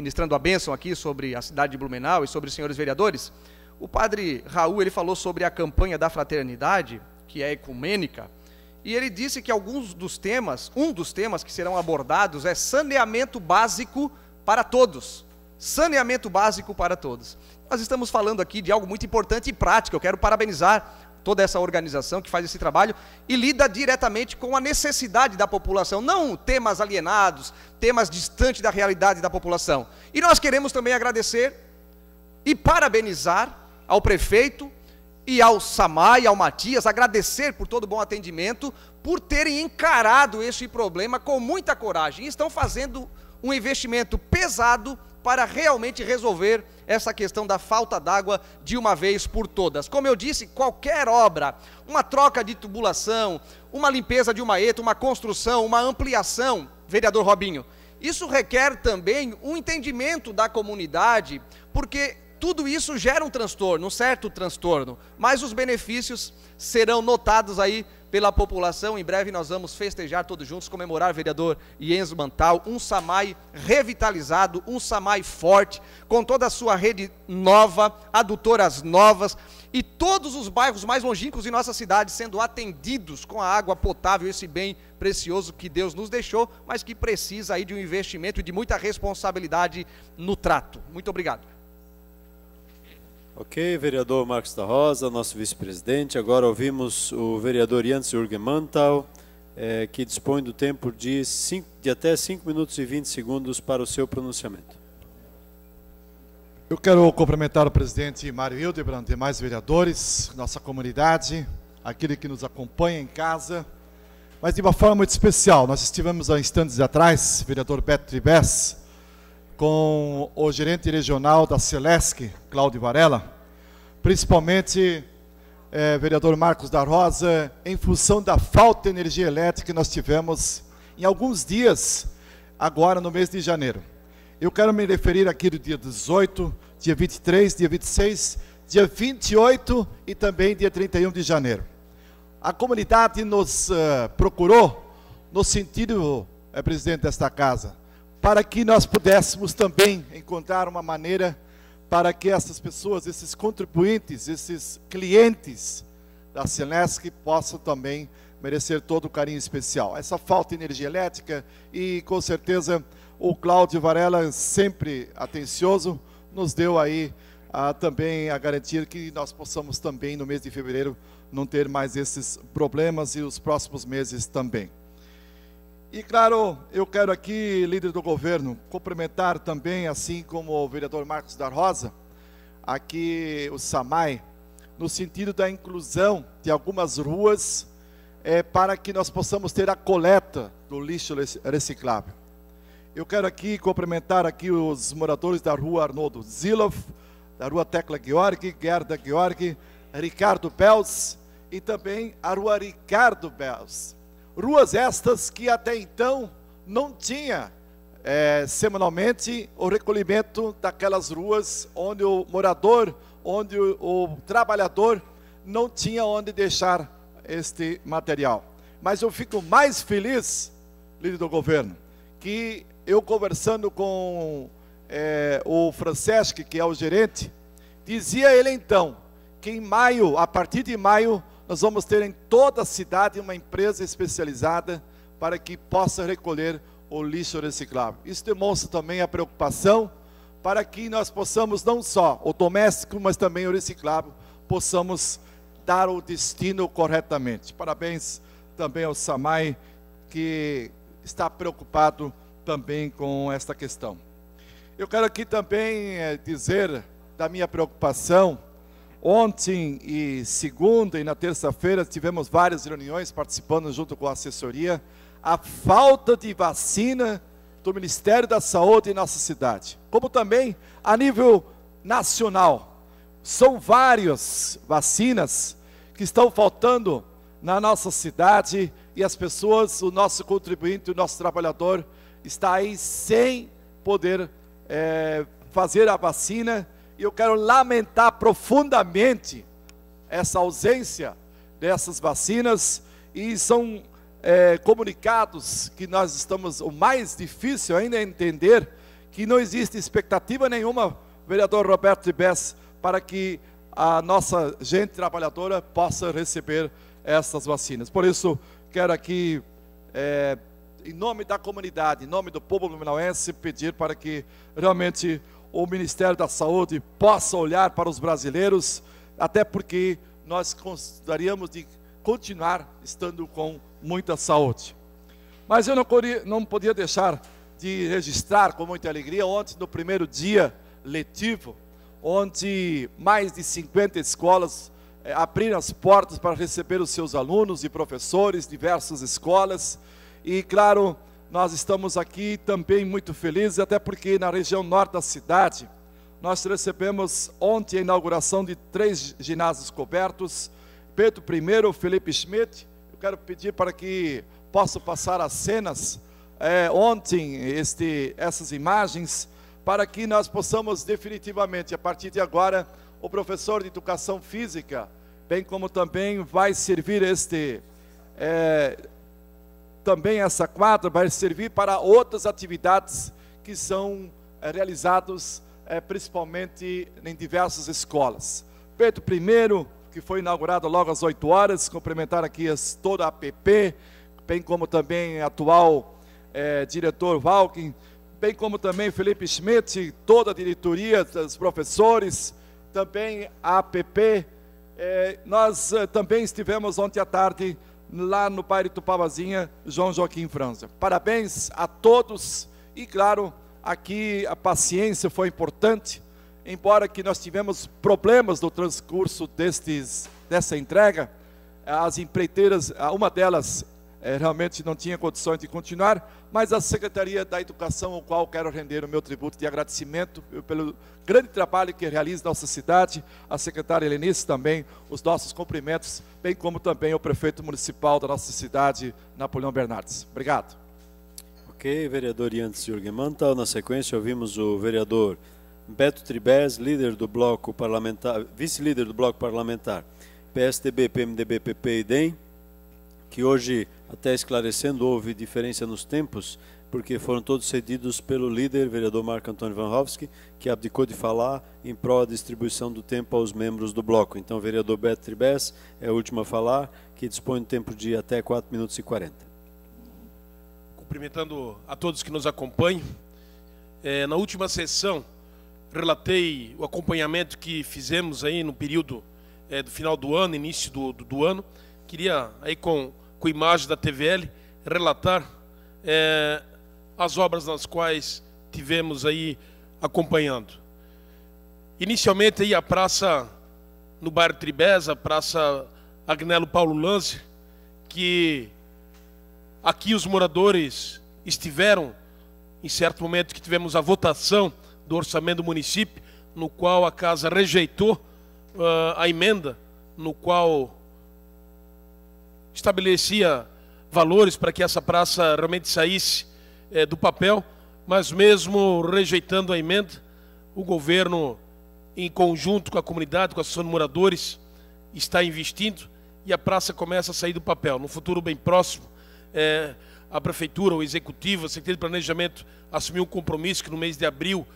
ministrando a bênção aqui sobre a cidade de Blumenau e sobre os senhores vereadores, o padre Raul ele falou sobre a campanha da fraternidade, que é ecumênica, e ele disse que alguns dos temas, um dos temas que serão abordados é saneamento básico para todos. Saneamento básico para todos. Nós estamos falando aqui de algo muito importante e prático. Eu quero parabenizar toda essa organização que faz esse trabalho e lida diretamente com a necessidade da população, não temas alienados, temas distantes da realidade da população. E nós queremos também agradecer e parabenizar ao prefeito e ao Samai, ao Matias, agradecer por todo o bom atendimento, por terem encarado este problema com muita coragem. E estão fazendo um investimento pesado para realmente resolver essa questão da falta d'água de uma vez por todas. Como eu disse, qualquer obra, uma troca de tubulação, uma limpeza de uma eta, uma construção, uma ampliação, vereador Robinho, isso requer também um entendimento da comunidade, porque tudo isso gera um transtorno, um certo transtorno, mas os benefícios serão notados aí pela população. Em breve nós vamos festejar todos juntos, comemorar o vereador Ienzo Mantal, um Samai revitalizado, um Samai forte, com toda a sua rede nova, adutoras novas e todos os bairros mais longínquos de nossa cidade sendo atendidos com a água potável, esse bem precioso que Deus nos deixou, mas que precisa aí de um investimento e de muita responsabilidade no trato. Muito obrigado. Ok, vereador Marcos da Rosa, nosso vice-presidente. Agora ouvimos o vereador Jans Urgemantal, eh, que dispõe do tempo de, cinco, de até 5 minutos e 20 segundos para o seu pronunciamento. Eu quero cumprimentar o presidente Mário Hildebrand, demais vereadores, nossa comunidade, aquele que nos acompanha em casa, mas de uma forma muito especial. Nós estivemos há instantes atrás, vereador Beto Tribes, com o gerente regional da Celesc, Cláudio Varela, principalmente é, vereador Marcos da Rosa, em função da falta de energia elétrica que nós tivemos em alguns dias, agora no mês de janeiro. Eu quero me referir aqui do dia 18, dia 23, dia 26, dia 28 e também dia 31 de janeiro. A comunidade nos uh, procurou no sentido, é, presidente desta casa, para que nós pudéssemos também encontrar uma maneira para que essas pessoas, esses contribuintes, esses clientes da Celesc possam também merecer todo o carinho especial. Essa falta de energia elétrica e com certeza o Cláudio Varela, sempre atencioso, nos deu aí a, ah, também a garantir que nós possamos também no mês de fevereiro não ter mais esses problemas e os próximos meses também. E claro, eu quero aqui, líder do governo, cumprimentar também, assim como o vereador Marcos da Rosa, aqui o SAMAI, no sentido da inclusão de algumas ruas é, para que nós possamos ter a coleta do lixo reciclável. Eu quero aqui cumprimentar aqui os moradores da rua Arnoldo Zilov, da rua Tecla Georg, Gerda Georg, Ricardo Belz e também a rua Ricardo Belz. Ruas estas que até então não tinha é, semanalmente o recolhimento daquelas ruas onde o morador, onde o, o trabalhador não tinha onde deixar este material. Mas eu fico mais feliz, líder do governo, que eu conversando com é, o Francesc, que é o gerente, dizia ele então que em maio, a partir de maio, nós vamos ter em toda a cidade uma empresa especializada para que possa recolher o lixo reciclável. Isso demonstra também a preocupação para que nós possamos não só o doméstico, mas também o reciclável, possamos dar o destino corretamente. Parabéns também ao Samai que está preocupado também com esta questão. Eu quero aqui também eh, dizer da minha preocupação Ontem e segunda e na terça-feira tivemos várias reuniões participando junto com a assessoria. A falta de vacina do Ministério da Saúde em nossa cidade, como também a nível nacional. São várias vacinas que estão faltando na nossa cidade e as pessoas, o nosso contribuinte, o nosso trabalhador está aí sem poder é, fazer a vacina e eu quero lamentar profundamente essa ausência dessas vacinas. E são é, comunicados que nós estamos, o mais difícil ainda é entender que não existe expectativa nenhuma, vereador Roberto Tibes, para que a nossa gente trabalhadora possa receber essas vacinas. Por isso, quero aqui, é, em nome da comunidade, em nome do povo luminauense, pedir para que realmente o Ministério da Saúde possa olhar para os brasileiros, até porque nós gostaríamos de continuar estando com muita saúde. Mas eu não, podia, deixar de registrar com muita alegria ontem, no primeiro dia letivo, onde mais de 50 escolas eh, abriram as portas para receber os seus alunos e professores, diversas escolas, e claro, nós estamos aqui também muito felizes, até porque na região norte da cidade, nós recebemos ontem a inauguração de três ginásios cobertos. Pedro I, Felipe Schmidt, eu quero pedir para que possa passar as cenas é, ontem, este, essas imagens, para que nós possamos definitivamente, a partir de agora, o professor de educação física, bem como também vai servir este é, também essa quadra vai servir para outras atividades que são é, eh, realizadas é, eh, principalmente em diversas escolas. Pedro I, que foi inaugurado logo às 8 horas, complementar aqui as, toda a APP, bem como também atual é, diretor Valkin, bem como também Felipe Schmidt, toda a diretoria, os professores, também a APP. nós também estivemos ontem à tarde lá no Pai Tupavazinha, João Joaquim França. Parabéns a todos e claro, aqui a paciência foi importante, embora que nós tivemos problemas no transcurso destes, dessa entrega, as empreiteiras, uma delas é, realmente não tinha condições de continuar, mas a Secretaria da Educação, ao qual quero render o meu tributo de agradecimento pelo grande trabalho que realiza nossa cidade, a secretária Helenice também, os nossos cumprimentos, bem como também o prefeito municipal da nossa cidade, Napoleão Bernardes. Obrigado. Ok, vereador Yantes Jürgen Mantal. Na sequência, ouvimos o vereador Beto Tribés, líder do bloco parlamentar, vice-líder do bloco parlamentar, PSDB, PMDB, PP e DEM, que hoje até esclarecendo, houve diferença nos tempos, porque foram todos cedidos pelo líder, vereador Marco Antônio Vanhovski, que abdicou de falar em prol da distribuição do tempo aos membros do bloco. Então, o vereador Beto Tribes é o último a falar, que dispõe de tempo de até 4 minutos e 40. Cumprimentando a todos que nos acompanham, é, na última sessão, relatei o acompanhamento que fizemos aí no período é, do final do ano, início do, do, do ano. Queria aí com com imagem da TVL, relatar é, as obras nas quais tivemos aí acompanhando. Inicialmente aí a praça no bairro Tribesa, a praça Agnello Paulo Lanz que aqui os moradores estiveram em certo momento que tivemos a votação do orçamento do município, no qual a casa rejeitou uh, a emenda, no qual estabelecia valores para que essa praça realmente saísse é, do papel, mas mesmo rejeitando a emenda, o governo, em conjunto com a comunidade, com a associação de moradores, está investindo e a praça começa a sair do papel. No futuro bem próximo, é, a prefeitura, o executivo, a Secretaria de Planejamento assumiu um compromisso que no mês de abril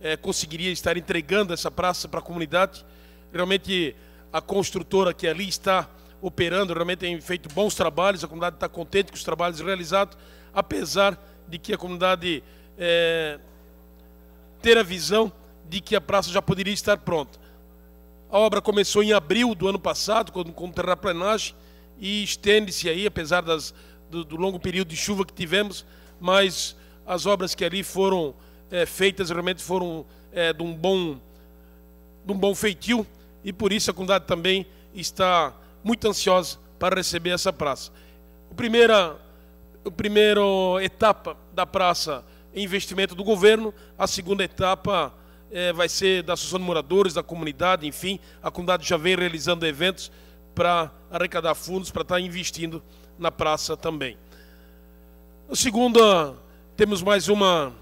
é, conseguiria estar entregando essa praça para a comunidade. Realmente, a construtora que ali está operando, realmente tem feito bons trabalhos, a comunidade está contente com os trabalhos realizados, apesar de que a comunidade é, ter a visão de que a praça já poderia estar pronta. A obra começou em abril do ano passado, com, com terraplenagem, e estende-se aí, apesar das, do, do, longo período de chuva que tivemos, mas as obras que ali foram é, feitas realmente foram é, de, um bom, de um bom feitio, e por isso a comunidade também está muito ansiosa para receber essa praça. A primeira, o primeiro etapa da praça é investimento do governo, a segunda etapa é, vai ser da Associação de Moradores, da comunidade, enfim. A comunidade já vem realizando eventos para arrecadar fundos, para estar investindo na praça também. A segunda, temos mais uma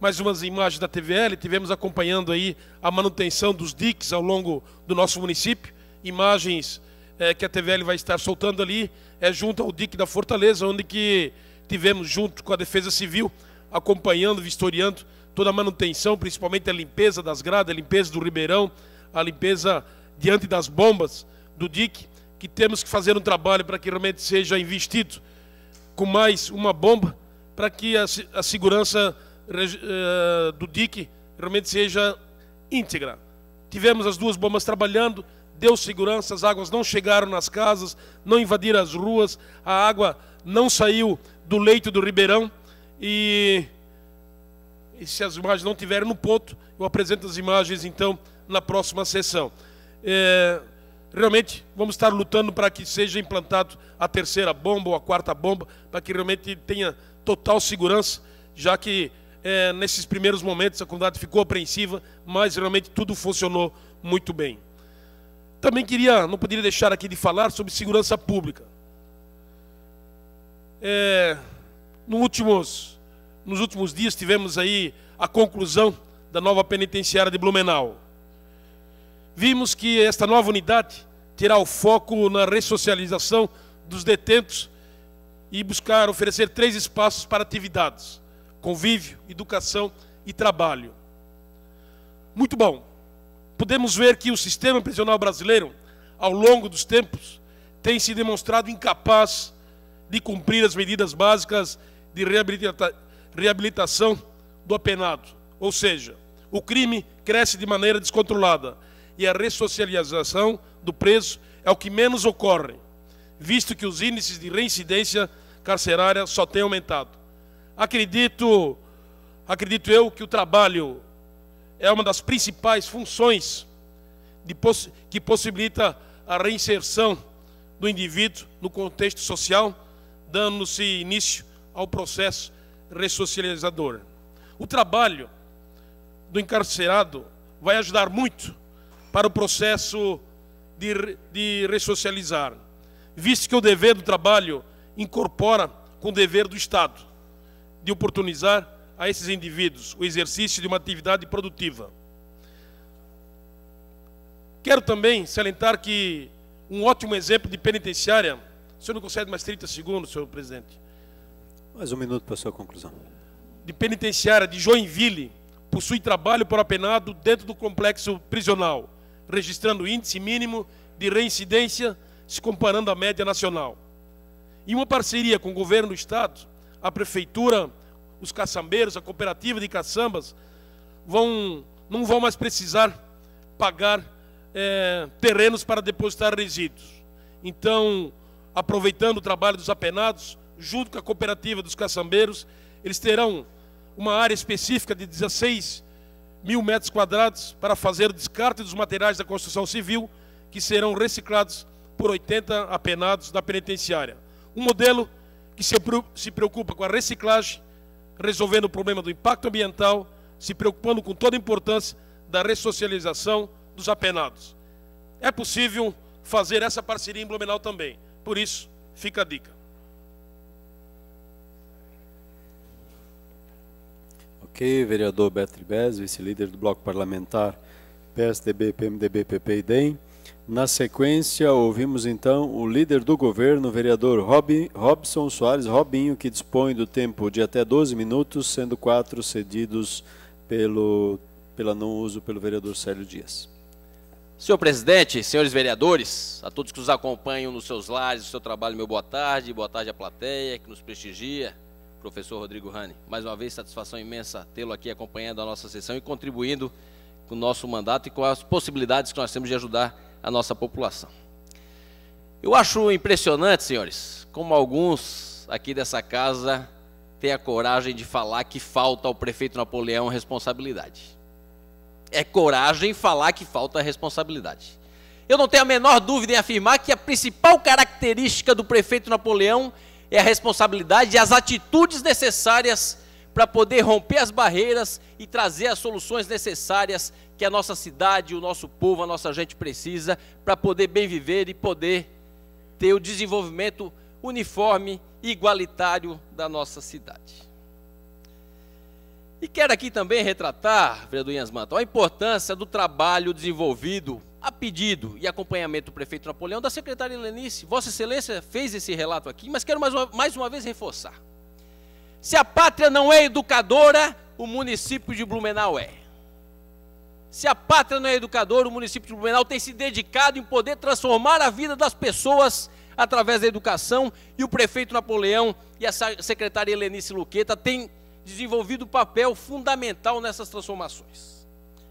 mais umas imagens da TVL, tivemos acompanhando aí a manutenção dos diques ao longo do nosso município imagens é, que a TVL vai estar soltando ali é junto ao DIC da Fortaleza, onde que tivemos junto com a Defesa Civil acompanhando, vistoriando toda a manutenção, principalmente a limpeza das gradas, a limpeza do Ribeirão, a limpeza diante das bombas do DIC, que temos que fazer um trabalho para que realmente seja investido com mais uma bomba, para que a, a segurança uh, do DIC realmente seja íntegra. Tivemos as duas bombas trabalhando, deu segurança, as águas não chegaram nas casas, não invadiram as ruas, a água não saiu do leito do ribeirão. E, e se as imagens não tiverem no ponto, eu apresento as imagens então na próxima sessão. É, realmente vamos estar lutando para que seja implantado a terceira bomba ou a quarta bomba, para que realmente tenha total segurança, já que é, nesses primeiros momentos a comunidade ficou apreensiva, mas realmente tudo funcionou muito bem. Também queria, não poderia deixar aqui de falar sobre segurança pública. É, no últimos, nos últimos dias tivemos aí a conclusão da nova penitenciária de Blumenau. Vimos que esta nova unidade terá o foco na ressocialização dos detentos e buscar oferecer três espaços para atividades: convívio, educação e trabalho. Muito bom podemos ver que o sistema prisional brasileiro, ao longo dos tempos, tem se demonstrado incapaz de cumprir as medidas básicas de reabilita reabilitação do apenado. Ou seja, o crime cresce de maneira descontrolada e a ressocialização do preso é o que menos ocorre, visto que os índices de reincidência carcerária só têm aumentado. Acredito, acredito eu que o trabalho é uma das principais funções poss que possibilita a reinserção do indivíduo no contexto social, dando-se início ao processo ressocializador. O trabalho do encarcerado vai ajudar muito para o processo de, de ressocializar, visto que o dever do trabalho incorpora com o dever do Estado de oportunizar a esses indivíduos o exercício de uma atividade produtiva. Quero também salientar que um ótimo exemplo de penitenciária, o senhor não consegue mais 30 segundos, senhor presidente. Mais um minuto para a sua conclusão. De penitenciária de Joinville, possui trabalho para penado dentro do complexo prisional, registrando índice mínimo de reincidência se comparando à média nacional. Em uma parceria com o governo do estado, a prefeitura os caçambeiros, a cooperativa de caçambas, vão, não vão mais precisar pagar é, terrenos para depositar resíduos. Então, aproveitando o trabalho dos apenados, junto com a cooperativa dos caçambeiros, eles terão uma área específica de 16 mil metros quadrados para fazer o descarte dos materiais da construção civil, que serão reciclados por 80 apenados da penitenciária. Um modelo que se preocupa com a reciclagem, resolvendo o problema do impacto ambiental, se preocupando com toda a importância da ressocialização dos apenados. É possível fazer essa parceria em Blumenau também. Por isso, fica a dica. Ok, vereador Beto Ribes, vice-líder do Bloco Parlamentar PSDB, PMDB, PP e DEM. Na sequência, ouvimos então o líder do governo, vereador Robin, Robson Soares Robinho, que dispõe do tempo de até 12 minutos, sendo quatro cedidos pelo, pela não uso pelo vereador Célio Dias. Senhor presidente, senhores vereadores, a todos que nos acompanham nos seus lares, no seu trabalho, meu boa tarde, boa tarde à plateia que nos prestigia, professor Rodrigo Rani. Mais uma vez, satisfação imensa tê-lo aqui acompanhando a nossa sessão e contribuindo com o nosso mandato e com as possibilidades que nós temos de ajudar a nossa população. Eu acho impressionante, senhores, como alguns aqui dessa casa têm a coragem de falar que falta ao prefeito Napoleão responsabilidade. É coragem falar que falta responsabilidade. Eu não tenho a menor dúvida em afirmar que a principal característica do prefeito Napoleão é a responsabilidade e as atitudes necessárias para poder romper as barreiras e trazer as soluções necessárias que a nossa cidade, o nosso povo, a nossa gente precisa para poder bem viver e poder ter o desenvolvimento uniforme e igualitário da nossa cidade. E quero aqui também retratar, vereador Inhas Manta, a importância do trabalho desenvolvido a pedido e acompanhamento do prefeito Napoleão, da secretária Lenice. Vossa Excelência fez esse relato aqui, mas quero mais uma, mais uma vez reforçar. Se a pátria não é educadora, o município de Blumenau é. Se a pátria não é educadora, o município de Blumenau tem se dedicado em poder transformar a vida das pessoas através da educação e o prefeito Napoleão e a secretária Helenice Luqueta têm desenvolvido um papel fundamental nessas transformações.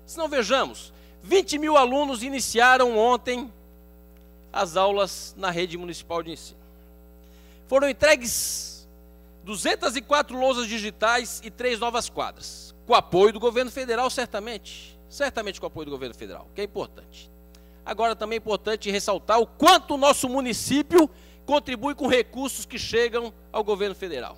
Se não vejamos, 20 mil alunos iniciaram ontem as aulas na rede municipal de ensino. Foram entregues 204 lousas digitais e três novas quadras, com apoio do governo federal, certamente certamente com o apoio do governo federal, que é importante. Agora também é importante ressaltar o quanto o nosso município contribui com recursos que chegam ao governo federal.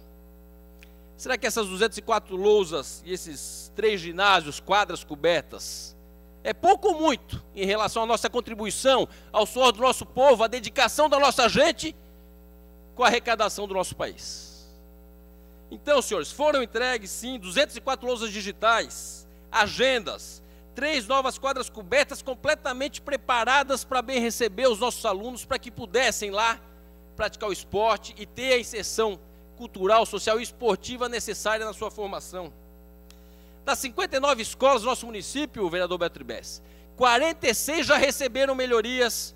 Será que essas 204 lousas e esses três ginásios, quadras cobertas, é pouco ou muito em relação à nossa contribuição, ao suor do nosso povo, à dedicação da nossa gente com a arrecadação do nosso país? Então, senhores, foram entregues sim 204 lousas digitais, agendas, três novas quadras cobertas completamente preparadas para bem receber os nossos alunos, para que pudessem lá praticar o esporte e ter a inserção cultural, social e esportiva necessária na sua formação. Das 59 escolas do nosso município, vereador Beto Tribes, 46 já receberam melhorias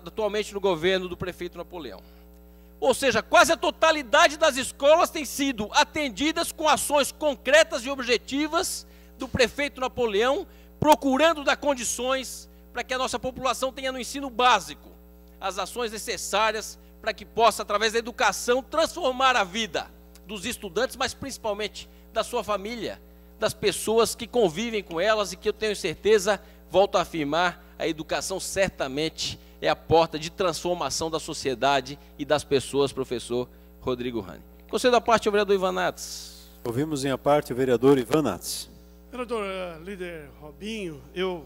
atualmente no governo do prefeito Napoleão. Ou seja, quase a totalidade das escolas tem sido atendidas com ações concretas e objetivas do prefeito Napoleão, procurando dar condições para que a nossa população tenha no ensino básico as ações necessárias para que possa, através da educação, transformar a vida dos estudantes, mas principalmente da sua família, das pessoas que convivem com elas e que eu tenho certeza, volto a afirmar, a educação certamente é a porta de transformação da sociedade e das pessoas, professor Rodrigo Rani. Conselho da parte o vereador Ivan Nats. Ouvimos em a parte o vereador Ivan Nats. Vereador, eh, líder Robinho, eu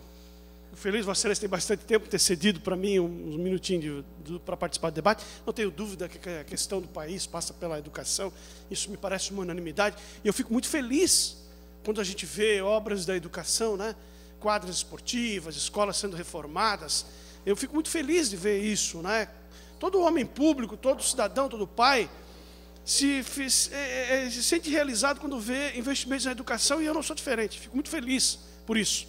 feliz, Vossa Excelência tem bastante tempo ter cedido para mim uns minutinhos para participar do debate. Não tenho dúvida que a questão do país passa pela educação, isso me parece uma unanimidade. E eu fico muito feliz quando a gente vê obras da educação, né? quadras esportivas, escolas sendo reformadas. Eu fico muito feliz de ver isso. Né? Todo homem público, todo cidadão, todo pai se, se, é, é, é, se sente realizado quando vê investimentos na educação, e eu não sou diferente, fico muito feliz por isso.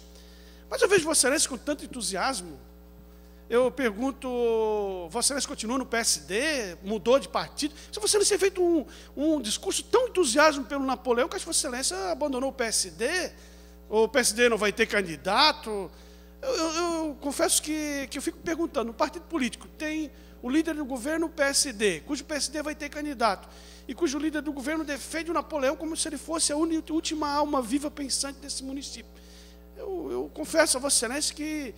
Mas eu vejo Vossa Excelência com tanto entusiasmo. Eu pergunto, Vossa Excelência continua no PSD, mudou de partido? Se Vossa Excelência tem feito um, um discurso tão entusiasmo pelo Napoleão, que acho que Vossa Excelência abandonou o PSD, ou o PSD não vai ter candidato. Eu, eu, eu confesso que, que eu fico perguntando: O partido político tem o líder do governo, o PSD, cujo PSD vai ter candidato, e cujo líder do governo defende o Napoleão como se ele fosse a última alma viva pensante desse município. Eu, eu confesso a Vossa Excelência que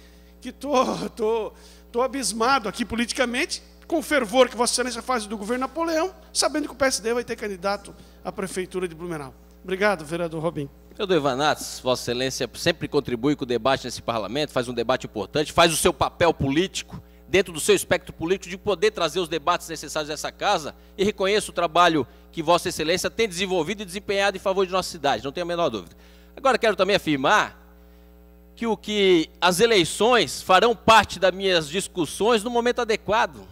estou que tô, tô, tô abismado aqui politicamente, com o fervor que Vossa Excelência faz do governo Napoleão, sabendo que o PSD vai ter candidato à prefeitura de Blumenau. Obrigado, vereador Robin. Eu dou Ivanatos, Vossa Excelência sempre contribui com o debate nesse parlamento, faz um debate importante, faz o seu papel político, dentro do seu espectro político, de poder trazer os debates necessários dessa casa e reconheço o trabalho que Vossa Excelência tem desenvolvido e desempenhado em favor de nossa cidade, não tenho a menor dúvida. Agora quero também afirmar que o que as eleições farão parte das minhas discussões no momento adequado.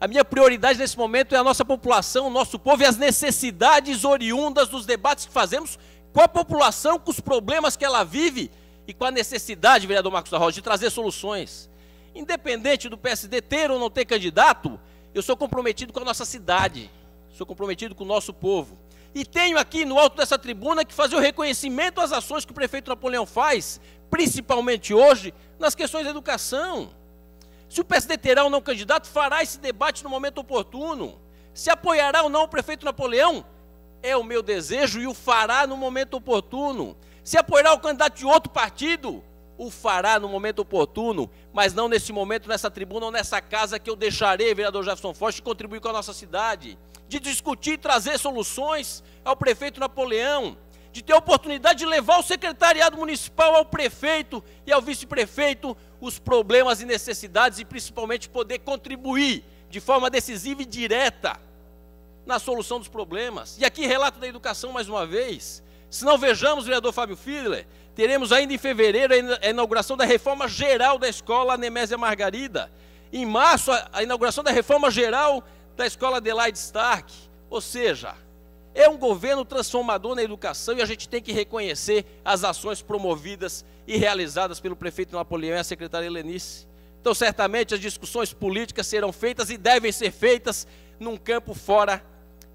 A minha prioridade nesse momento é a nossa população, o nosso povo e as necessidades oriundas dos debates que fazemos com a população, com os problemas que ela vive e com a necessidade, vereador Marcos da Rocha, de trazer soluções. Independente do PSD ter ou não ter candidato, eu sou comprometido com a nossa cidade, sou comprometido com o nosso povo. E tenho aqui no alto dessa tribuna que fazer o reconhecimento às ações que o prefeito Napoleão faz, principalmente hoje, nas questões da educação. Se o PSD terá ou não candidato, fará esse debate no momento oportuno. Se apoiará ou não o prefeito Napoleão, é o meu desejo e o fará no momento oportuno. Se apoiar o candidato de outro partido, o fará no momento oportuno, mas não nesse momento, nessa tribuna ou nessa casa que eu deixarei, vereador Jefferson Forte, contribuir com a nossa cidade, de discutir e trazer soluções ao prefeito Napoleão, de ter a oportunidade de levar o secretariado municipal ao prefeito e ao vice-prefeito os problemas e necessidades e principalmente poder contribuir de forma decisiva e direta na solução dos problemas. E aqui relato da educação mais uma vez. Se não vejamos, vereador Fábio Fiedler, teremos ainda em fevereiro a inauguração da reforma geral da escola Nemésia Margarida. Em março, a inauguração da reforma geral da escola Adelaide Stark. Ou seja, é um governo transformador na educação e a gente tem que reconhecer as ações promovidas e realizadas pelo prefeito Napoleão e a secretária Helenice. Então, certamente, as discussões políticas serão feitas e devem ser feitas num campo fora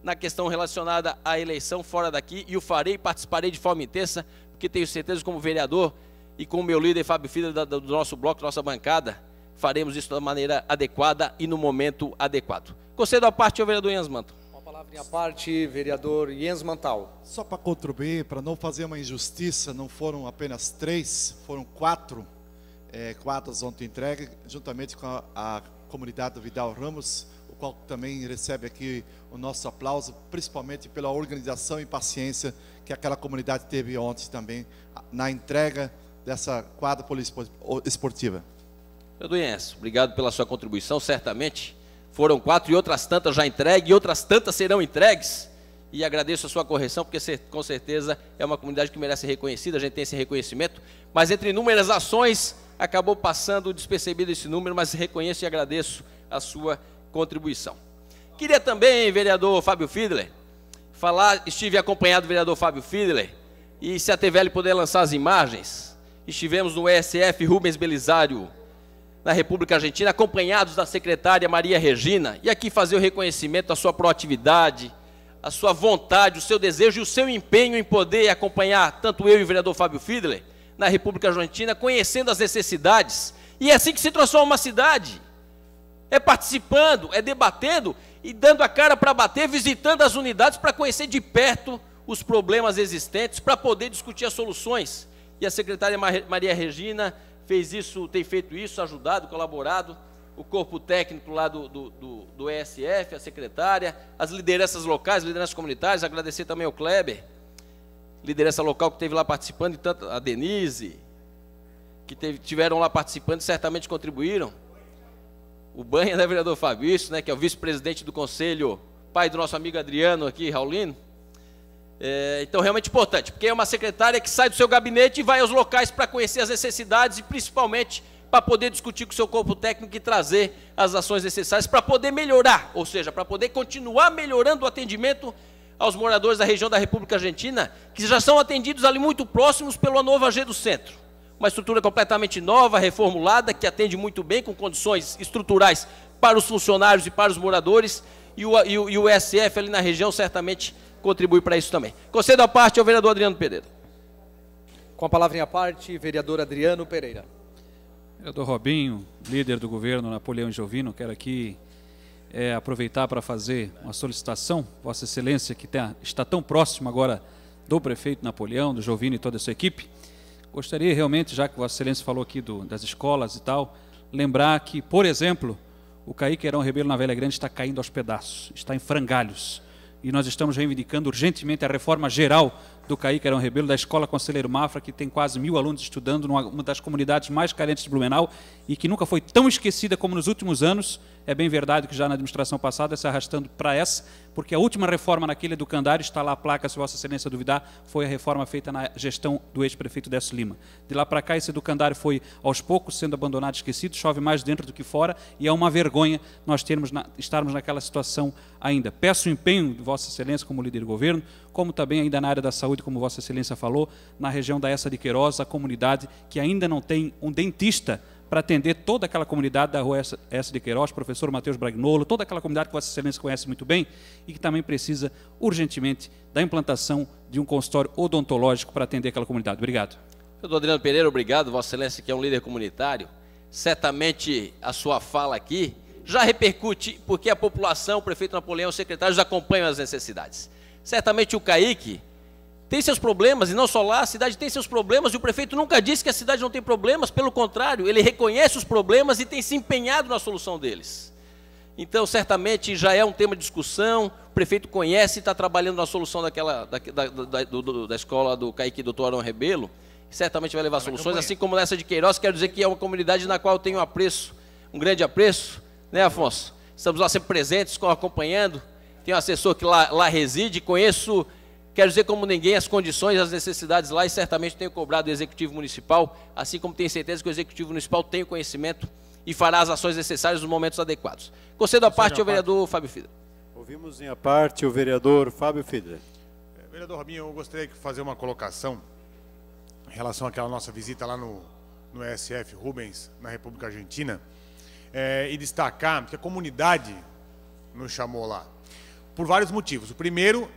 na questão relacionada à eleição fora daqui e o farei, participarei de forma intensa, porque tenho certeza como vereador e como meu líder Fábio Filho do nosso bloco, nossa bancada, faremos isso da maneira adequada e no momento adequado. Concedo a parte ao vereador Jens Manto. Uma palavrinha à parte, vereador Jens Mantal. Só para contribuir, para não fazer uma injustiça, não foram apenas três, foram quatro é, eh, quadras ontem entregues, juntamente com a, a comunidade do Vidal Ramos, o qual também recebe aqui o nosso aplauso, principalmente pela organização e paciência que aquela comunidade teve ontem também na entrega dessa quadra poliesportiva. Eduense, obrigado pela sua contribuição, certamente foram quatro e outras tantas já entregues, e outras tantas serão entregues. E agradeço a sua correção, porque com certeza é uma comunidade que merece ser reconhecida, a gente tem esse reconhecimento. Mas entre inúmeras ações, acabou passando despercebido esse número, mas reconheço e agradeço a sua contribuição contribuição. Queria também, vereador Fábio Fiedler, falar, estive acompanhado do vereador Fábio Fiedler, e se a TVL puder lançar as imagens, estivemos no ESF Rubens Belisário, na República Argentina, acompanhados da secretária Maria Regina, e aqui fazer o reconhecimento da sua proatividade, a sua vontade, o seu desejo e o seu empenho em poder acompanhar tanto eu e o vereador Fábio Fiedler na República Argentina, conhecendo as necessidades. E é assim que se transforma uma cidade é participando, é debatendo e dando a cara para bater, visitando as unidades para conhecer de perto os problemas existentes, para poder discutir as soluções. E a secretária Maria Regina fez isso, tem feito isso, ajudado, colaborado, o corpo técnico lá do, do, do, do ESF, a secretária, as lideranças locais, lideranças comunitárias, agradecer também ao Kleber, liderança local que esteve lá participando, e tanto a Denise, que teve, tiveram lá participando e certamente contribuíram o Banha, né, vereador Fabrício, né, que é o vice-presidente do conselho, pai do nosso amigo Adriano aqui, Raulino. É, então, realmente importante, porque é uma secretária que sai do seu gabinete e vai aos locais para conhecer as necessidades e principalmente para poder discutir com o seu corpo técnico e trazer as ações necessárias para poder melhorar, ou seja, para poder continuar melhorando o atendimento aos moradores da região da República Argentina, que já são atendidos ali muito próximos pela nova AG do centro uma estrutura completamente nova, reformulada, que atende muito bem, com condições estruturais para os funcionários e para os moradores, e o, e o, e o SF ali na região certamente contribui para isso também. Concedo a parte ao vereador Adriano Pereira. Com a palavra em parte, vereador Adriano Pereira. Vereador Robinho, líder do governo Napoleão Jovino, quero aqui é, aproveitar para fazer uma solicitação, Vossa Excelência, que tem, está tão próximo agora do prefeito Napoleão, do Jovino e toda a sua equipe gostaria realmente, já que Vossa Excelência falou aqui do, das escolas e tal, lembrar que, por exemplo, o Caíque Herão Rebelo na Velha Grande está caindo aos pedaços, está em frangalhos. E nós estamos reivindicando urgentemente a reforma geral do que era um Rebelo, da Escola Conselheiro Mafra, que tem quase mil alunos estudando numa das comunidades mais carentes de Blumenau e que nunca foi tão esquecida como nos últimos anos. É bem verdade que já na administração passada se arrastando para essa, porque a última reforma naquele educandário, está lá a placa, se Vossa Excelência duvidar, foi a reforma feita na gestão do ex-prefeito Décio Lima. De lá para cá, esse educandário foi, aos poucos, sendo abandonado, esquecido, chove mais dentro do que fora, e é uma vergonha nós termos na, estarmos naquela situação ainda. Peço o empenho de Vossa Excelência como líder do governo, como também ainda na área da saúde, saúde, como Vossa Excelência falou, na região da Essa de Queiroz, a comunidade que ainda não tem um dentista para atender toda aquela comunidade da rua Essa de Queiroz, professor Matheus Bragnolo, toda aquela comunidade que Vossa Excelência conhece muito bem e que também precisa urgentemente da implantação de um consultório odontológico para atender aquela comunidade. Obrigado. Doutor Adriano Pereira, obrigado, Vossa Excelência, que é um líder comunitário. Certamente a sua fala aqui já repercute, porque a população, o prefeito Napoleão, os secretários acompanham as necessidades. Certamente o Caíque tem seus problemas, e não só lá, a cidade tem seus problemas, e o prefeito nunca disse que a cidade não tem problemas, pelo contrário, ele reconhece os problemas e tem se empenhado na solução deles. Então, certamente já é um tema de discussão, o prefeito conhece e está trabalhando na solução daquela, da, da, da, do, da escola do Caique e do Arão Rebelo, certamente vai levar soluções, assim como nessa de Queiroz, quero dizer que é uma comunidade na qual eu tenho um apreço, um grande apreço, né, Afonso? Estamos lá sempre presentes, acompanhando, tem um assessor que lá, lá reside, conheço Quero dizer, como ninguém, as condições, as necessidades lá, e certamente tenho cobrado o Executivo Municipal, assim como tenho certeza que o Executivo Municipal tem o conhecimento e fará as ações necessárias nos momentos adequados. Concedo a parte ao vereador Fábio Fidra. Ouvimos em a parte o vereador Fábio Fidra. É, vereador Robinho, eu gostaria de fazer uma colocação em relação àquela nossa visita lá no, no ESF Rubens, na República Argentina, é, e destacar que a comunidade nos chamou lá, por vários motivos. O primeiro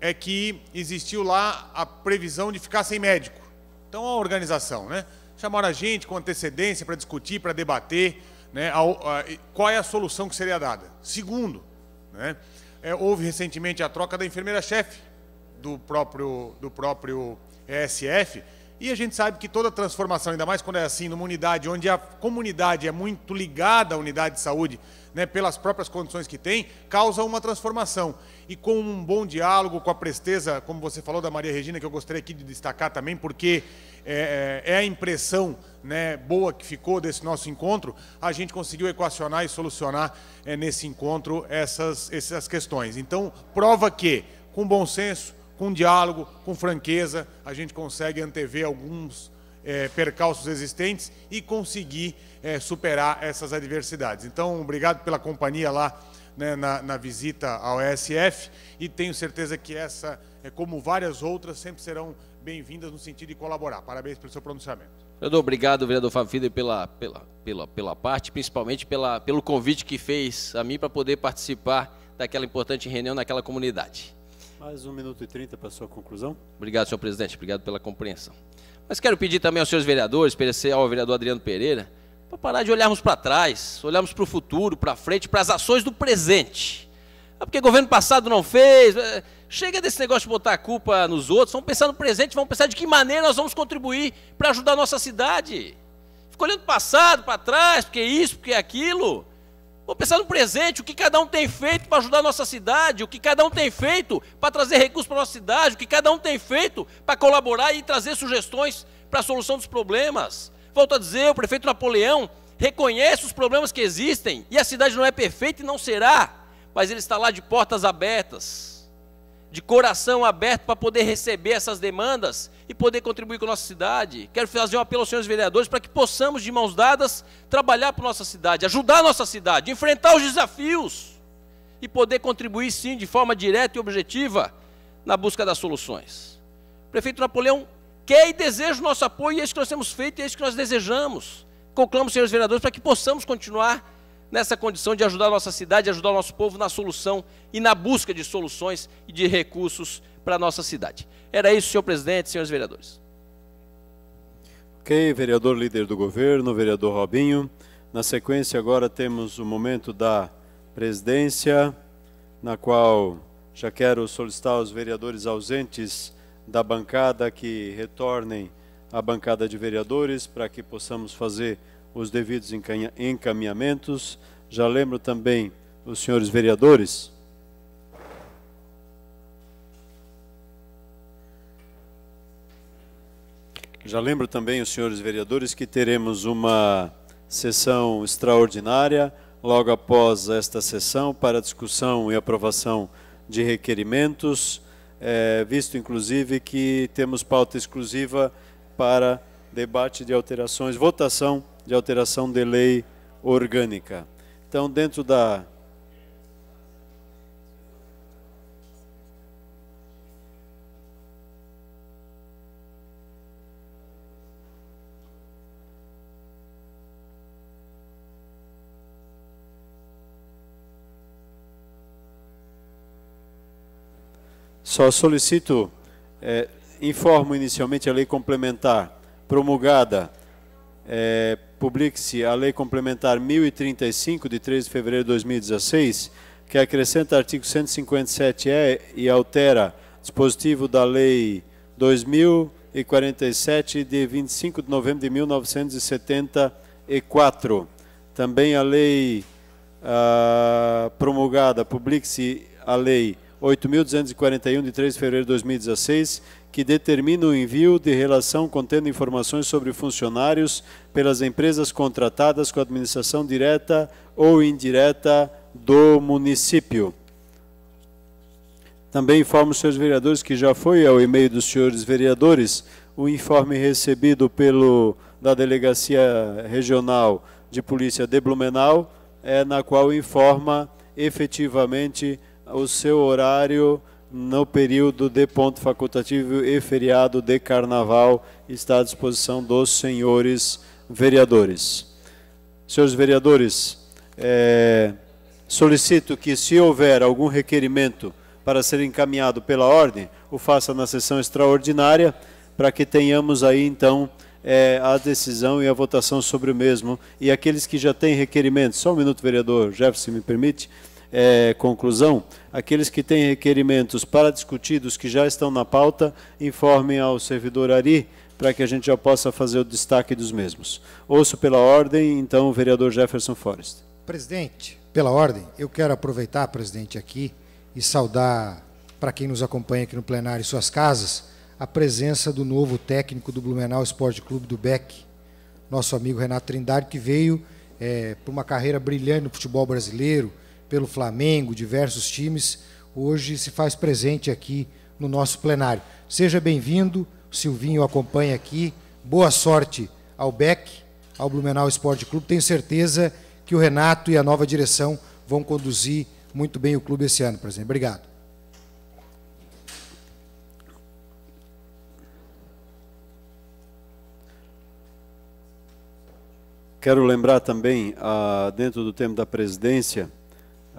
é que existiu lá a previsão de ficar sem médico. Então a organização, né? Chamaram a gente com antecedência para discutir, para debater, né? A, a, qual é a solução que seria dada. Segundo, né? É, houve recentemente a troca da enfermeira-chefe do próprio do próprio ESF e a gente sabe que toda transformação, ainda mais quando é assim numa unidade onde a comunidade é muito ligada à unidade de saúde, né, pelas próprias condições que tem, causa uma transformação. E com um bom diálogo, com a presteza, como você falou da Maria Regina, que eu gostaria aqui de destacar também, porque é, é, é a impressão né, boa que ficou desse nosso encontro, a gente conseguiu equacionar e solucionar é, nesse encontro essas, essas questões. Então, prova que, com bom senso, com diálogo, com franqueza, a gente consegue antever alguns é, percalços existentes e conseguir é, superar essas adversidades. Então, obrigado pela companhia lá né, na, na, visita ao ESF e tenho certeza que essa, é, como várias outras, sempre serão bem-vindas no sentido de colaborar. Parabéns pelo seu pronunciamento. Vereador, obrigado, vereador Favida, pela, pela, pela, pela parte, principalmente pela, pelo convite que fez a mim para poder participar daquela importante reunião naquela comunidade. Mais um minuto e trinta para a sua conclusão. Obrigado, senhor presidente. Obrigado pela compreensão. Mas quero pedir também aos seus vereadores, especial ao vereador Adriano Pereira, para parar de olharmos para trás, olharmos para o futuro, para frente, para as ações do presente. É porque o governo passado não fez. É, chega desse negócio de botar a culpa nos outros. Vamos pensar no presente, vamos pensar de que maneira nós vamos contribuir para ajudar a nossa cidade. Fica olhando passado, para trás, porque isso, porque aquilo. Vamos pensar no presente, o que cada um tem feito para ajudar a nossa cidade, o que cada um tem feito para trazer recursos para a nossa cidade, o que cada um tem feito para colaborar e trazer sugestões para a solução dos problemas. Volto a dizer, o prefeito Napoleão reconhece os problemas que existem e a cidade não é perfeita e não será, mas ele está lá de portas abertas, de coração aberto para poder receber essas demandas e poder contribuir com a nossa cidade. Quero fazer um apelo aos senhores vereadores para que possamos, de mãos dadas, trabalhar para a nossa cidade, ajudar a nossa cidade, enfrentar os desafios e poder contribuir, sim, de forma direta e objetiva na busca das soluções. prefeito Napoleão quer e deseja o nosso apoio, e é isso que nós temos feito, e é isso que nós desejamos. Conclamo, senhores vereadores, para que possamos continuar nessa condição de ajudar a nossa cidade, ajudar o nosso povo na solução e na busca de soluções e de recursos para a nossa cidade. Era isso, senhor presidente, senhores vereadores. Ok, vereador líder do governo, vereador Robinho. Na sequência, agora temos o momento da presidência, na qual já quero solicitar aos vereadores ausentes da bancada que retornem à bancada de vereadores para que possamos fazer os devidos encaminhamentos. Já lembro também os senhores vereadores Já lembro também os senhores vereadores que teremos uma sessão extraordinária logo após esta sessão para discussão e aprovação de requerimentos, é, visto inclusive que temos pauta exclusiva para debate de alterações, votação de alteração de lei orgânica. Então, dentro da Só solicito, é, informo inicialmente a lei complementar promulgada, é, publique-se a lei complementar 1035, de 13 de fevereiro de 2016, que acrescenta artigo 157-E e altera dispositivo da lei 2047, de 25 de novembro de 1974. Também a lei ah, promulgada, publique-se a lei 8.241, de 3 de fevereiro de 2016, que determina o envio de relação contendo informações sobre funcionários pelas empresas contratadas com a administração direta ou indireta do município. Também informo os senhores vereadores que já foi ao e-mail dos senhores vereadores o informe recebido pelo da Delegacia Regional de Polícia de Blumenau, é, na qual informa efetivamente o seu horário no período de ponto facultativo e feriado de carnaval está à disposição dos senhores vereadores. Senhores vereadores, é, solicito que, se houver algum requerimento para ser encaminhado pela ordem, o faça na sessão extraordinária, para que tenhamos aí, então, é, a decisão e a votação sobre o mesmo. E aqueles que já têm requerimento, só um minuto, vereador Jefferson, me permite, é, conclusão. Aqueles que têm requerimentos para discutidos que já estão na pauta, informem ao servidor Ari para que a gente já possa fazer o destaque dos mesmos. Ouço pela ordem, então, o vereador Jefferson Forrest. Presidente, pela ordem, eu quero aproveitar, presidente, aqui e saudar, para quem nos acompanha aqui no plenário em suas casas, a presença do novo técnico do Blumenau Esporte Clube do BEC, nosso amigo Renato Trindade, que veio é, eh, para uma carreira brilhante no futebol brasileiro, pelo Flamengo, diversos times, hoje se faz presente aqui no nosso plenário. Seja bem-vindo, Silvinho acompanha aqui. Boa sorte ao Beck, ao Blumenau Esporte Clube. Tenho certeza que o Renato e a nova direção vão conduzir muito bem o clube esse ano, presidente. Obrigado. Quero lembrar também, ah, dentro do tema da presidência,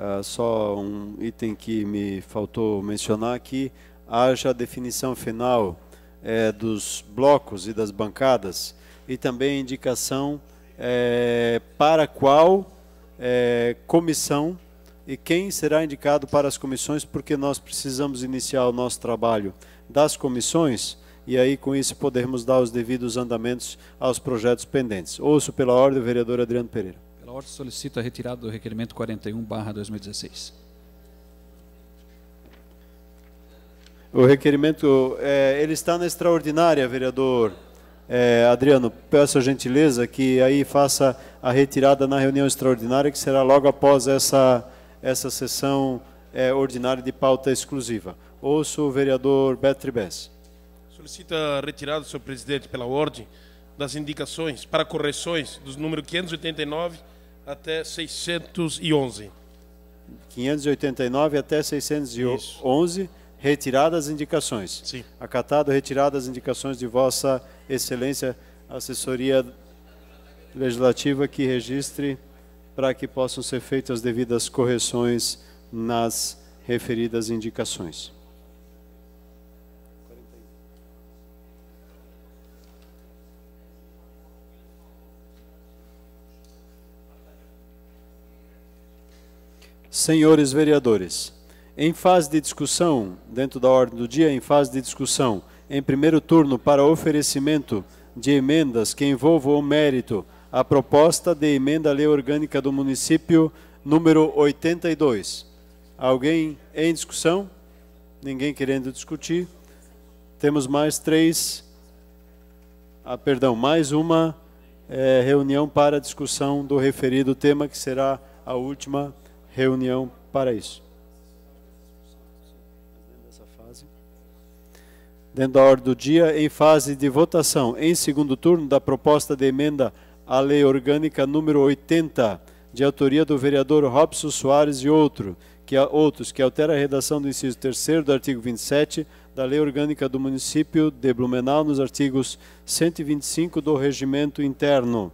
ah, só um item que me faltou mencionar aqui, haja a definição final é, dos blocos e das bancadas e também a indicação é, para qual é, comissão e quem será indicado para as comissões, porque nós precisamos iniciar o nosso trabalho das comissões e aí com isso podermos dar os devidos andamentos aos projetos pendentes. Ouço pela ordem o vereador Adriano Pereira. Pela ordem, solicito a retirada do requerimento 41, 2016. O requerimento, é, ele está na extraordinária, vereador é, Adriano. Peço a gentileza que aí faça a retirada na reunião extraordinária, que será logo após essa, essa sessão é, ordinária de pauta exclusiva. Ouço o vereador Beto Tribes. Solicita a retirada, senhor presidente, pela ordem, das indicações para correções dos número 589 até 611. 589 até 611, Isso. retiradas as indicações. Sim. Acatado, retiradas as indicações de Vossa Excelência, assessoria legislativa que registre para que possam ser feitas as devidas correções nas referidas indicações. Senhores vereadores, em fase de discussão, dentro da ordem do dia, em fase de discussão, em primeiro turno, para oferecimento de emendas que envolvam o mérito, a proposta de emenda à lei orgânica do município número 82. Alguém em discussão? Ninguém querendo discutir. Temos mais três, ah, perdão, mais uma é, reunião para discussão do referido tema, que será a última reunião reunião para isso. Dentro da ordem do dia, em fase de votação, em segundo turno, da proposta de emenda à Lei Orgânica número 80, de autoria do vereador Robson Soares e outro, que, outros, que altera a redação do inciso 3 do artigo 27 da Lei Orgânica do Município de Blumenau, nos artigos 125 do Regimento Interno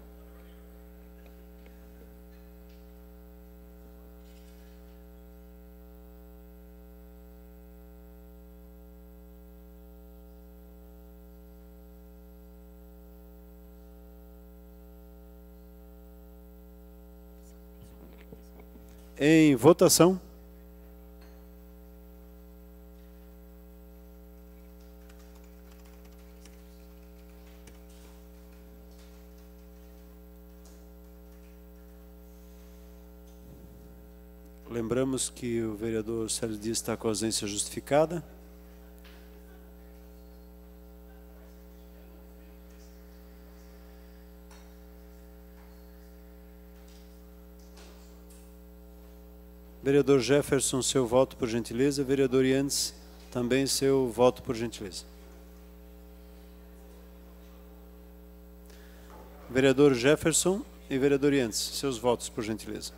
em votação. Lembramos que o vereador Célio Dias está com ausência justificada. Vereador Jefferson, seu voto, por gentileza. Vereador Yandes, também seu voto, por gentileza. Vereador Jefferson e vereador Yandes, seus votos, por gentileza.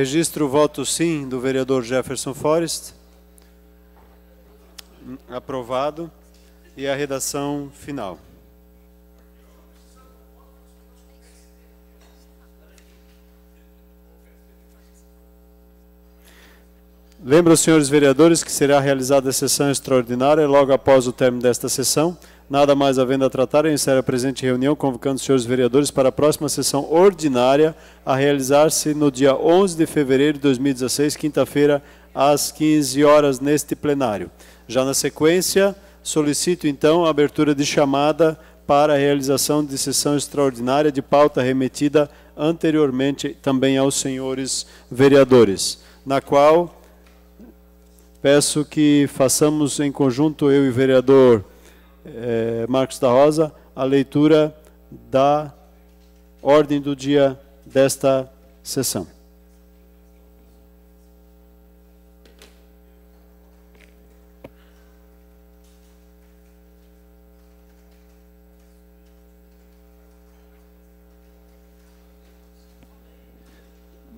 Registro o voto sim do vereador Jefferson Forest. Aprovado. E a redação final. Lembro aos senhores vereadores que será realizada a sessão extraordinária logo após o término desta sessão. Nada mais havendo a tratar, eu encerro a presente reunião convocando os senhores vereadores para a próxima sessão ordinária a realizar-se no dia 11 de fevereiro de 2016, quinta-feira, às 15 horas, neste plenário. Já na sequência, solicito então a abertura de chamada para a realização de sessão extraordinária de pauta remetida anteriormente também aos senhores vereadores, na qual peço que façamos em conjunto eu e o vereador é, Marcos da Rosa, a leitura da ordem do dia desta sessão.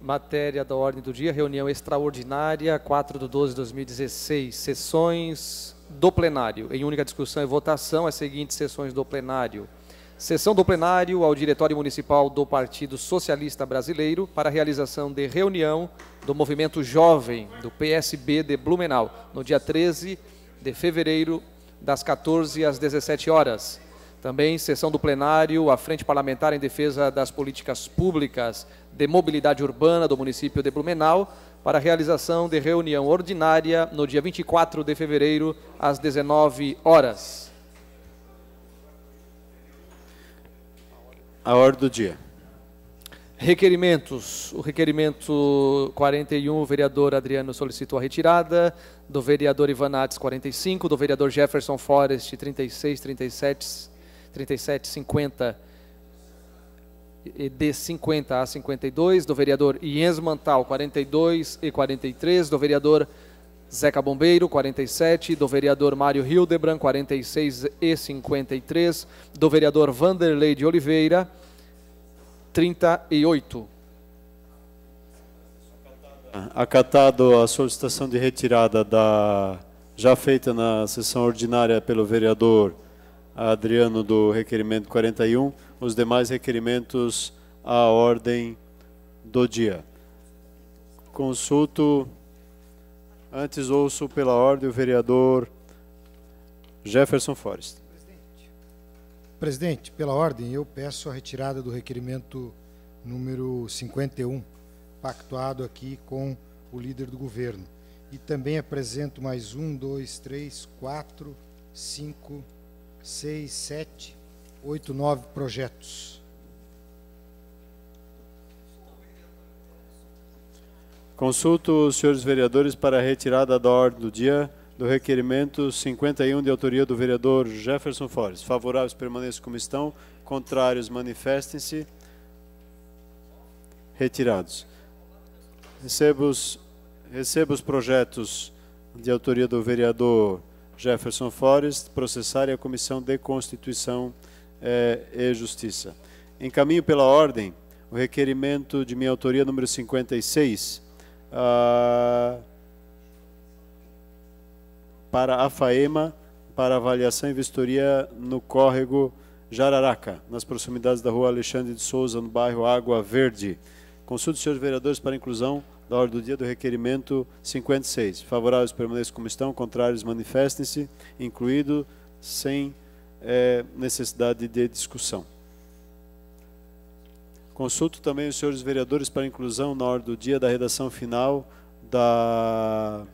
Matéria da ordem do dia, reunião extraordinária, 4 de 12 de 2016, sessões do plenário, em única discussão e votação, as seguintes sessões do plenário. Sessão do plenário ao Diretório Municipal do Partido Socialista Brasileiro para realização de reunião do Movimento Jovem do PSB de Blumenau, no dia 13 de fevereiro, das 14 às 17 horas. Também sessão do plenário, à Frente Parlamentar em Defesa das Políticas Públicas de Mobilidade Urbana do município de Blumenau, para a realização de reunião ordinária no dia 24 de fevereiro, às 19 horas. A ordem do dia. Requerimentos. O requerimento 41, o vereador Adriano solicitou a retirada, do vereador Ivanates 45, do vereador Jefferson Forest 36, 37, 37, 50 de 50 a 52, do vereador Iens Mantal, 42 e 43, do vereador Zeca Bombeiro, 47, do vereador Mário Hildebrand, 46 e 53, do vereador Vanderlei de Oliveira, 38. Acatado a solicitação de retirada da já feita na sessão ordinária pelo vereador Adriano do requerimento 41, os demais requerimentos à ordem do dia. Consulto, antes ouço pela ordem o vereador Jefferson Forrest. Presidente, pela ordem, eu peço a retirada do requerimento número 51, pactuado aqui com o líder do governo. E também apresento mais um, dois, três, quatro, cinco, seis, sete, oito, nove projetos. Consulto os senhores vereadores para a retirada da ordem do dia do requerimento 51 de autoria do vereador Jefferson Flores. Favoráveis permaneçam como estão, contrários manifestem-se. Retirados. Recebo os, recebo os projetos de autoria do vereador Jefferson Flores, processar a Comissão de Constituição é, e é Justiça. Encaminho pela ordem o requerimento de minha autoria número 56 ah, para a FAEMA para avaliação e vistoria no córrego Jararaca, nas proximidades da rua Alexandre de Souza, no bairro Água Verde. Consulte os senhores vereadores para inclusão da ordem do dia do requerimento 56. Favoráveis permaneçam como estão, contrários manifestem-se, incluído sem é, necessidade de discussão. Consulto também os senhores vereadores para inclusão na hora do dia da redação final da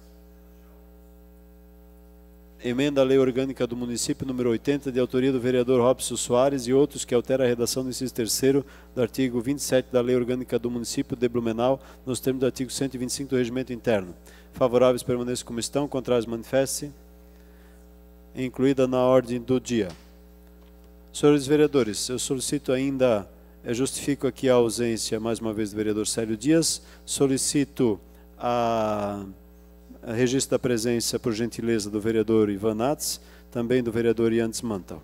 emenda à lei orgânica do município número 80 de autoria do vereador Robson Soares e outros que altera a redação do inciso terceiro do artigo 27 da lei orgânica do município de Blumenau nos termos do artigo 125 do regimento interno. Favoráveis permaneçam como estão, contrários manifeste-se incluída na ordem do dia. Senhores vereadores, eu solicito ainda, eu justifico aqui a ausência, mais uma vez, do vereador Célio Dias, solicito a, a registro da presença, por gentileza, do vereador Ivan Nats, também do vereador Yandes Mantel.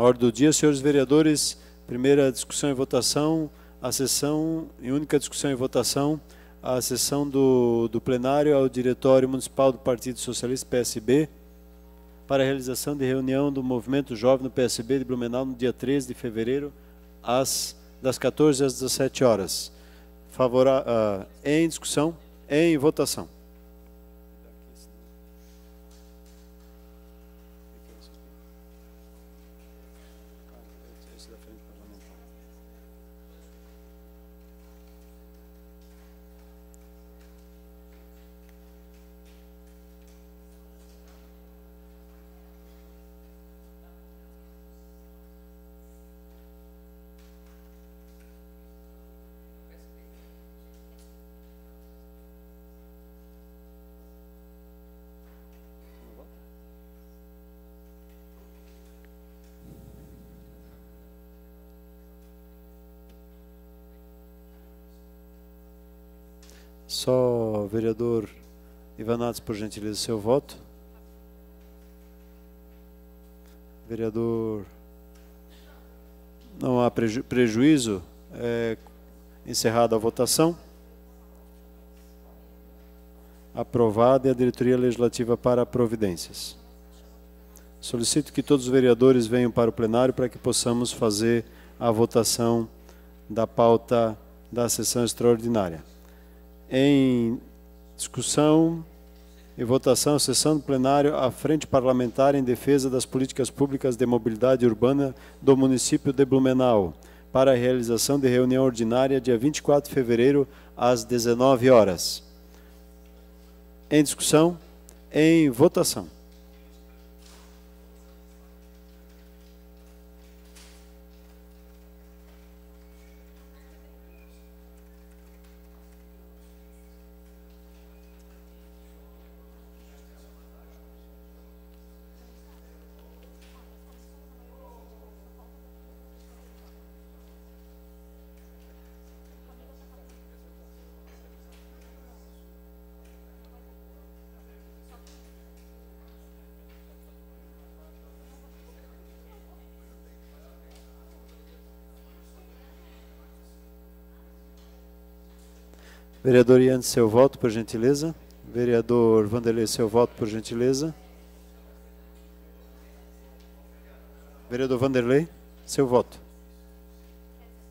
Na ordem do dia, senhores vereadores, primeira discussão e votação, a sessão, e única discussão e votação, a sessão do, do plenário ao Diretório Municipal do Partido Socialista PSB para a realização de reunião do Movimento Jovem do PSB de Blumenau no dia 13 de fevereiro, às, das 14 às 17 horas. Favora, uh, em discussão, em votação. por gentileza seu voto. Vereador, não há preju prejuízo. É encerrada a votação. Aprovada e a diretoria legislativa para providências. Solicito que todos os vereadores venham para o plenário para que possamos fazer a votação da pauta da sessão extraordinária. Em discussão, em votação, sessão do plenário, a Frente Parlamentar em Defesa das Políticas Públicas de Mobilidade Urbana do município de Blumenau, para a realização de reunião ordinária dia 24 de fevereiro, às 19 horas. Em discussão, em votação. Vereador Ian, seu voto, por gentileza. Vereador Vanderlei, seu voto, por gentileza. Vereador Vanderlei, seu voto.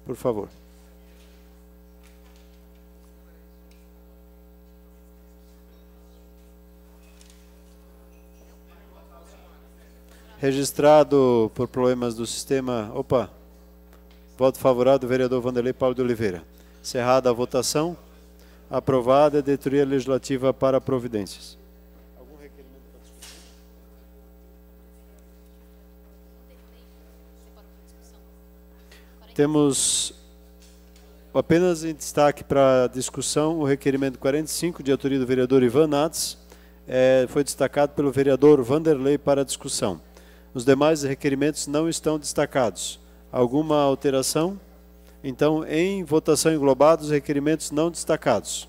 Por favor. Registrado por problemas do sistema. Opa! Voto favorável do vereador Vanderlei Paulo de Oliveira. Encerrada a votação aprovada, editoria legislativa para providências. Algum requerimento para discussão? Temos apenas em destaque para discussão o requerimento 45 de autoria do vereador Ivan Nats, é, foi destacado pelo vereador Vanderlei para discussão. Os demais requerimentos não estão destacados. Alguma alteração? Então, em votação englobada, os requerimentos não destacados.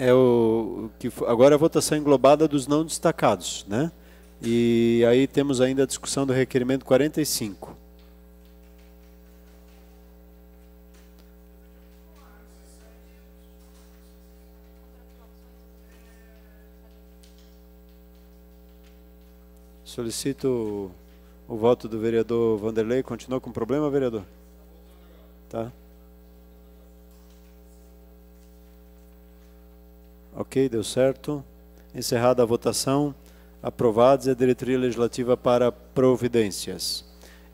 é o que agora é a votação englobada dos não destacados, né? E aí temos ainda a discussão do requerimento 45. Solicito o voto do vereador Vanderlei. Continua com problema, vereador? Tá. Ok, deu certo. Encerrada a votação. Aprovados a diretoria legislativa para providências.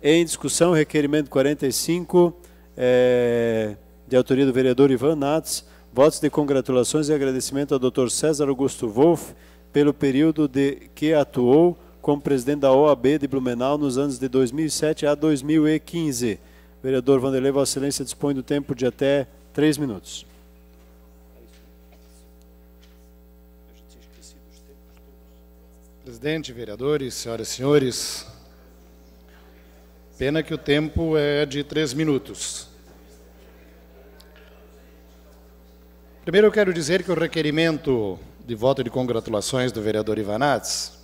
Em discussão, requerimento 45, é, de autoria do vereador Ivan Nats. Votos de congratulações e agradecimento ao Dr. César Augusto Wolff pelo período de que atuou como presidente da OAB de Blumenau nos anos de 2007 a 2015. Vereador Vanderlei, Vossa Excelência dispõe do tempo de até três minutos. Presidente, vereadores, senhoras e senhores, pena que o tempo é de três minutos. Primeiro eu quero dizer que o requerimento de voto de congratulações do vereador Ivanatz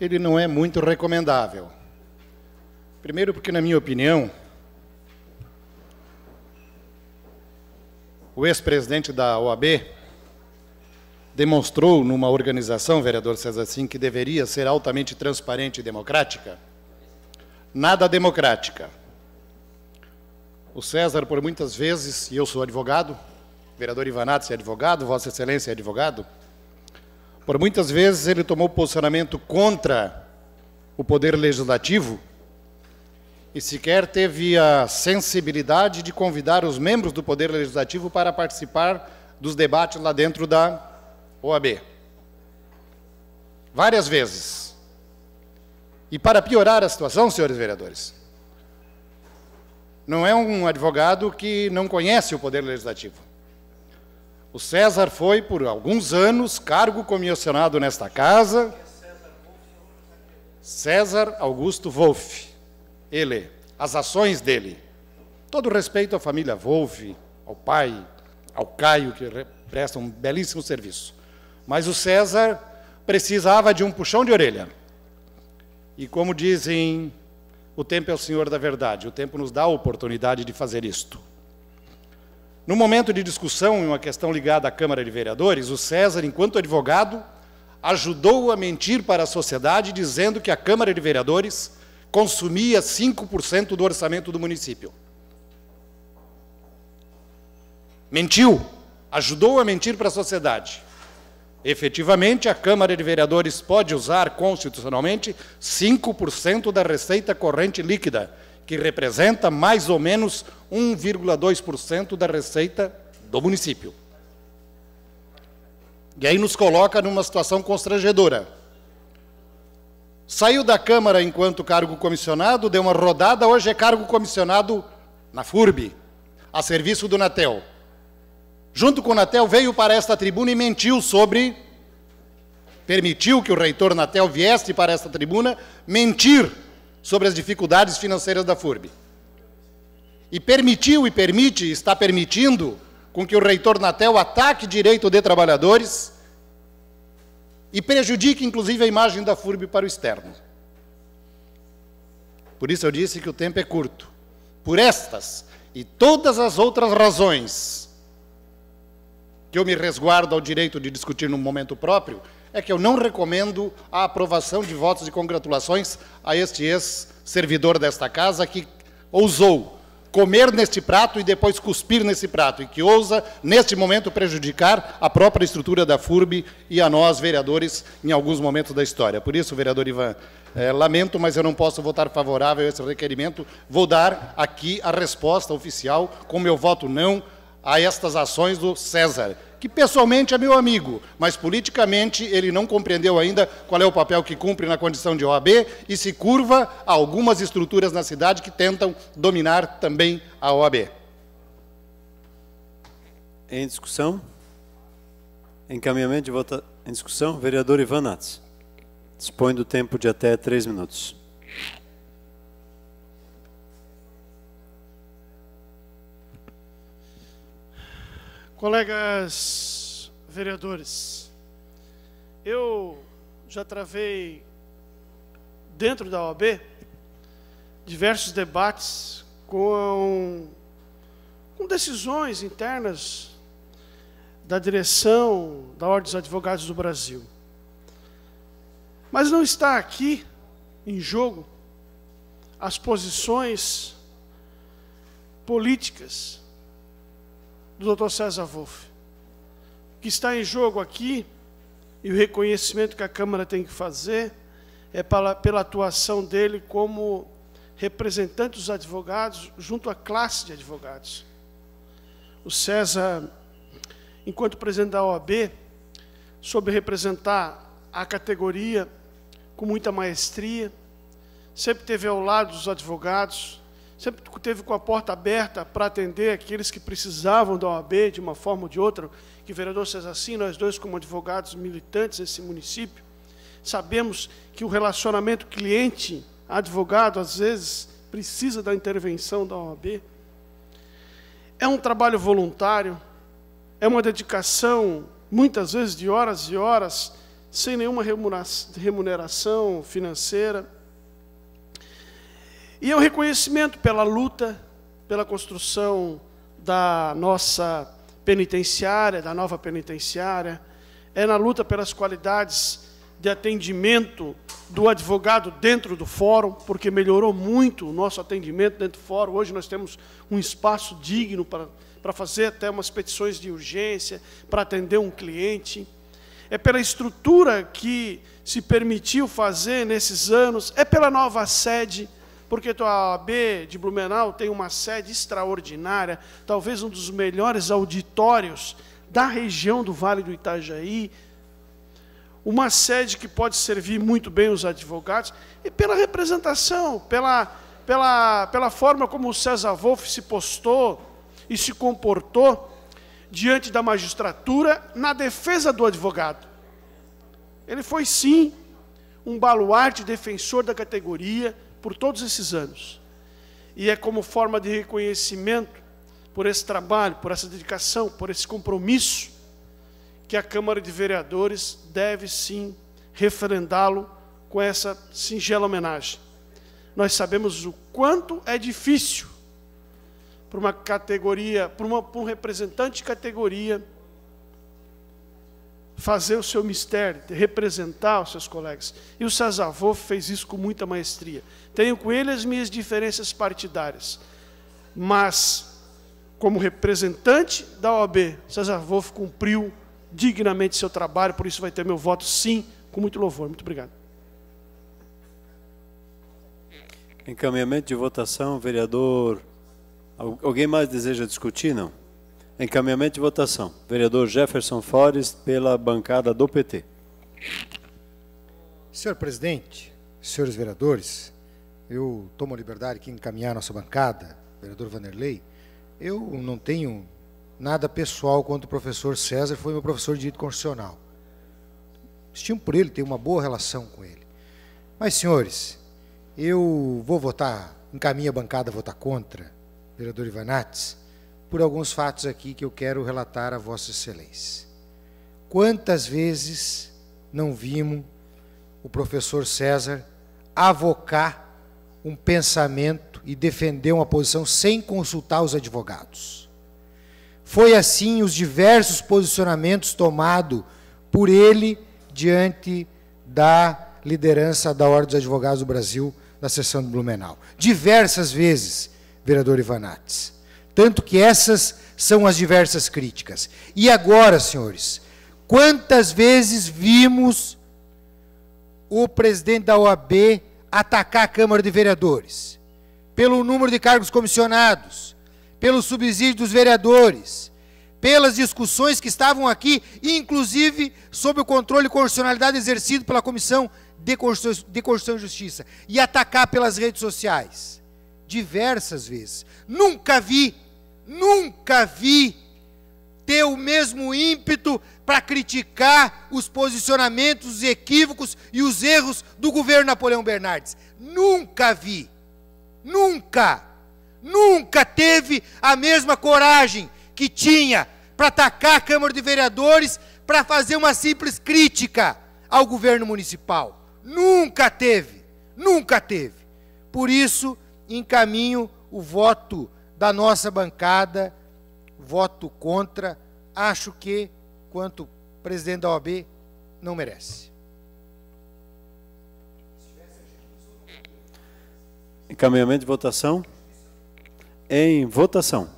ele não é muito recomendável. Primeiro, porque, na minha opinião, o ex-presidente da OAB demonstrou numa organização, vereador César Sim, que deveria ser altamente transparente e democrática, nada democrática. O César, por muitas vezes, e eu sou advogado, vereador Ivanato é advogado, Vossa Excelência é advogado, por muitas vezes ele tomou posicionamento contra o poder legislativo e sequer teve a sensibilidade de convidar os membros do poder legislativo para participar dos debates lá dentro da OAB. Várias vezes. E para piorar a situação, senhores vereadores, não é um advogado que não conhece o poder legislativo o César foi, por alguns anos, cargo comissionado nesta casa. César Augusto Wolff. Ele, as ações dele. Todo respeito à família Wolff, ao pai, ao Caio, que presta um belíssimo serviço. Mas o César precisava de um puxão de orelha. E como dizem, o tempo é o senhor da verdade, o tempo nos dá a oportunidade de fazer isto. No momento de discussão em uma questão ligada à Câmara de Vereadores, o César, enquanto advogado, ajudou a mentir para a sociedade dizendo que a Câmara de Vereadores consumia 5% do orçamento do município. Mentiu, ajudou a mentir para a sociedade. Efetivamente, a Câmara de Vereadores pode usar constitucionalmente 5% da receita corrente líquida que representa mais ou menos 1,2% da receita do município. E aí nos coloca numa situação constrangedora. Saiu da Câmara enquanto cargo comissionado, deu uma rodada, hoje é cargo comissionado na FURB, a serviço do Natel. Junto com o Natel, veio para esta tribuna e mentiu sobre. Permitiu que o reitor Natel viesse para esta tribuna mentir sobre as dificuldades financeiras da FURB. E permitiu e permite, está permitindo, com que o reitor Natel ataque direito de trabalhadores e prejudique, inclusive, a imagem da FURB para o externo. Por isso eu disse que o tempo é curto. Por estas e todas as outras razões que eu me resguardo ao direito de discutir num momento próprio, é que eu não recomendo a aprovação de votos de congratulações a este ex-servidor desta casa que ousou comer neste prato e depois cuspir nesse prato, e que ousa, neste momento, prejudicar a própria estrutura da FURB e a nós, vereadores, em alguns momentos da história. Por isso, vereador Ivan, é, lamento, mas eu não posso votar favorável a esse requerimento. Vou dar aqui a resposta oficial com meu voto não a estas ações do César que pessoalmente é meu amigo, mas politicamente ele não compreendeu ainda qual é o papel que cumpre na condição de OAB e se curva a algumas estruturas na cidade que tentam dominar também a OAB. Em discussão? Encaminhamento de votação. Em discussão, vereador Ivan Nats. Dispõe do tempo de até três minutos. Colegas vereadores, eu já travei dentro da OAB diversos debates com, com decisões internas da direção da Ordem dos Advogados do Brasil. Mas não está aqui em jogo as posições políticas do Dr. César Wolff. O que está em jogo aqui, e o reconhecimento que a Câmara tem que fazer, é pela, pela atuação dele como representante dos advogados junto à classe de advogados. O César, enquanto presidente da OAB, soube representar a categoria com muita maestria, sempre esteve ao lado dos advogados, sempre teve com a porta aberta para atender aqueles que precisavam da OAB de uma forma ou de outra, que vereador César assim, nós dois como advogados militantes nesse município, sabemos que o relacionamento cliente-advogado, às vezes, precisa da intervenção da OAB. É um trabalho voluntário, é uma dedicação, muitas vezes, de horas e horas, sem nenhuma remuneração financeira e é o reconhecimento pela luta, pela construção da nossa penitenciária, da nova penitenciária, é na luta pelas qualidades de atendimento do advogado dentro do fórum, porque melhorou muito o nosso atendimento dentro do fórum. Hoje nós temos um espaço digno para, para fazer até umas petições de urgência, para atender um cliente. É pela estrutura que se permitiu fazer nesses anos, é pela nova sede porque a AB de Blumenau tem uma sede extraordinária, talvez um dos melhores auditórios da região do Vale do Itajaí, uma sede que pode servir muito bem os advogados, e pela representação, pela, pela, pela forma como o César Wolff se postou e se comportou diante da magistratura na defesa do advogado. Ele foi, sim, um baluarte defensor da categoria, por todos esses anos. E é como forma de reconhecimento por esse trabalho, por essa dedicação, por esse compromisso, que a Câmara de Vereadores deve sim referendá-lo com essa singela homenagem. Nós sabemos o quanto é difícil para uma categoria, para, uma, para um representante de categoria, fazer o seu mistério, representar os seus colegas. E o Sazavô fez isso com muita maestria. Tenho com ele as minhas diferenças partidárias. Mas, como representante da OAB, César Wolff cumpriu dignamente seu trabalho, por isso vai ter meu voto sim, com muito louvor. Muito obrigado. Encaminhamento de votação, vereador. Alguém mais deseja discutir? Não. Encaminhamento de votação. Vereador Jefferson Flores, pela bancada do PT. Senhor presidente, senhores vereadores, eu tomo a liberdade de encaminhar nossa bancada, vereador Vanderlei, eu não tenho nada pessoal quanto o professor César, foi meu professor de direito constitucional. Estimo por ele, tenho uma boa relação com ele. Mas, senhores, eu vou votar, encaminho a bancada a votar contra, vereador Ivanates, por alguns fatos aqui que eu quero relatar a Vossa Excelência. Quantas vezes não vimos o professor César avocar um pensamento e defendeu uma posição sem consultar os advogados. Foi assim os diversos posicionamentos tomados por ele diante da liderança da Ordem dos Advogados do Brasil na sessão de Blumenau. Diversas vezes, vereador Ivanates. Tanto que essas são as diversas críticas. E agora, senhores, quantas vezes vimos o presidente da OAB atacar a Câmara de Vereadores, pelo número de cargos comissionados, pelo subsídio dos vereadores, pelas discussões que estavam aqui, inclusive sob o controle e constitucionalidade exercido pela Comissão de Constituição e Justiça, e atacar pelas redes sociais, diversas vezes. Nunca vi, nunca vi ter o mesmo ímpeto para criticar os posicionamentos, os equívocos e os erros do governo Napoleão Bernardes. Nunca vi, nunca, nunca teve a mesma coragem que tinha para atacar a Câmara de Vereadores para fazer uma simples crítica ao governo municipal. Nunca teve, nunca teve. Por isso, encaminho o voto da nossa bancada voto contra, acho que, quanto presidente da OAB, não merece. Encaminhamento de votação. Em votação.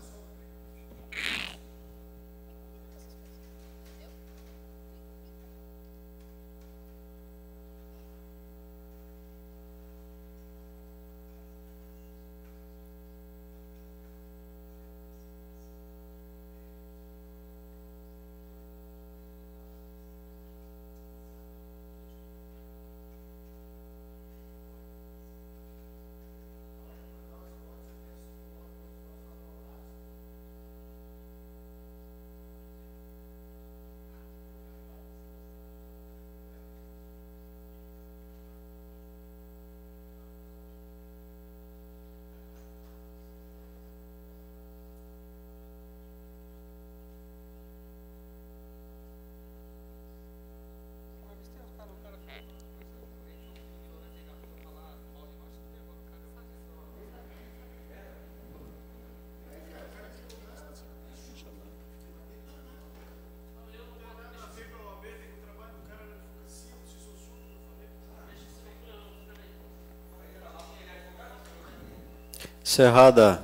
Encerrada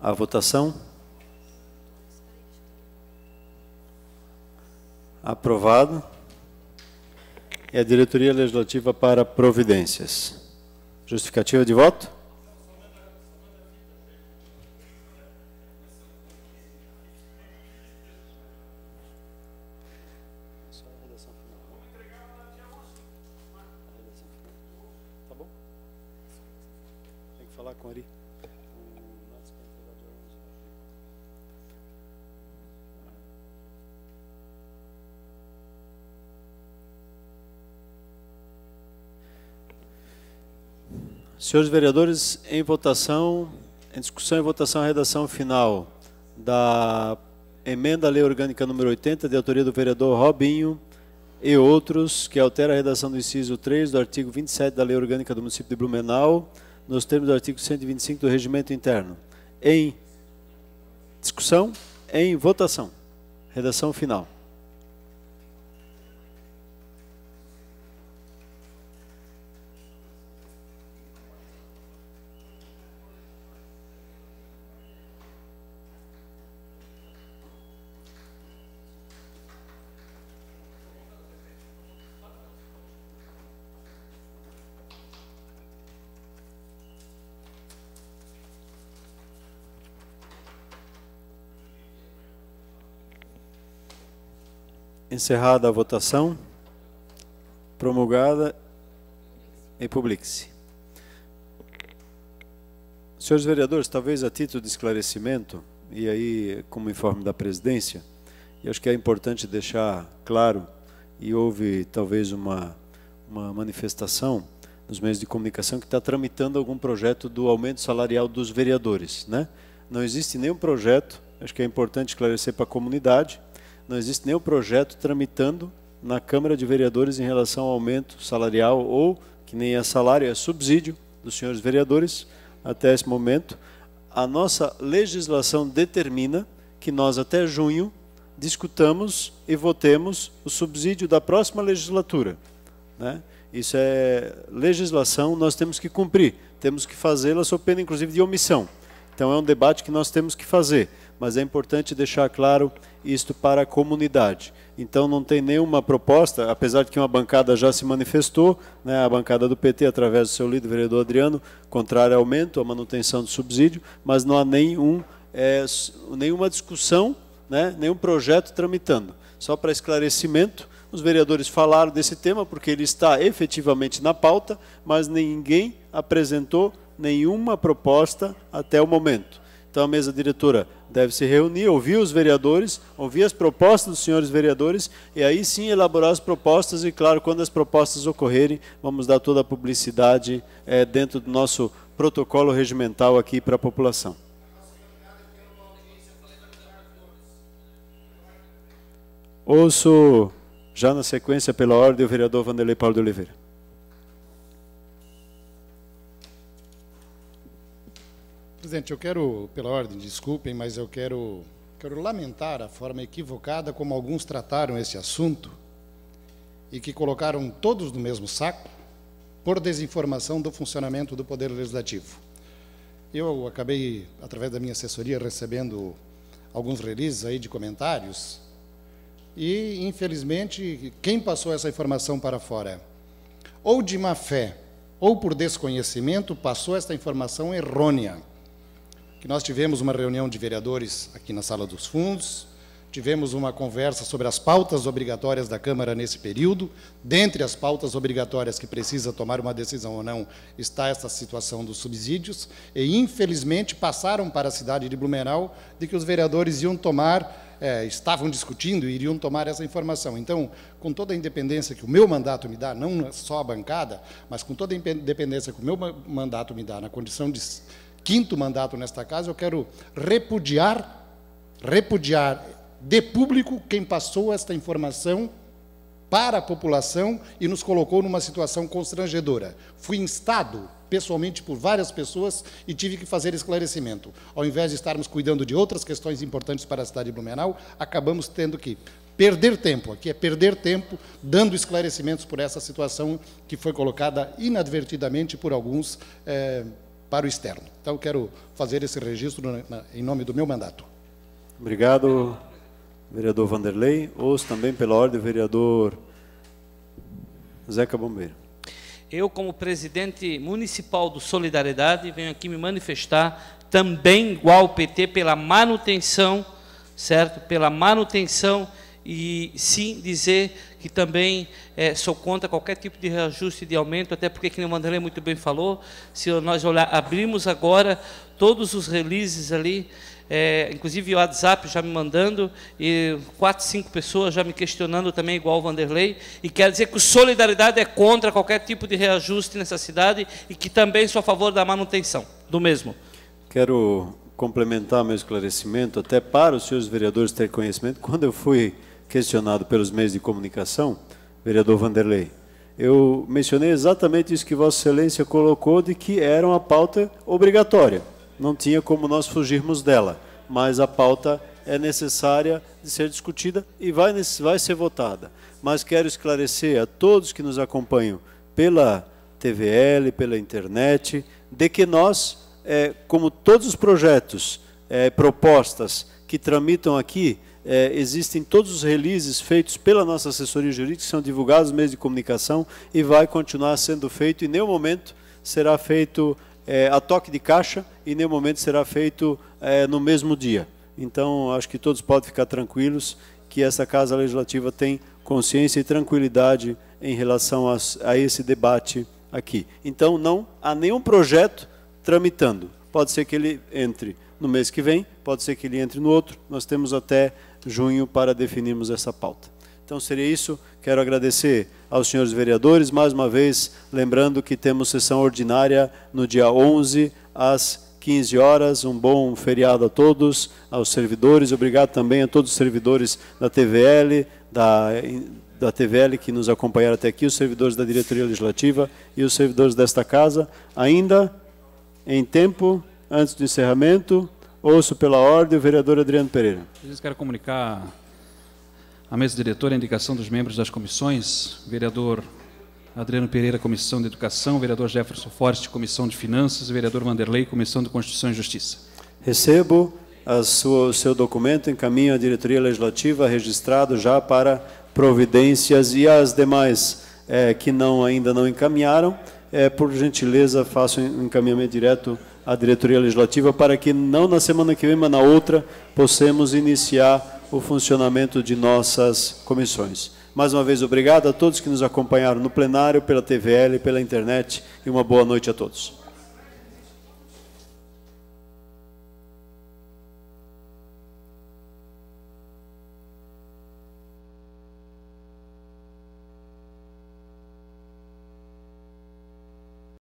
a votação. Aprovado. E a diretoria legislativa para providências. Justificativa de voto? Senhores vereadores, em votação, em discussão e votação, a redação final da emenda à Lei Orgânica número 80, de autoria do vereador Robinho e outros, que altera a redação do inciso 3 do artigo 27 da Lei Orgânica do município de Blumenau, nos termos do artigo 125 do Regimento Interno. Em discussão, em votação. Redação final. Encerrada a votação, promulgada e publique-se. Senhores vereadores, talvez a título de esclarecimento, e aí como informe da presidência, eu acho que é importante deixar claro, e houve talvez uma, uma manifestação nos meios de comunicação que está tramitando algum projeto do aumento salarial dos vereadores. Né? Não existe nenhum projeto, acho que é importante esclarecer para a comunidade, não existe nenhum projeto tramitando na Câmara de Vereadores em relação ao aumento salarial ou que nem é salário, é subsídio dos senhores vereadores até esse momento. A nossa legislação determina que nós até junho discutamos e votemos o subsídio da próxima legislatura. Né? Isso é legislação, nós temos que cumprir, temos que fazê-la sob pena, inclusive, de omissão. Então, é um debate que nós temos que fazer mas é importante deixar claro isto para a comunidade. Então não tem nenhuma proposta, apesar de que uma bancada já se manifestou, né, a bancada do PT, através do seu líder, vereador Adriano, contrário ao aumento, à manutenção do subsídio, mas não há nenhum, é, nenhuma discussão, né, nenhum projeto tramitando. Só para esclarecimento, os vereadores falaram desse tema porque ele está efetivamente na pauta, mas ninguém apresentou nenhuma proposta até o momento. Então a mesa diretora deve se reunir, ouvir os vereadores, ouvir as propostas dos senhores vereadores e aí sim elaborar as propostas. E claro, quando as propostas ocorrerem, vamos dar toda a publicidade é, dentro do nosso protocolo regimental aqui para a população. Ouço já na sequência, pela ordem, o vereador Vanderlei Paulo de Oliveira. Presidente, eu quero, pela ordem, desculpem, mas eu quero, quero lamentar a forma equivocada como alguns trataram esse assunto e que colocaram todos no mesmo saco por desinformação do funcionamento do Poder Legislativo. Eu acabei, através da minha assessoria, recebendo alguns releases aí de comentários e, infelizmente, quem passou essa informação para fora, ou de má fé, ou por desconhecimento, passou esta informação errônea que nós tivemos uma reunião de vereadores aqui na Sala dos Fundos, tivemos uma conversa sobre as pautas obrigatórias da Câmara nesse período. Dentre as pautas obrigatórias que precisa tomar uma decisão ou não está essa situação dos subsídios, e infelizmente passaram para a cidade de Blumenau de que os vereadores iam tomar, é, estavam discutindo e iriam tomar essa informação. Então, com toda a independência que o meu mandato me dá, não só a bancada, mas com toda a independência que o meu mandato me dá na condição de quinto mandato nesta casa, eu quero repudiar, repudiar de público quem passou esta informação para a população e nos colocou numa situação constrangedora. Fui instado pessoalmente por várias pessoas e tive que fazer esclarecimento. Ao invés de estarmos cuidando de outras questões importantes para a cidade de Blumenau, acabamos tendo que perder tempo, aqui é perder tempo, dando esclarecimentos por essa situação que foi colocada inadvertidamente por alguns eh, para o externo. Então, quero fazer esse registro em nome do meu mandato. Obrigado, vereador Vanderlei. Ouço também, pela ordem, o vereador Zeca Bombeiro. Eu, como presidente municipal do Solidariedade, venho aqui me manifestar também igual ao PT pela manutenção, certo? Pela manutenção e sim dizer que também é, sou contra qualquer tipo de reajuste de aumento, até porque, como o Vanderlei muito bem falou, se nós olhar, abrimos agora todos os releases ali, é, inclusive o WhatsApp já me mandando, e quatro, cinco pessoas já me questionando também, igual o Vanderlei, e quer dizer que o Solidariedade é contra qualquer tipo de reajuste nessa cidade e que também sou a favor da manutenção do mesmo. Quero complementar meu esclarecimento, até para os senhores vereadores terem conhecimento, quando eu fui questionado pelos meios de comunicação, vereador Vanderlei, eu mencionei exatamente isso que Vossa Excelência colocou, de que era uma pauta obrigatória. Não tinha como nós fugirmos dela, mas a pauta é necessária de ser discutida e vai, vai ser votada. Mas quero esclarecer a todos que nos acompanham pela TVL, pela internet, de que nós, é, como todos os projetos, é, propostas que tramitam aqui, é, existem todos os releases feitos pela nossa assessoria jurídica, que são divulgados nos meios de comunicação e vai continuar sendo feito. Em nenhum momento será feito é, a toque de caixa e em nenhum momento será feito é, no mesmo dia. Então, acho que todos podem ficar tranquilos que essa Casa Legislativa tem consciência e tranquilidade em relação a, a esse debate aqui. Então, não há nenhum projeto tramitando. Pode ser que ele entre no mês que vem, pode ser que ele entre no outro. Nós temos até junho para definirmos essa pauta. Então seria isso. Quero agradecer aos senhores vereadores, mais uma vez, lembrando que temos sessão ordinária no dia 11 às 15 horas. Um bom feriado a todos, aos servidores. Obrigado também a todos os servidores da TVL, da, da TVL que nos acompanharam até aqui, os servidores da diretoria legislativa e os servidores desta casa. Ainda em tempo, antes do encerramento, Ouço pela ordem o vereador Adriano Pereira. Eu quero comunicar à mesa diretora a indicação dos membros das comissões. Vereador Adriano Pereira, Comissão de Educação, vereador Jefferson Forte, Comissão de Finanças, vereador Vanderlei, Comissão de Constituição e Justiça. Recebo sua, o seu documento, encaminho à diretoria legislativa, registrado já para providências e as demais é, que não ainda não encaminharam, é, por gentileza, faço um encaminhamento direto à diretoria legislativa para que não na semana que vem, mas na outra, possamos iniciar o funcionamento de nossas comissões. Mais uma vez, obrigado a todos que nos acompanharam no plenário, pela TVL, pela internet e uma boa noite a todos.